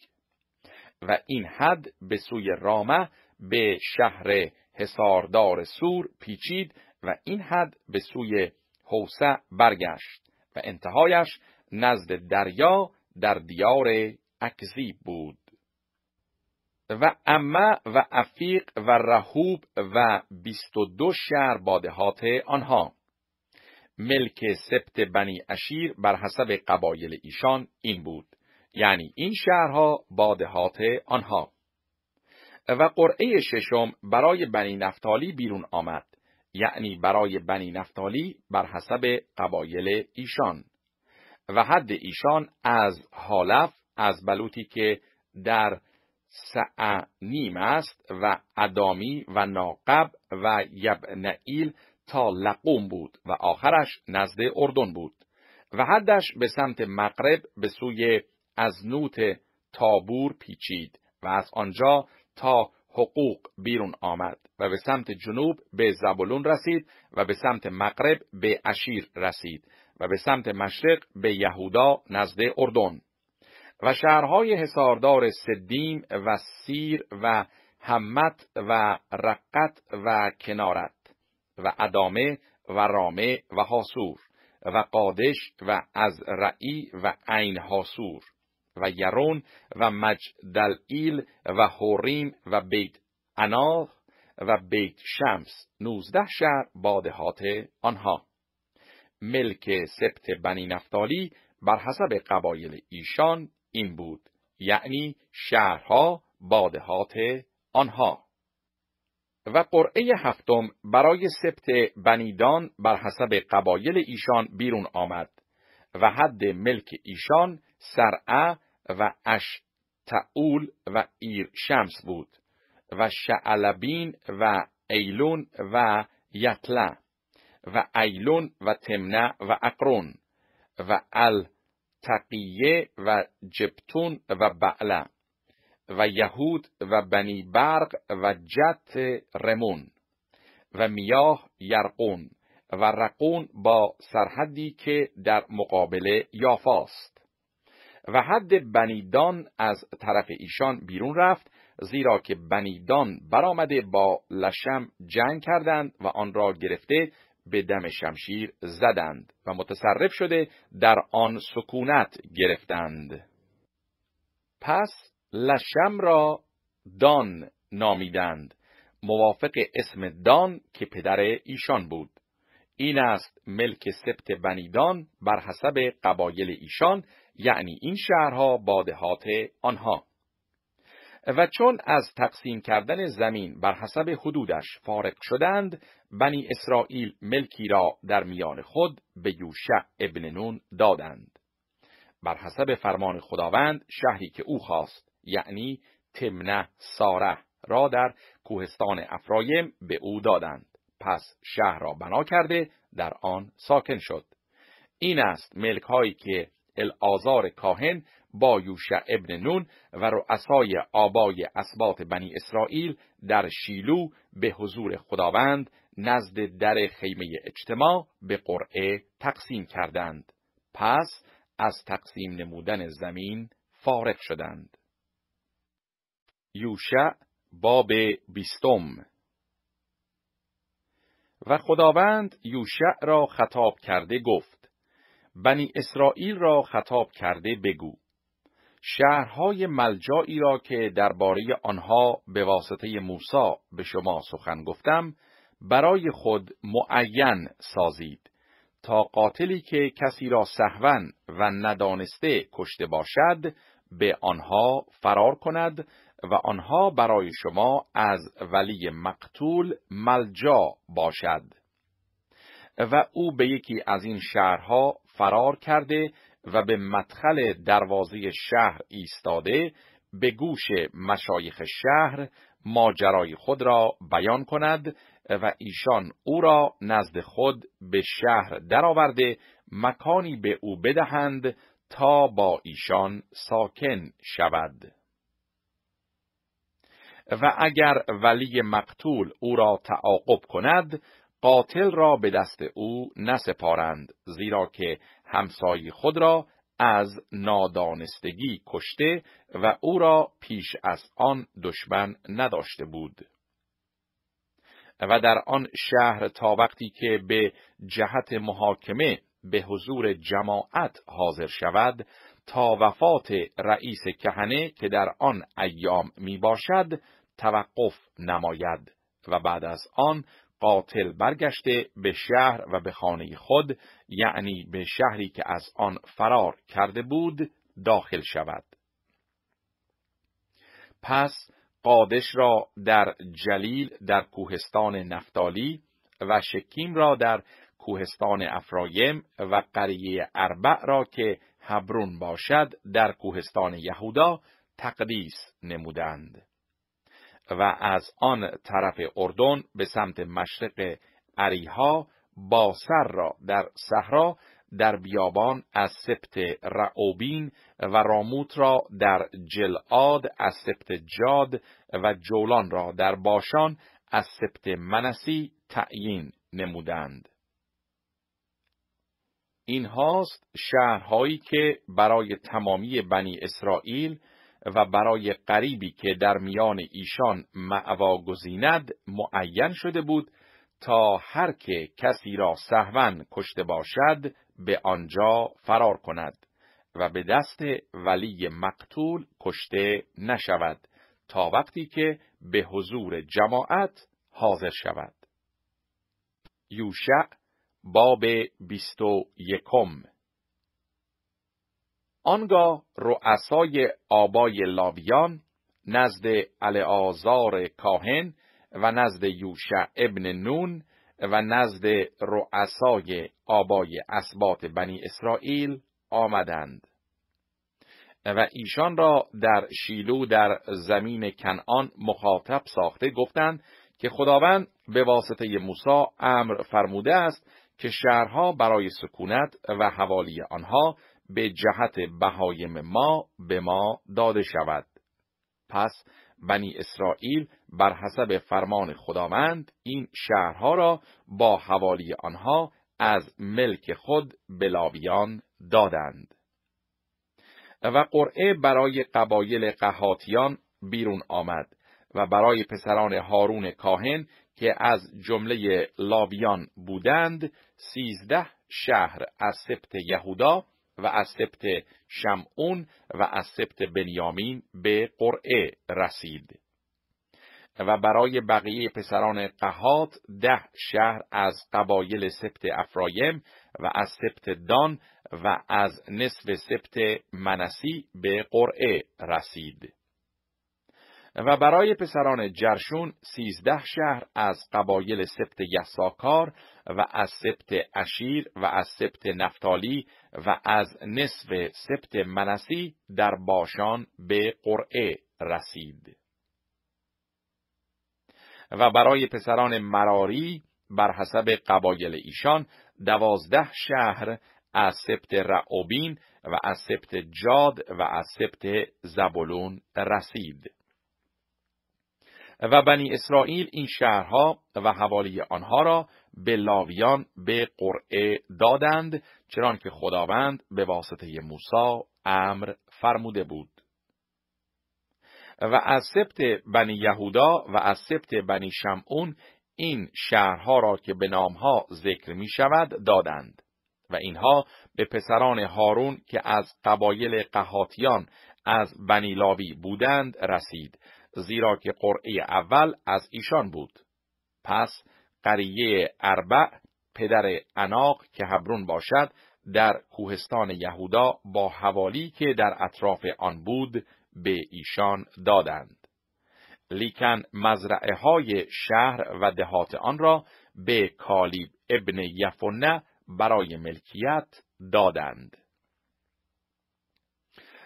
و این حد به سوی رامه به شهر حساردار سور پیچید و این حد به سوی حوسه برگشت و انتهایش نزد دریا در دیار اکزیب بود و اما و افیق و رهوب و بیست و دو شهر بادهات آنها ملک سبت بنی اشیر بر حسب قبایل ایشان این بود یعنی این شهرها بادهات آنها و قرعه ششم برای بنی نفتالی بیرون آمد یعنی برای بنی نفتالی بر حسب قبایل ایشان و حد ایشان از حالف از بلوطی که در سعنیم است و ادامی و ناقب و یبنئیل تا لقوم بود و آخرش نزد اردن بود و حدش به سمت مغرب به سوی از نوت تابور پیچید و از آنجا تا حقوق بیرون آمد و به سمت جنوب به زبولون رسید و به سمت مغرب به اشیر رسید و به سمت مشرق به یهودا نزد اردن و شهرهای حساردار سدیم و سیر و همت و رقت و کنارت و ادامه و رامه و حاسور و قادش و ازرعی و عین حاسور و یرون و مجدلئیل و هوریم و بیت اناف و بیت شمس نوزده شهر بادهات آنها ملک سبت بنی نفتالی بر حسب قبایل ایشان این بود یعنی شهرها بادهات آنها و قرعه هفتم برای سبت بنیدان بر حسب قبایل ایشان بیرون آمد و حد ملک ایشان سرعه و اش تعول و ایر شمس بود و شعلبین و ایلون و یتله و ایلون و تمنه و اقرون و التقیه و جبتون و بعله و یهود و بنی برق و جت رمون و میاه یرقون و رقون با سرحدی که در مقابل یافاست و حد بنیدان از طرف ایشان بیرون رفت زیرا که بنیدان برآمده با لشم جنگ کردند و آن را گرفته به دم شمشیر زدند و متصرف شده در آن سکونت گرفتند. پس لشم را دان نامیدند موافق اسم دان که پدر ایشان بود این است ملک سبت بنیدان بر حسب قبایل ایشان یعنی این شهرها با دهات آنها و چون از تقسیم کردن زمین بر حسب حدودش فارق شدند بنی اسرائیل ملکی را در میان خود به یوشع ابن نون دادند بر حسب فرمان خداوند شهری که او خواست یعنی تمنه ساره را در کوهستان افرایم به او دادند پس شهر را بنا کرده در آن ساکن شد این است ملک هایی که الازار کاهن با یوشع ابن نون و رؤسای آبای اسباط بنی اسرائیل در شیلو به حضور خداوند نزد در خیمه اجتماع به قرعه تقسیم کردند. پس از تقسیم نمودن زمین فارغ شدند. یوشع باب بیستم و خداوند یوشع را خطاب کرده گفت بنی اسرائیل را خطاب کرده بگو شهرهای ملجایی را که درباره آنها به واسطه موسا به شما سخن گفتم برای خود معین سازید تا قاتلی که کسی را سهون و ندانسته کشته باشد به آنها فرار کند و آنها برای شما از ولی مقتول ملجا باشد و او به یکی از این شهرها فرار کرده و به مدخل دروازه شهر ایستاده به گوش مشایخ شهر ماجرای خود را بیان کند و ایشان او را نزد خود به شهر درآورده مکانی به او بدهند تا با ایشان ساکن شود. و اگر ولی مقتول او را تعاقب کند قاتل را به دست او نسپارند زیرا که همسایه خود را از نادانستگی کشته و او را پیش از آن دشمن نداشته بود. و در آن شهر تا وقتی که به جهت محاکمه به حضور جماعت حاضر شود تا وفات رئیس کهنه که در آن ایام می باشد توقف نماید و بعد از آن قاتل برگشته به شهر و به خانه خود یعنی به شهری که از آن فرار کرده بود داخل شود. پس قادش را در جلیل در کوهستان نفتالی و شکیم را در کوهستان افرایم و قریه اربع را که حبرون باشد در کوهستان یهودا تقدیس نمودند. و از آن طرف اردن به سمت مشرق عریها با سر را در صحرا در بیابان از سبت رعوبین و راموت را در جلعاد از سبت جاد و جولان را در باشان از سبت منسی تعیین نمودند. این هاست شهرهایی که برای تمامی بنی اسرائیل و برای قریبی که در میان ایشان معوا گزیند معین شده بود تا هر که کسی را سهون کشته باشد به آنجا فرار کند و به دست ولی مقتول کشته نشود تا وقتی که به حضور جماعت حاضر شود. یوشع باب بیست و یکم آنگاه رؤسای آبای لاویان نزد علعازار کاهن و نزد یوشع ابن نون و نزد رؤسای آبای اسبات بنی اسرائیل آمدند و ایشان را در شیلو در زمین کنعان مخاطب ساخته گفتند که خداوند به واسطه موسی امر فرموده است که شهرها برای سکونت و حوالی آنها به جهت بهایم ما به ما داده شود. پس بنی اسرائیل بر حسب فرمان خداوند این شهرها را با حوالی آنها از ملک خود به دادند. و قرعه برای قبایل قهاتیان بیرون آمد و برای پسران هارون کاهن که از جمله لابیان بودند سیزده شهر از سبت یهودا و از سبت شمعون و از سبت بنیامین به قرعه رسید و برای بقیه پسران قهات ده شهر از قبایل سبت افرایم و از سبت دان و از نصف سبت منسی به قرعه رسید. و برای پسران جرشون سیزده شهر از قبایل سبت یساکار و از سبت اشیر و از سبت نفتالی و از نصف سبت منسی در باشان به قرعه رسید. و برای پسران مراری بر حسب قبایل ایشان دوازده شهر از سبت رعوبین و از سبت جاد و از سبت زبولون رسید. و بنی اسرائیل این شهرها و حوالی آنها را به لاویان به قرعه دادند چرا که خداوند به واسطه موسی امر فرموده بود و از سبت بنی یهودا و از سبت بنی شمعون این شهرها را که به نامها ذکر می شود دادند و اینها به پسران هارون که از قبایل قهاتیان از بنی لاوی بودند رسید زیرا که قرعه اول از ایشان بود پس قریه اربع پدر اناق که هبرون باشد در کوهستان یهودا با حوالی که در اطراف آن بود به ایشان دادند لیکن مزرعه های شهر و دهات آن را به کالیب ابن یفونه برای ملکیت دادند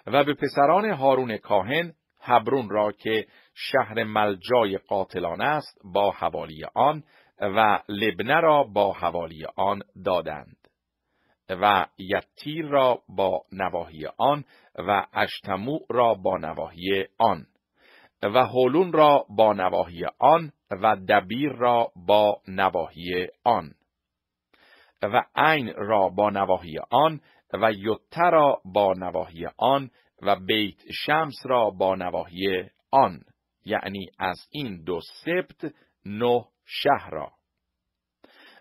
و به پسران هارون کاهن حبرون را که شهر ملجای قاتلان است با حوالی آن و لبنه را با حوالی آن دادند و یتیر را با نواحی آن و اشتمو را با نواحی آن و هولون را با نواحی آن و دبیر را با نواحی آن و عین را با نواحی آن و یوتا را با نواحی آن و بیت شمس را با نواحی آن یعنی از این دو سبت نه شهر را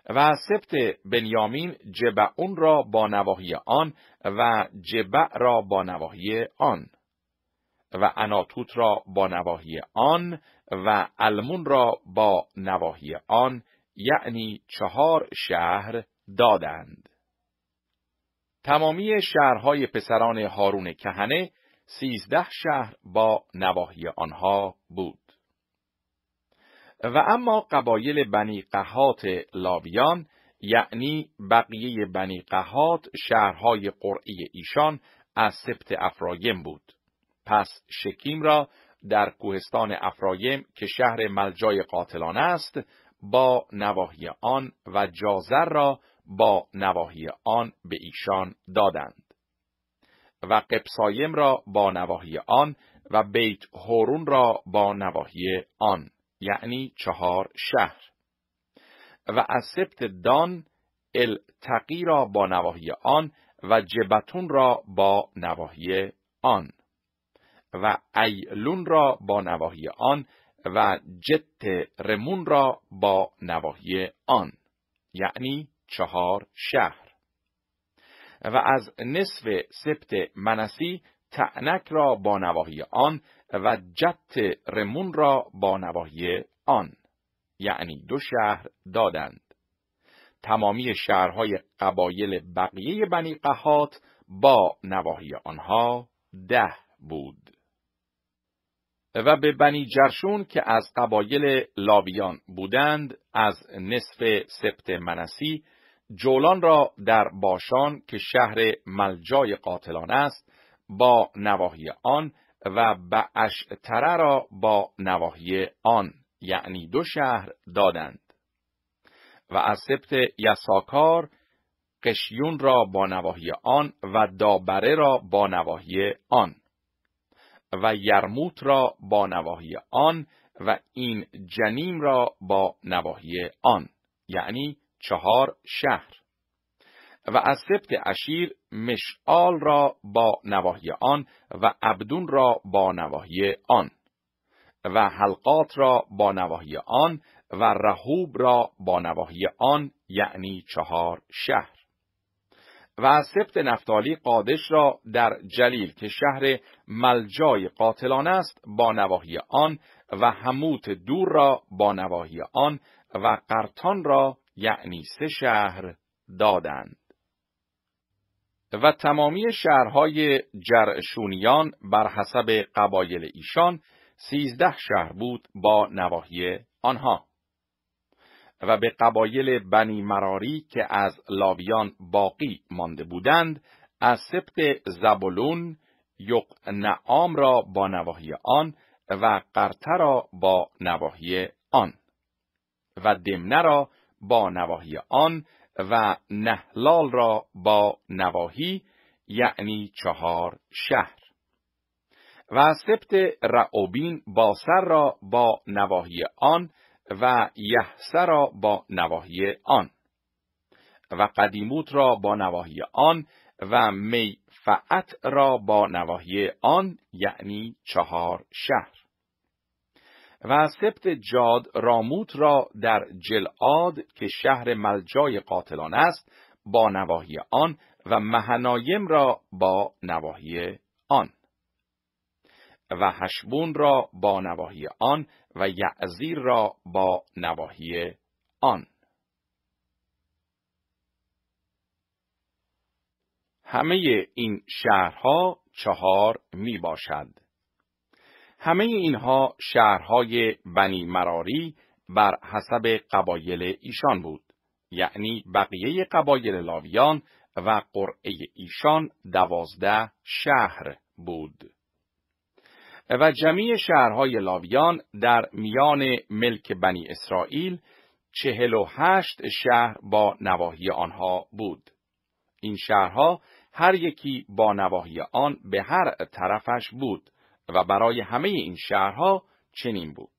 و سبت بنیامین جبعون را با نواحی آن و جبع را با نواحی آن و اناتوت را با نواحی آن و المون را با نواحی آن یعنی چهار شهر دادند. تمامی شهرهای پسران هارون کهنه سیزده شهر با نواحی آنها بود. و اما قبایل بنی قهات لاویان یعنی بقیه بنی قهات شهرهای قرعی ایشان از سبت افرایم بود. پس شکیم را در کوهستان افرایم که شهر ملجای قاتلان است با نواحی آن و جازر را با نواحی آن به ایشان دادند و قبسایم را با نواحی آن و بیت هورون را با نواحی آن یعنی چهار شهر و از دان التقی را با نواحی آن و جبتون را با نواحی آن و ایلون را با نواحی آن و جت رمون را با نواحی آن یعنی چهار شهر و از نصف سبت منسی تعنک را با نواحی آن و جت رمون را با نواحی آن یعنی دو شهر دادند تمامی شهرهای قبایل بقیه بنی قهات با نواحی آنها ده بود و به بنی جرشون که از قبایل لاویان بودند از نصف سبت منسی جولان را در باشان که شهر ملجای قاتلان است با نواحی آن و بعشتره را با نواحی آن یعنی دو شهر دادند و از سبت یساکار قشیون را با نواحی آن و دابره را با نواحی آن و یرموت را با نواحی آن و این جنیم را با نواحی آن یعنی چهار شهر و از سبت اشیر مشعال را با نواحی آن و عبدون را با نواحی آن و حلقات را با نواحی آن و رهوب را با نواحی آن یعنی چهار شهر و از سبت نفتالی قادش را در جلیل که شهر ملجای قاتلان است با نواحی آن و حموت دور را با نواحی آن و قرتان را یعنی سه شهر دادند. و تمامی شهرهای جرشونیان بر حسب قبایل ایشان سیزده شهر بود با نواحی آنها و به قبایل بنی مراری که از لاویان باقی مانده بودند از سبت زبولون یقنعام را با نواحی آن و قرته را با نواحی آن و دمنه را با نواهی آن و نهلال را با نواهی یعنی چهار شهر و سبت رعوبین باسر را با نواهی آن و یحسه را با نواهی آن و قدیموت را با نواهی آن و میفعت را با نواهی آن یعنی چهار شهر و سبت جاد راموت را در جلعاد که شهر ملجای قاتلان است با نواحی آن و مهنایم را با نواحی آن و هشبون را با نواحی آن و یعزیر را با نواحی آن همه این شهرها چهار می باشد همه اینها شهرهای بنی مراری بر حسب قبایل ایشان بود یعنی بقیه قبایل لاویان و قرعه ایشان دوازده شهر بود و جمعی شهرهای لاویان در میان ملک بنی اسرائیل چهل و هشت شهر با نواحی آنها بود این شهرها هر یکی با نواحی آن به هر طرفش بود و برای همه این شهرها چنین بود.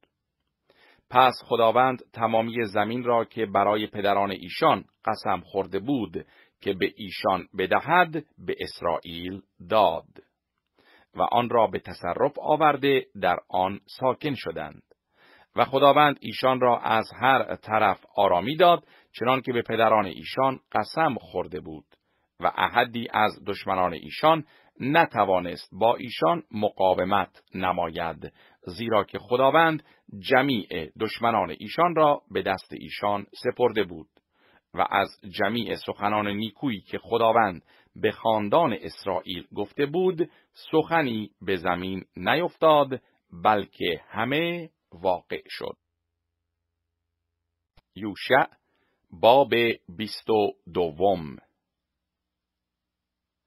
پس خداوند تمامی زمین را که برای پدران ایشان قسم خورده بود که به ایشان بدهد به اسرائیل داد و آن را به تصرف آورده در آن ساکن شدند و خداوند ایشان را از هر طرف آرامی داد چنان که به پدران ایشان قسم خورده بود و احدی از دشمنان ایشان نتوانست با ایشان مقاومت نماید زیرا که خداوند جمیع دشمنان ایشان را به دست ایشان سپرده بود و از جمیع سخنان نیکویی که خداوند به خاندان اسرائیل گفته بود سخنی به زمین نیفتاد بلکه همه واقع شد یوشع باب بیست و دوم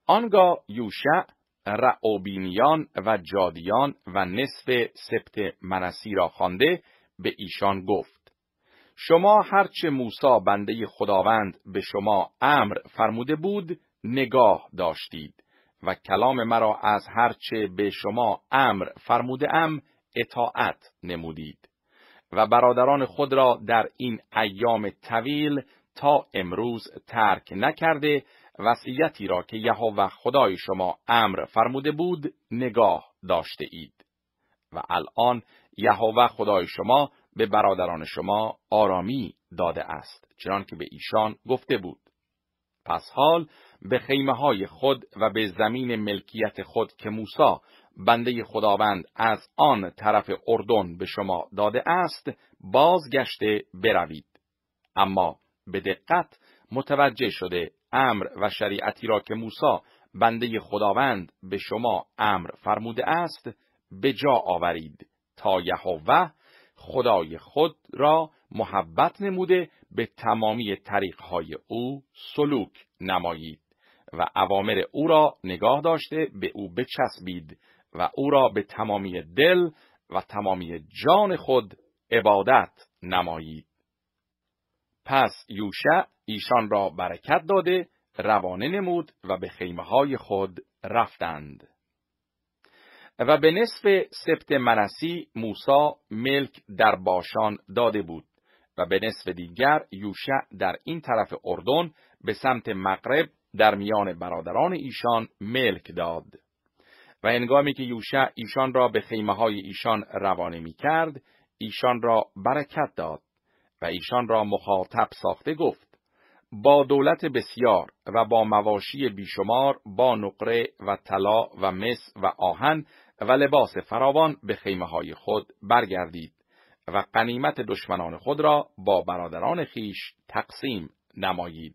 آنگاه یوشع رعوبینیان و جادیان و نصف سبت منسی را خوانده به ایشان گفت شما هرچه موسا بنده خداوند به شما امر فرموده بود نگاه داشتید و کلام مرا از هرچه به شما امر فرموده ام اطاعت نمودید و برادران خود را در این ایام طویل تا امروز ترک نکرده وصیتی را که یهوه خدای شما امر فرموده بود نگاه داشته اید و الان یهوه خدای شما به برادران شما آرامی داده است چنان که به ایشان گفته بود پس حال به خیمه های خود و به زمین ملکیت خود که موسا بنده خداوند از آن طرف اردن به شما داده است بازگشته بروید اما به دقت متوجه شده امر و شریعتی را که موسی بنده خداوند به شما امر فرموده است به جا آورید تا یهوه خدای خود را محبت نموده به تمامی طریقهای او سلوک نمایید و اوامر او را نگاه داشته به او بچسبید و او را به تمامی دل و تمامی جان خود عبادت نمایید. پس یوشع ایشان را برکت داده روانه نمود و به خیمه های خود رفتند. و به نصف سبت منسی موسا ملک در باشان داده بود و به نصف دیگر یوشع در این طرف اردن به سمت مغرب در میان برادران ایشان ملک داد. و هنگامی که یوشع ایشان را به خیمه های ایشان روانه می کرد، ایشان را برکت داد و ایشان را مخاطب ساخته گفت با دولت بسیار و با مواشی بیشمار با نقره و طلا و مس و آهن و لباس فراوان به خیمه های خود برگردید و قنیمت دشمنان خود را با برادران خیش تقسیم نمایید.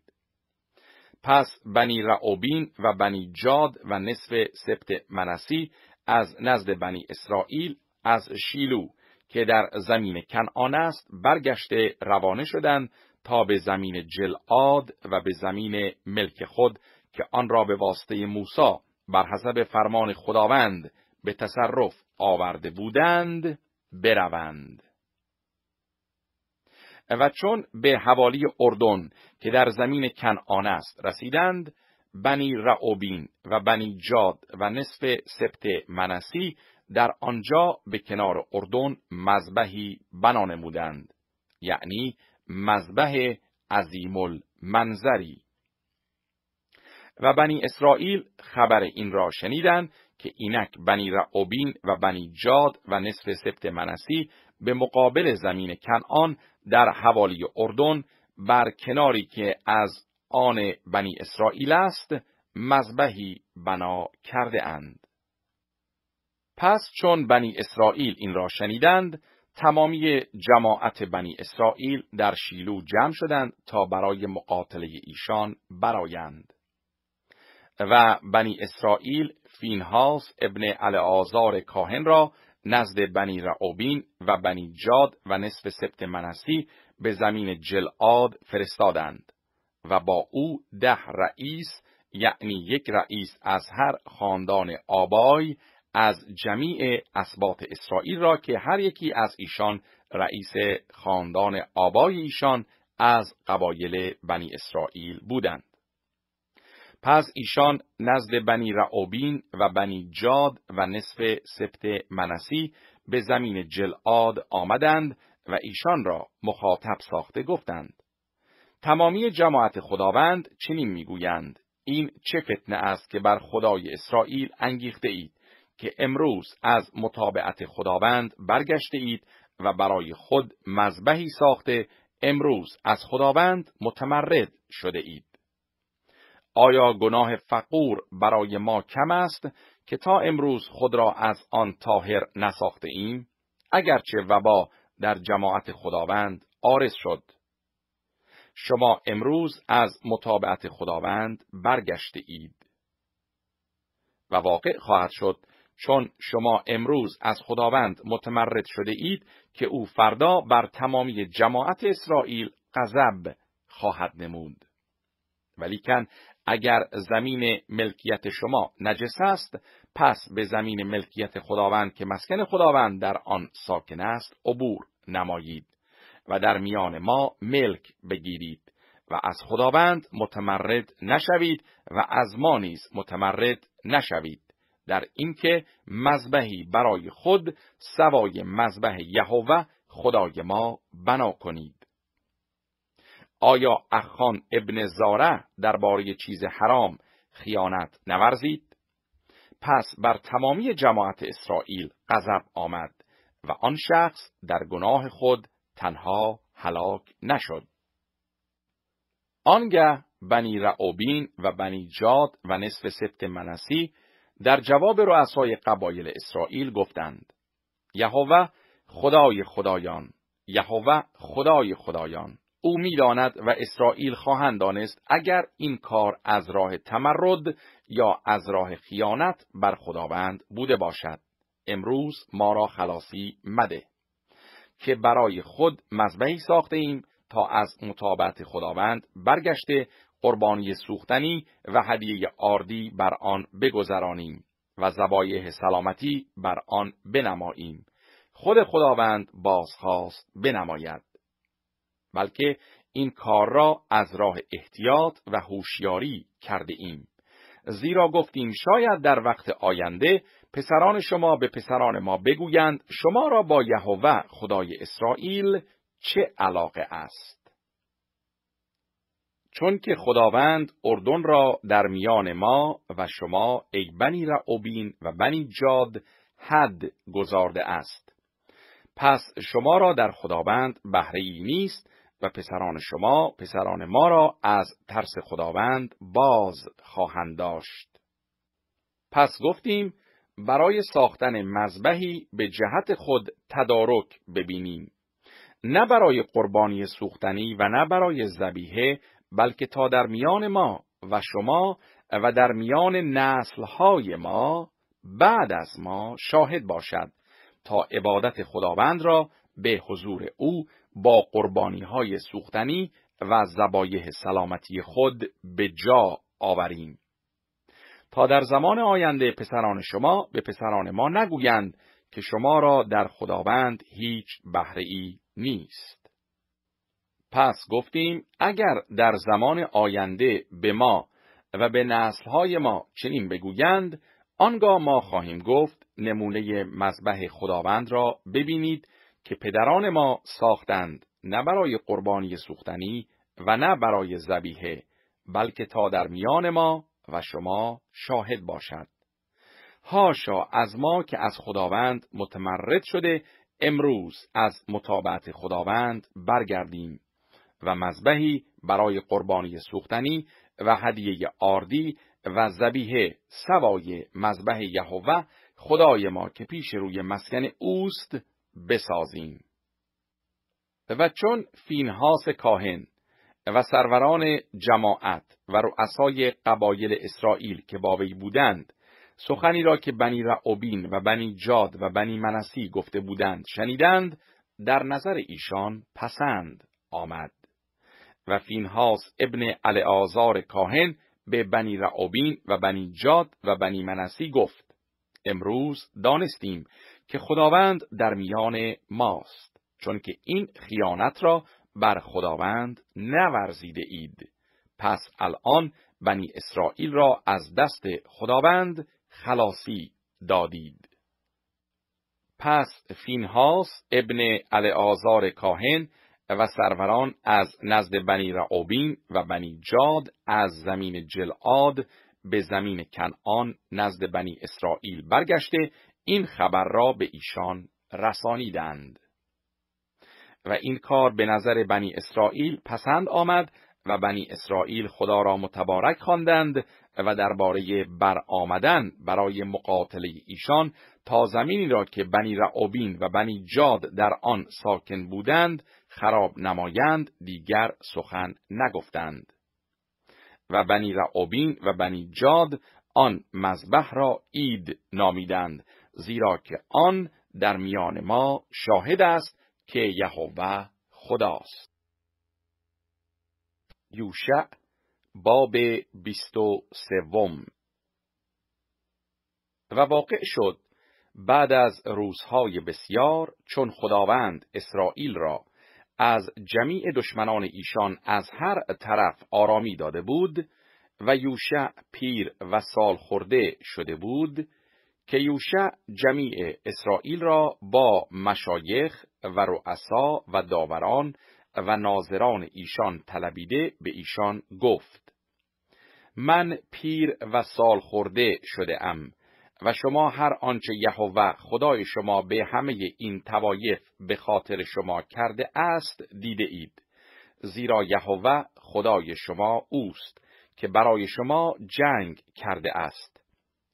پس بنی رعوبین و بنی جاد و نصف سبت منسی از نزد بنی اسرائیل از شیلو که در زمین کنعان است برگشته روانه شدند تا به زمین جلعاد و به زمین ملک خود که آن را به واسطه موسا بر حسب فرمان خداوند به تصرف آورده بودند بروند و چون به حوالی اردن که در زمین کنعان است رسیدند بنی رعوبین و بنی جاد و نصف سبت منسی در آنجا به کنار اردن مذبحی بنا نمودند یعنی مذبح عظیم المنظری و بنی اسرائیل خبر این را شنیدند که اینک بنی رعوبین و بنی جاد و نصف سبت منسی به مقابل زمین کنعان در حوالی اردن بر کناری که از آن بنی اسرائیل است مذبحی بنا کرده اند. پس چون بنی اسرائیل این را شنیدند تمامی جماعت بنی اسرائیل در شیلو جمع شدند تا برای مقاتله ایشان برایند و بنی اسرائیل فینهاس ابن علعازار کاهن را نزد بنی رعوبین و بنی جاد و نصف سبت منسی به زمین جلعاد فرستادند و با او ده رئیس یعنی یک رئیس از هر خاندان آبای از جمیع اسباط اسرائیل را که هر یکی از ایشان رئیس خاندان آبای ایشان از قبایل بنی اسرائیل بودند. پس ایشان نزد بنی رعوبین و بنی جاد و نصف سبت منسی به زمین جلعاد آمدند و ایشان را مخاطب ساخته گفتند. تمامی جماعت خداوند چنین میگویند این چه فتنه است که بر خدای اسرائیل انگیخته اید که امروز از مطابعت خداوند برگشته اید و برای خود مذبحی ساخته امروز از خداوند متمرد شده اید. آیا گناه فقور برای ما کم است که تا امروز خود را از آن تاهر نساخته ایم؟ اگرچه وبا در جماعت خداوند آرز شد. شما امروز از مطابعت خداوند برگشته اید. و واقع خواهد شد چون شما امروز از خداوند متمرد شده اید که او فردا بر تمامی جماعت اسرائیل غضب خواهد نمود. ولیکن اگر زمین ملکیت شما نجس است پس به زمین ملکیت خداوند که مسکن خداوند در آن ساکن است عبور نمایید و در میان ما ملک بگیرید و از خداوند متمرد نشوید و از ما نیز متمرد نشوید در اینکه مذبحی برای خود سوای مذبح یهوه خدای ما بنا کنید. آیا اخان ابن زاره درباره چیز حرام خیانت نورزید؟ پس بر تمامی جماعت اسرائیل غضب آمد و آن شخص در گناه خود تنها هلاک نشد. آنگه بنی رعوبین و بنی جاد و نصف سبت منسی در جواب رؤسای قبایل اسرائیل گفتند یهوه خدای خدایان یهوه خدای خدایان او میداند و اسرائیل خواهند دانست اگر این کار از راه تمرد یا از راه خیانت بر خداوند بوده باشد امروز ما را خلاصی مده که برای خود مذبحی ساخته ایم تا از مطابعت خداوند برگشته قربانی سوختنی و هدیه آردی بر آن بگذرانیم و زبایه سلامتی بر آن بنماییم خود خداوند بازخواست بنماید بلکه این کار را از راه احتیاط و هوشیاری کرده ایم زیرا گفتیم شاید در وقت آینده پسران شما به پسران ما بگویند شما را با یهوه خدای اسرائیل چه علاقه است چون که خداوند اردن را در میان ما و شما ای بنی رعوبین و بنی جاد حد گذارده است پس شما را در خداوند بهره ای نیست و پسران شما پسران ما را از ترس خداوند باز خواهند داشت پس گفتیم برای ساختن مذبحی به جهت خود تدارک ببینیم نه برای قربانی سوختنی و نه برای ذبیحه بلکه تا در میان ما و شما و در میان نسلهای ما بعد از ما شاهد باشد تا عبادت خداوند را به حضور او با قربانی های سوختنی و زبایه سلامتی خود به جا آوریم. تا در زمان آینده پسران شما به پسران ما نگویند که شما را در خداوند هیچ بهره ای نیست. پس گفتیم اگر در زمان آینده به ما و به نسلهای ما چنین بگویند آنگاه ما خواهیم گفت نمونه مذبح خداوند را ببینید که پدران ما ساختند نه برای قربانی سوختنی و نه برای زبیه، بلکه تا در میان ما و شما شاهد باشد هاشا از ما که از خداوند متمرد شده امروز از مطابعت خداوند برگردیم و مذبحی برای قربانی سوختنی و هدیه آردی و زبیه سوای مذبح یهوه خدای ما که پیش روی مسکن اوست بسازیم و چون فینهاس کاهن و سروران جماعت و رؤسای قبایل اسرائیل که با بودند سخنی را که بنی رعوبین و بنی جاد و بنی منسی گفته بودند شنیدند در نظر ایشان پسند آمد و فینهاس ابن علعازار کاهن به بنی رعوبین و بنی جاد و بنی منسی گفت امروز دانستیم که خداوند در میان ماست چون که این خیانت را بر خداوند نورزیده اید پس الان بنی اسرائیل را از دست خداوند خلاصی دادید پس فینهاس ابن علعازار کاهن و سروران از نزد بنی رعوبین و بنی جاد از زمین جلعاد به زمین کنعان نزد بنی اسرائیل برگشته این خبر را به ایشان رسانیدند. و این کار به نظر بنی اسرائیل پسند آمد و بنی اسرائیل خدا را متبارک خواندند و درباره برآمدن برای مقاتله ایشان تا زمینی را که بنی رعوبین و بنی جاد در آن ساکن بودند خراب نمایند دیگر سخن نگفتند و بنی رعوبین و بنی جاد آن مذبح را اید نامیدند زیرا که آن در میان ما شاهد است که یهوه خداست یوشع باب بیست و سوم و واقع شد بعد از روزهای بسیار چون خداوند اسرائیل را از جمیع دشمنان ایشان از هر طرف آرامی داده بود و یوشع پیر و سال خورده شده بود که یوشع جمیع اسرائیل را با مشایخ و رؤسا و داوران و ناظران ایشان طلبیده به ایشان گفت من پیر و سال خورده شده ام و شما هر آنچه یهوه خدای شما به همه این توایف به خاطر شما کرده است دیده اید. زیرا یهوه خدای شما اوست که برای شما جنگ کرده است.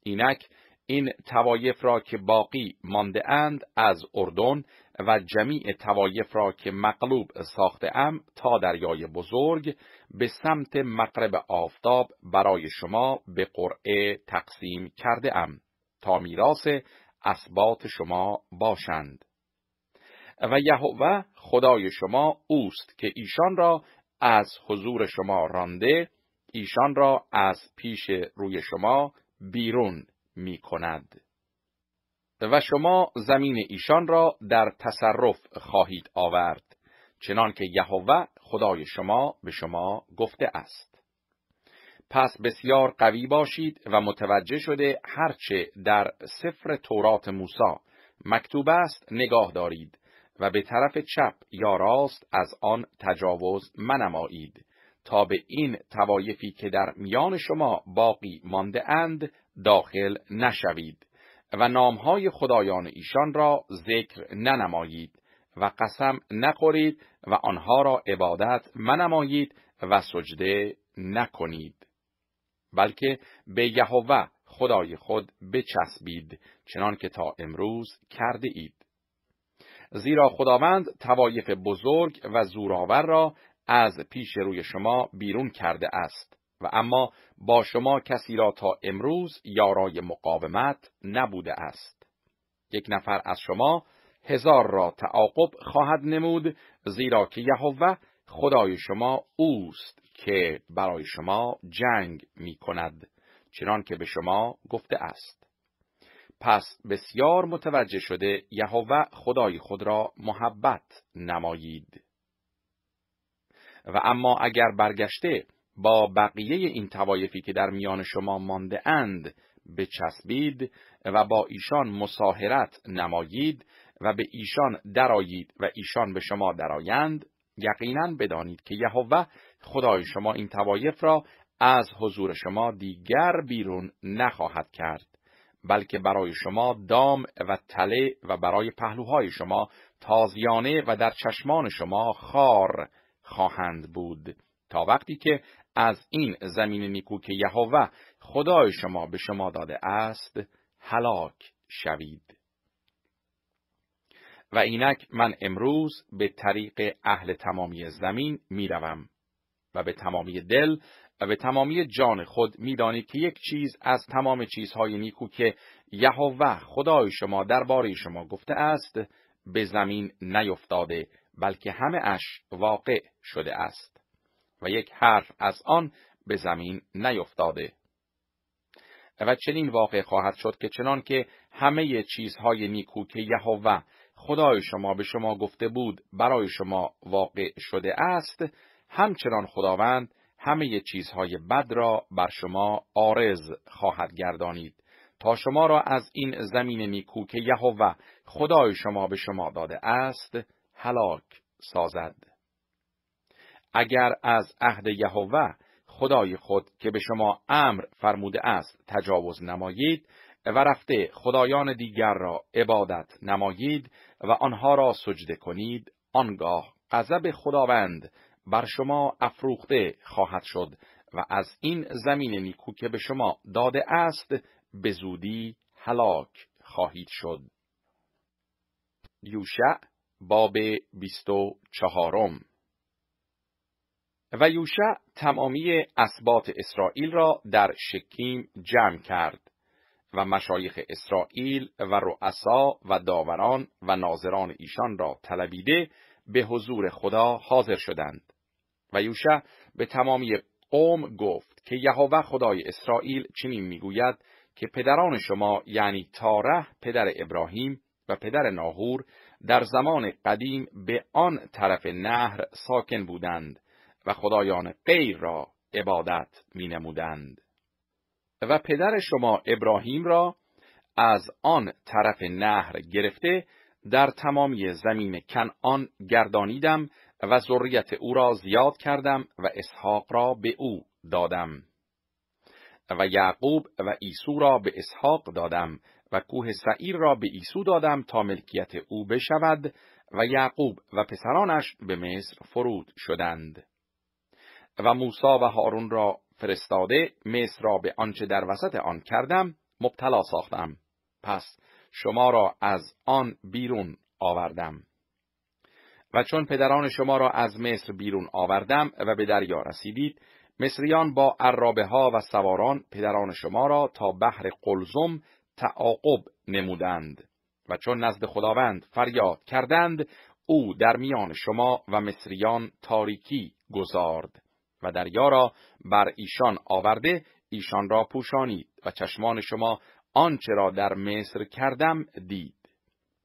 اینک این توایف را که باقی مانده اند از اردن و جمیع توایف را که مقلوب ساخته ام تا دریای بزرگ به سمت مغرب آفتاب برای شما به قرعه تقسیم کرده ام تا میراث اثبات شما باشند و یهوه خدای شما اوست که ایشان را از حضور شما رانده ایشان را از پیش روی شما بیرون می کند. و شما زمین ایشان را در تصرف خواهید آورد چنان که یهوه خدای شما به شما گفته است پس بسیار قوی باشید و متوجه شده هرچه در سفر تورات موسی مکتوب است نگاه دارید و به طرف چپ یا راست از آن تجاوز منمایید تا به این توایفی که در میان شما باقی مانده اند داخل نشوید و نامهای خدایان ایشان را ذکر ننمایید و قسم نخورید و آنها را عبادت منمایید و سجده نکنید بلکه به یهوه خدای خود بچسبید چنان که تا امروز کرده اید زیرا خداوند توایف بزرگ و زورآور را از پیش روی شما بیرون کرده است و اما با شما کسی را تا امروز یارای مقاومت نبوده است. یک نفر از شما هزار را تعاقب خواهد نمود زیرا که یهوه خدای شما اوست که برای شما جنگ می کند چنان که به شما گفته است. پس بسیار متوجه شده یهوه خدای خود را محبت نمایید. و اما اگر برگشته با بقیه این توایفی که در میان شما مانده اند بچسبید و با ایشان مساهرت نمایید و به ایشان درایید و ایشان به شما درآیند یقینا بدانید که یهوه خدای شما این توایف را از حضور شما دیگر بیرون نخواهد کرد بلکه برای شما دام و تله و برای پهلوهای شما تازیانه و در چشمان شما خار خواهند بود تا وقتی که از این زمین نیکو که یهوه خدای شما به شما داده است هلاک شوید و اینک من امروز به طریق اهل تمامی زمین میروم و به تمامی دل و به تمامی جان خود میدانید که یک چیز از تمام چیزهای نیکو که یهوه خدای شما درباره شما گفته است به زمین نیفتاده بلکه همه اش واقع شده است و یک حرف از آن به زمین نیفتاده. و چنین واقع خواهد شد که چنان که همه چیزهای نیکو که یهوه خدای شما به شما گفته بود برای شما واقع شده است، همچنان خداوند همه چیزهای بد را بر شما آرز خواهد گردانید تا شما را از این زمین نیکو که یهوه خدای شما به شما داده است هلاک سازد. اگر از عهد یهوه خدای خود که به شما امر فرموده است تجاوز نمایید و رفته خدایان دیگر را عبادت نمایید و آنها را سجده کنید آنگاه غضب خداوند بر شما افروخته خواهد شد و از این زمین نیکو که به شما داده است به زودی هلاک خواهید شد یوشع باب بیست و چهارم و یوشع تمامی اسبات اسرائیل را در شکیم جمع کرد و مشایخ اسرائیل و رؤسا و داوران و ناظران ایشان را طلبیده به حضور خدا حاضر شدند و یوشع به تمامی قوم گفت که یهوه خدای اسرائیل چنین میگوید که پدران شما یعنی تاره پدر ابراهیم و پدر ناهور در زمان قدیم به آن طرف نهر ساکن بودند و خدایان غیر را عبادت می نمودند. و پدر شما ابراهیم را از آن طرف نهر گرفته در تمامی زمین کنعان گردانیدم و ذریت او را زیاد کردم و اسحاق را به او دادم و یعقوب و ایسو را به اسحاق دادم و کوه سعیر را به ایسو دادم تا ملکیت او بشود و یعقوب و پسرانش به مصر فرود شدند و موسا و هارون را فرستاده مصر را به آنچه در وسط آن کردم مبتلا ساختم پس شما را از آن بیرون آوردم و چون پدران شما را از مصر بیرون آوردم و به دریا رسیدید مصریان با عرابه ها و سواران پدران شما را تا بحر قلزم تعاقب نمودند و چون نزد خداوند فریاد کردند او در میان شما و مصریان تاریکی گذارد و دریا را بر ایشان آورده ایشان را پوشانید و چشمان شما آنچه را در مصر کردم دید.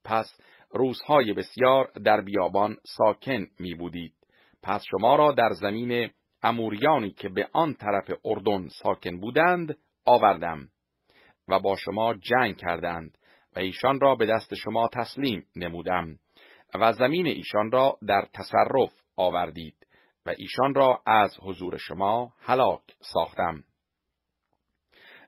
پس روزهای بسیار در بیابان ساکن می بودید. پس شما را در زمین اموریانی که به آن طرف اردن ساکن بودند آوردم و با شما جنگ کردند و ایشان را به دست شما تسلیم نمودم و زمین ایشان را در تصرف آوردید. و ایشان را از حضور شما هلاک ساختم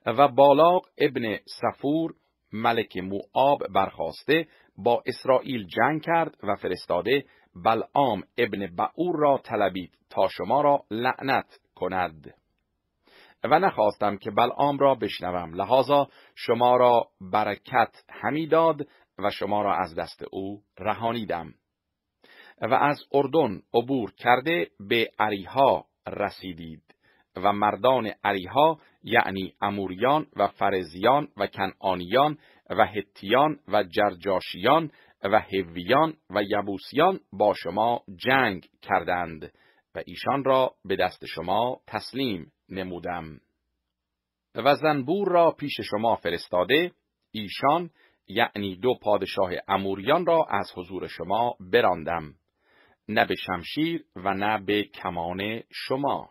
و بالاق ابن صفور ملک موآب برخواسته با اسرائیل جنگ کرد و فرستاده بلعام ابن بعور را طلبید تا شما را لعنت کند و نخواستم که بلعام را بشنوم لحاظا شما را برکت همی داد و شما را از دست او رهانیدم و از اردن عبور کرده به عریها رسیدید و مردان عریها یعنی اموریان و فرزیان و کنعانیان و هتیان و جرجاشیان و هویان و یبوسیان با شما جنگ کردند و ایشان را به دست شما تسلیم نمودم و زنبور را پیش شما فرستاده ایشان یعنی دو پادشاه اموریان را از حضور شما براندم نه به شمشیر و نه به کمان شما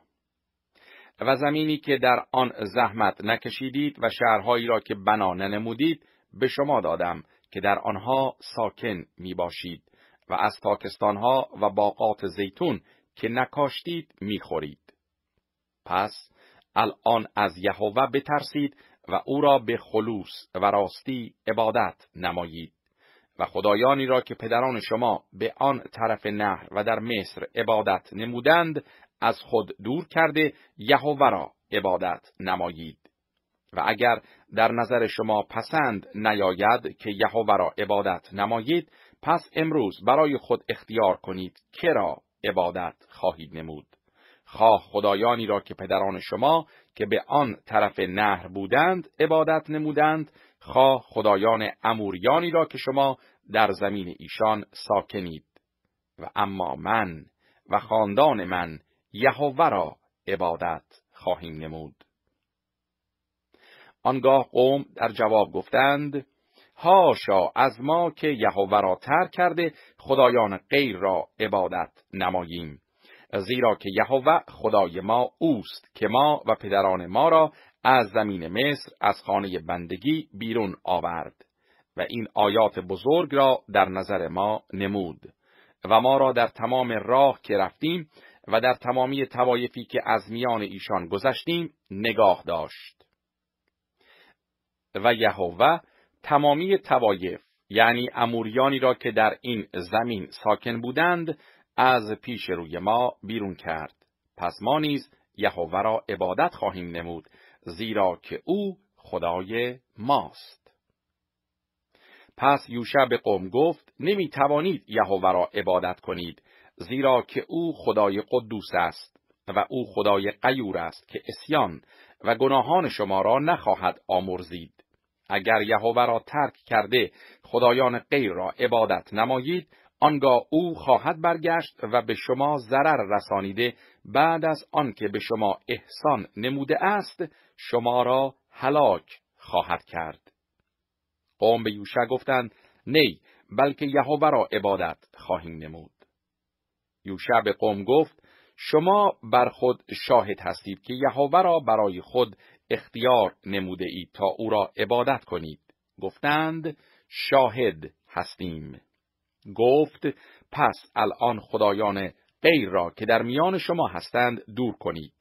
و زمینی که در آن زحمت نکشیدید و شهرهایی را که بنا ننمودید به شما دادم که در آنها ساکن می باشید و از تاکستانها و باقات زیتون که نکاشتید می خورید. پس الان از یهوه بترسید و او را به خلوص و راستی عبادت نمایید. و خدایانی را که پدران شما به آن طرف نهر و در مصر عبادت نمودند از خود دور کرده یهوه را عبادت نمایید و اگر در نظر شما پسند نیاید که یهوه را عبادت نمایید پس امروز برای خود اختیار کنید که را عبادت خواهید نمود خواه خدایانی را که پدران شما که به آن طرف نهر بودند عبادت نمودند خواه خدایان اموریانی را که شما در زمین ایشان ساکنید و اما من و خاندان من یهوه را عبادت خواهیم نمود آنگاه قوم در جواب گفتند هاشا از ما که یهوه را ترک کرده خدایان غیر را عبادت نماییم زیرا که یهوه خدای ما اوست که ما و پدران ما را از زمین مصر از خانه بندگی بیرون آورد و این آیات بزرگ را در نظر ما نمود و ما را در تمام راه که رفتیم و در تمامی توایفی که از میان ایشان گذشتیم نگاه داشت و یهوه تمامی توایف یعنی اموریانی را که در این زمین ساکن بودند از پیش روی ما بیرون کرد پس ما نیز یهوه را عبادت خواهیم نمود زیرا که او خدای ماست. پس یوشع به قوم گفت نمی توانید یهوه را عبادت کنید زیرا که او خدای قدوس است و او خدای قیور است که اسیان و گناهان شما را نخواهد آمرزید اگر یهوه را ترک کرده خدایان غیر را عبادت نمایید آنگاه او خواهد برگشت و به شما ضرر رسانیده بعد از آنکه به شما احسان نموده است شما را هلاک خواهد کرد قوم به یوشع گفتند نی بلکه یهوه را عبادت خواهیم نمود یوشع به قوم گفت شما بر خود شاهد هستید که یهوه را برای خود اختیار نموده اید تا او را عبادت کنید گفتند شاهد هستیم گفت پس الان خدایان غیر را که در میان شما هستند دور کنید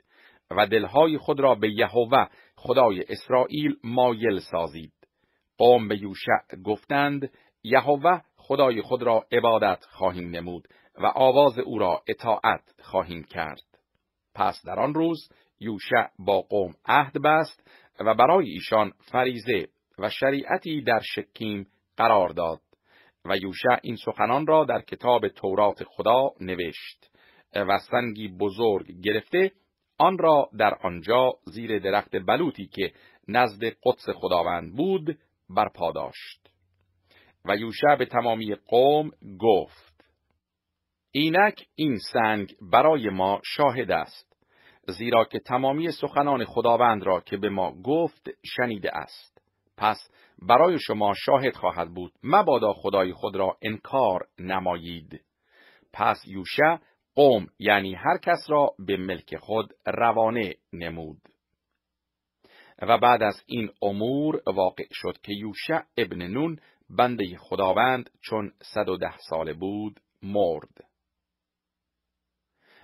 و دلهای خود را به یهوه خدای اسرائیل مایل سازید. قوم به یوشع گفتند یهوه خدای خود را عبادت خواهیم نمود و آواز او را اطاعت خواهیم کرد. پس در آن روز یوشع با قوم عهد بست و برای ایشان فریزه و شریعتی در شکیم قرار داد و یوشع این سخنان را در کتاب تورات خدا نوشت. و سنگی بزرگ گرفته آن را در آنجا زیر درخت بلوطی که نزد قدس خداوند بود برپا داشت و یوشع به تمامی قوم گفت اینک این سنگ برای ما شاهد است زیرا که تمامی سخنان خداوند را که به ما گفت شنیده است پس برای شما شاهد خواهد بود مبادا خدای خود را انکار نمایید پس یوشع قوم یعنی هر کس را به ملک خود روانه نمود و بعد از این امور واقع شد که یوشع ابن نون بنده خداوند چون صد و ده ساله بود مرد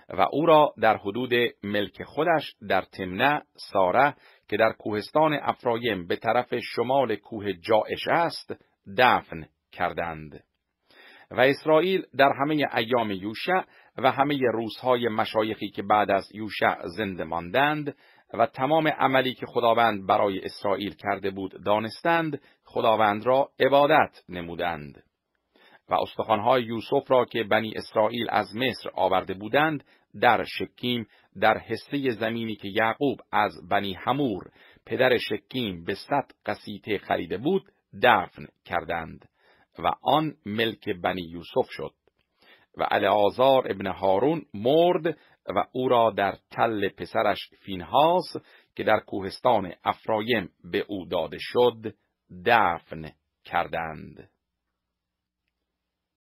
و او را در حدود ملک خودش در تمنه ساره که در کوهستان افرایم به طرف شمال کوه جائش است دفن کردند و اسرائیل در همه ایام یوشع و همه روزهای مشایخی که بعد از یوشع زنده ماندند و تمام عملی که خداوند برای اسرائیل کرده بود دانستند خداوند را عبادت نمودند و استخوانهای یوسف را که بنی اسرائیل از مصر آورده بودند در شکیم در حصه زمینی که یعقوب از بنی حمور پدر شکیم به صد قصیته خریده بود دفن کردند و آن ملک بنی یوسف شد و آزار ابن هارون مرد و او را در تل پسرش فینهاس که در کوهستان افرایم به او داده شد دفن کردند.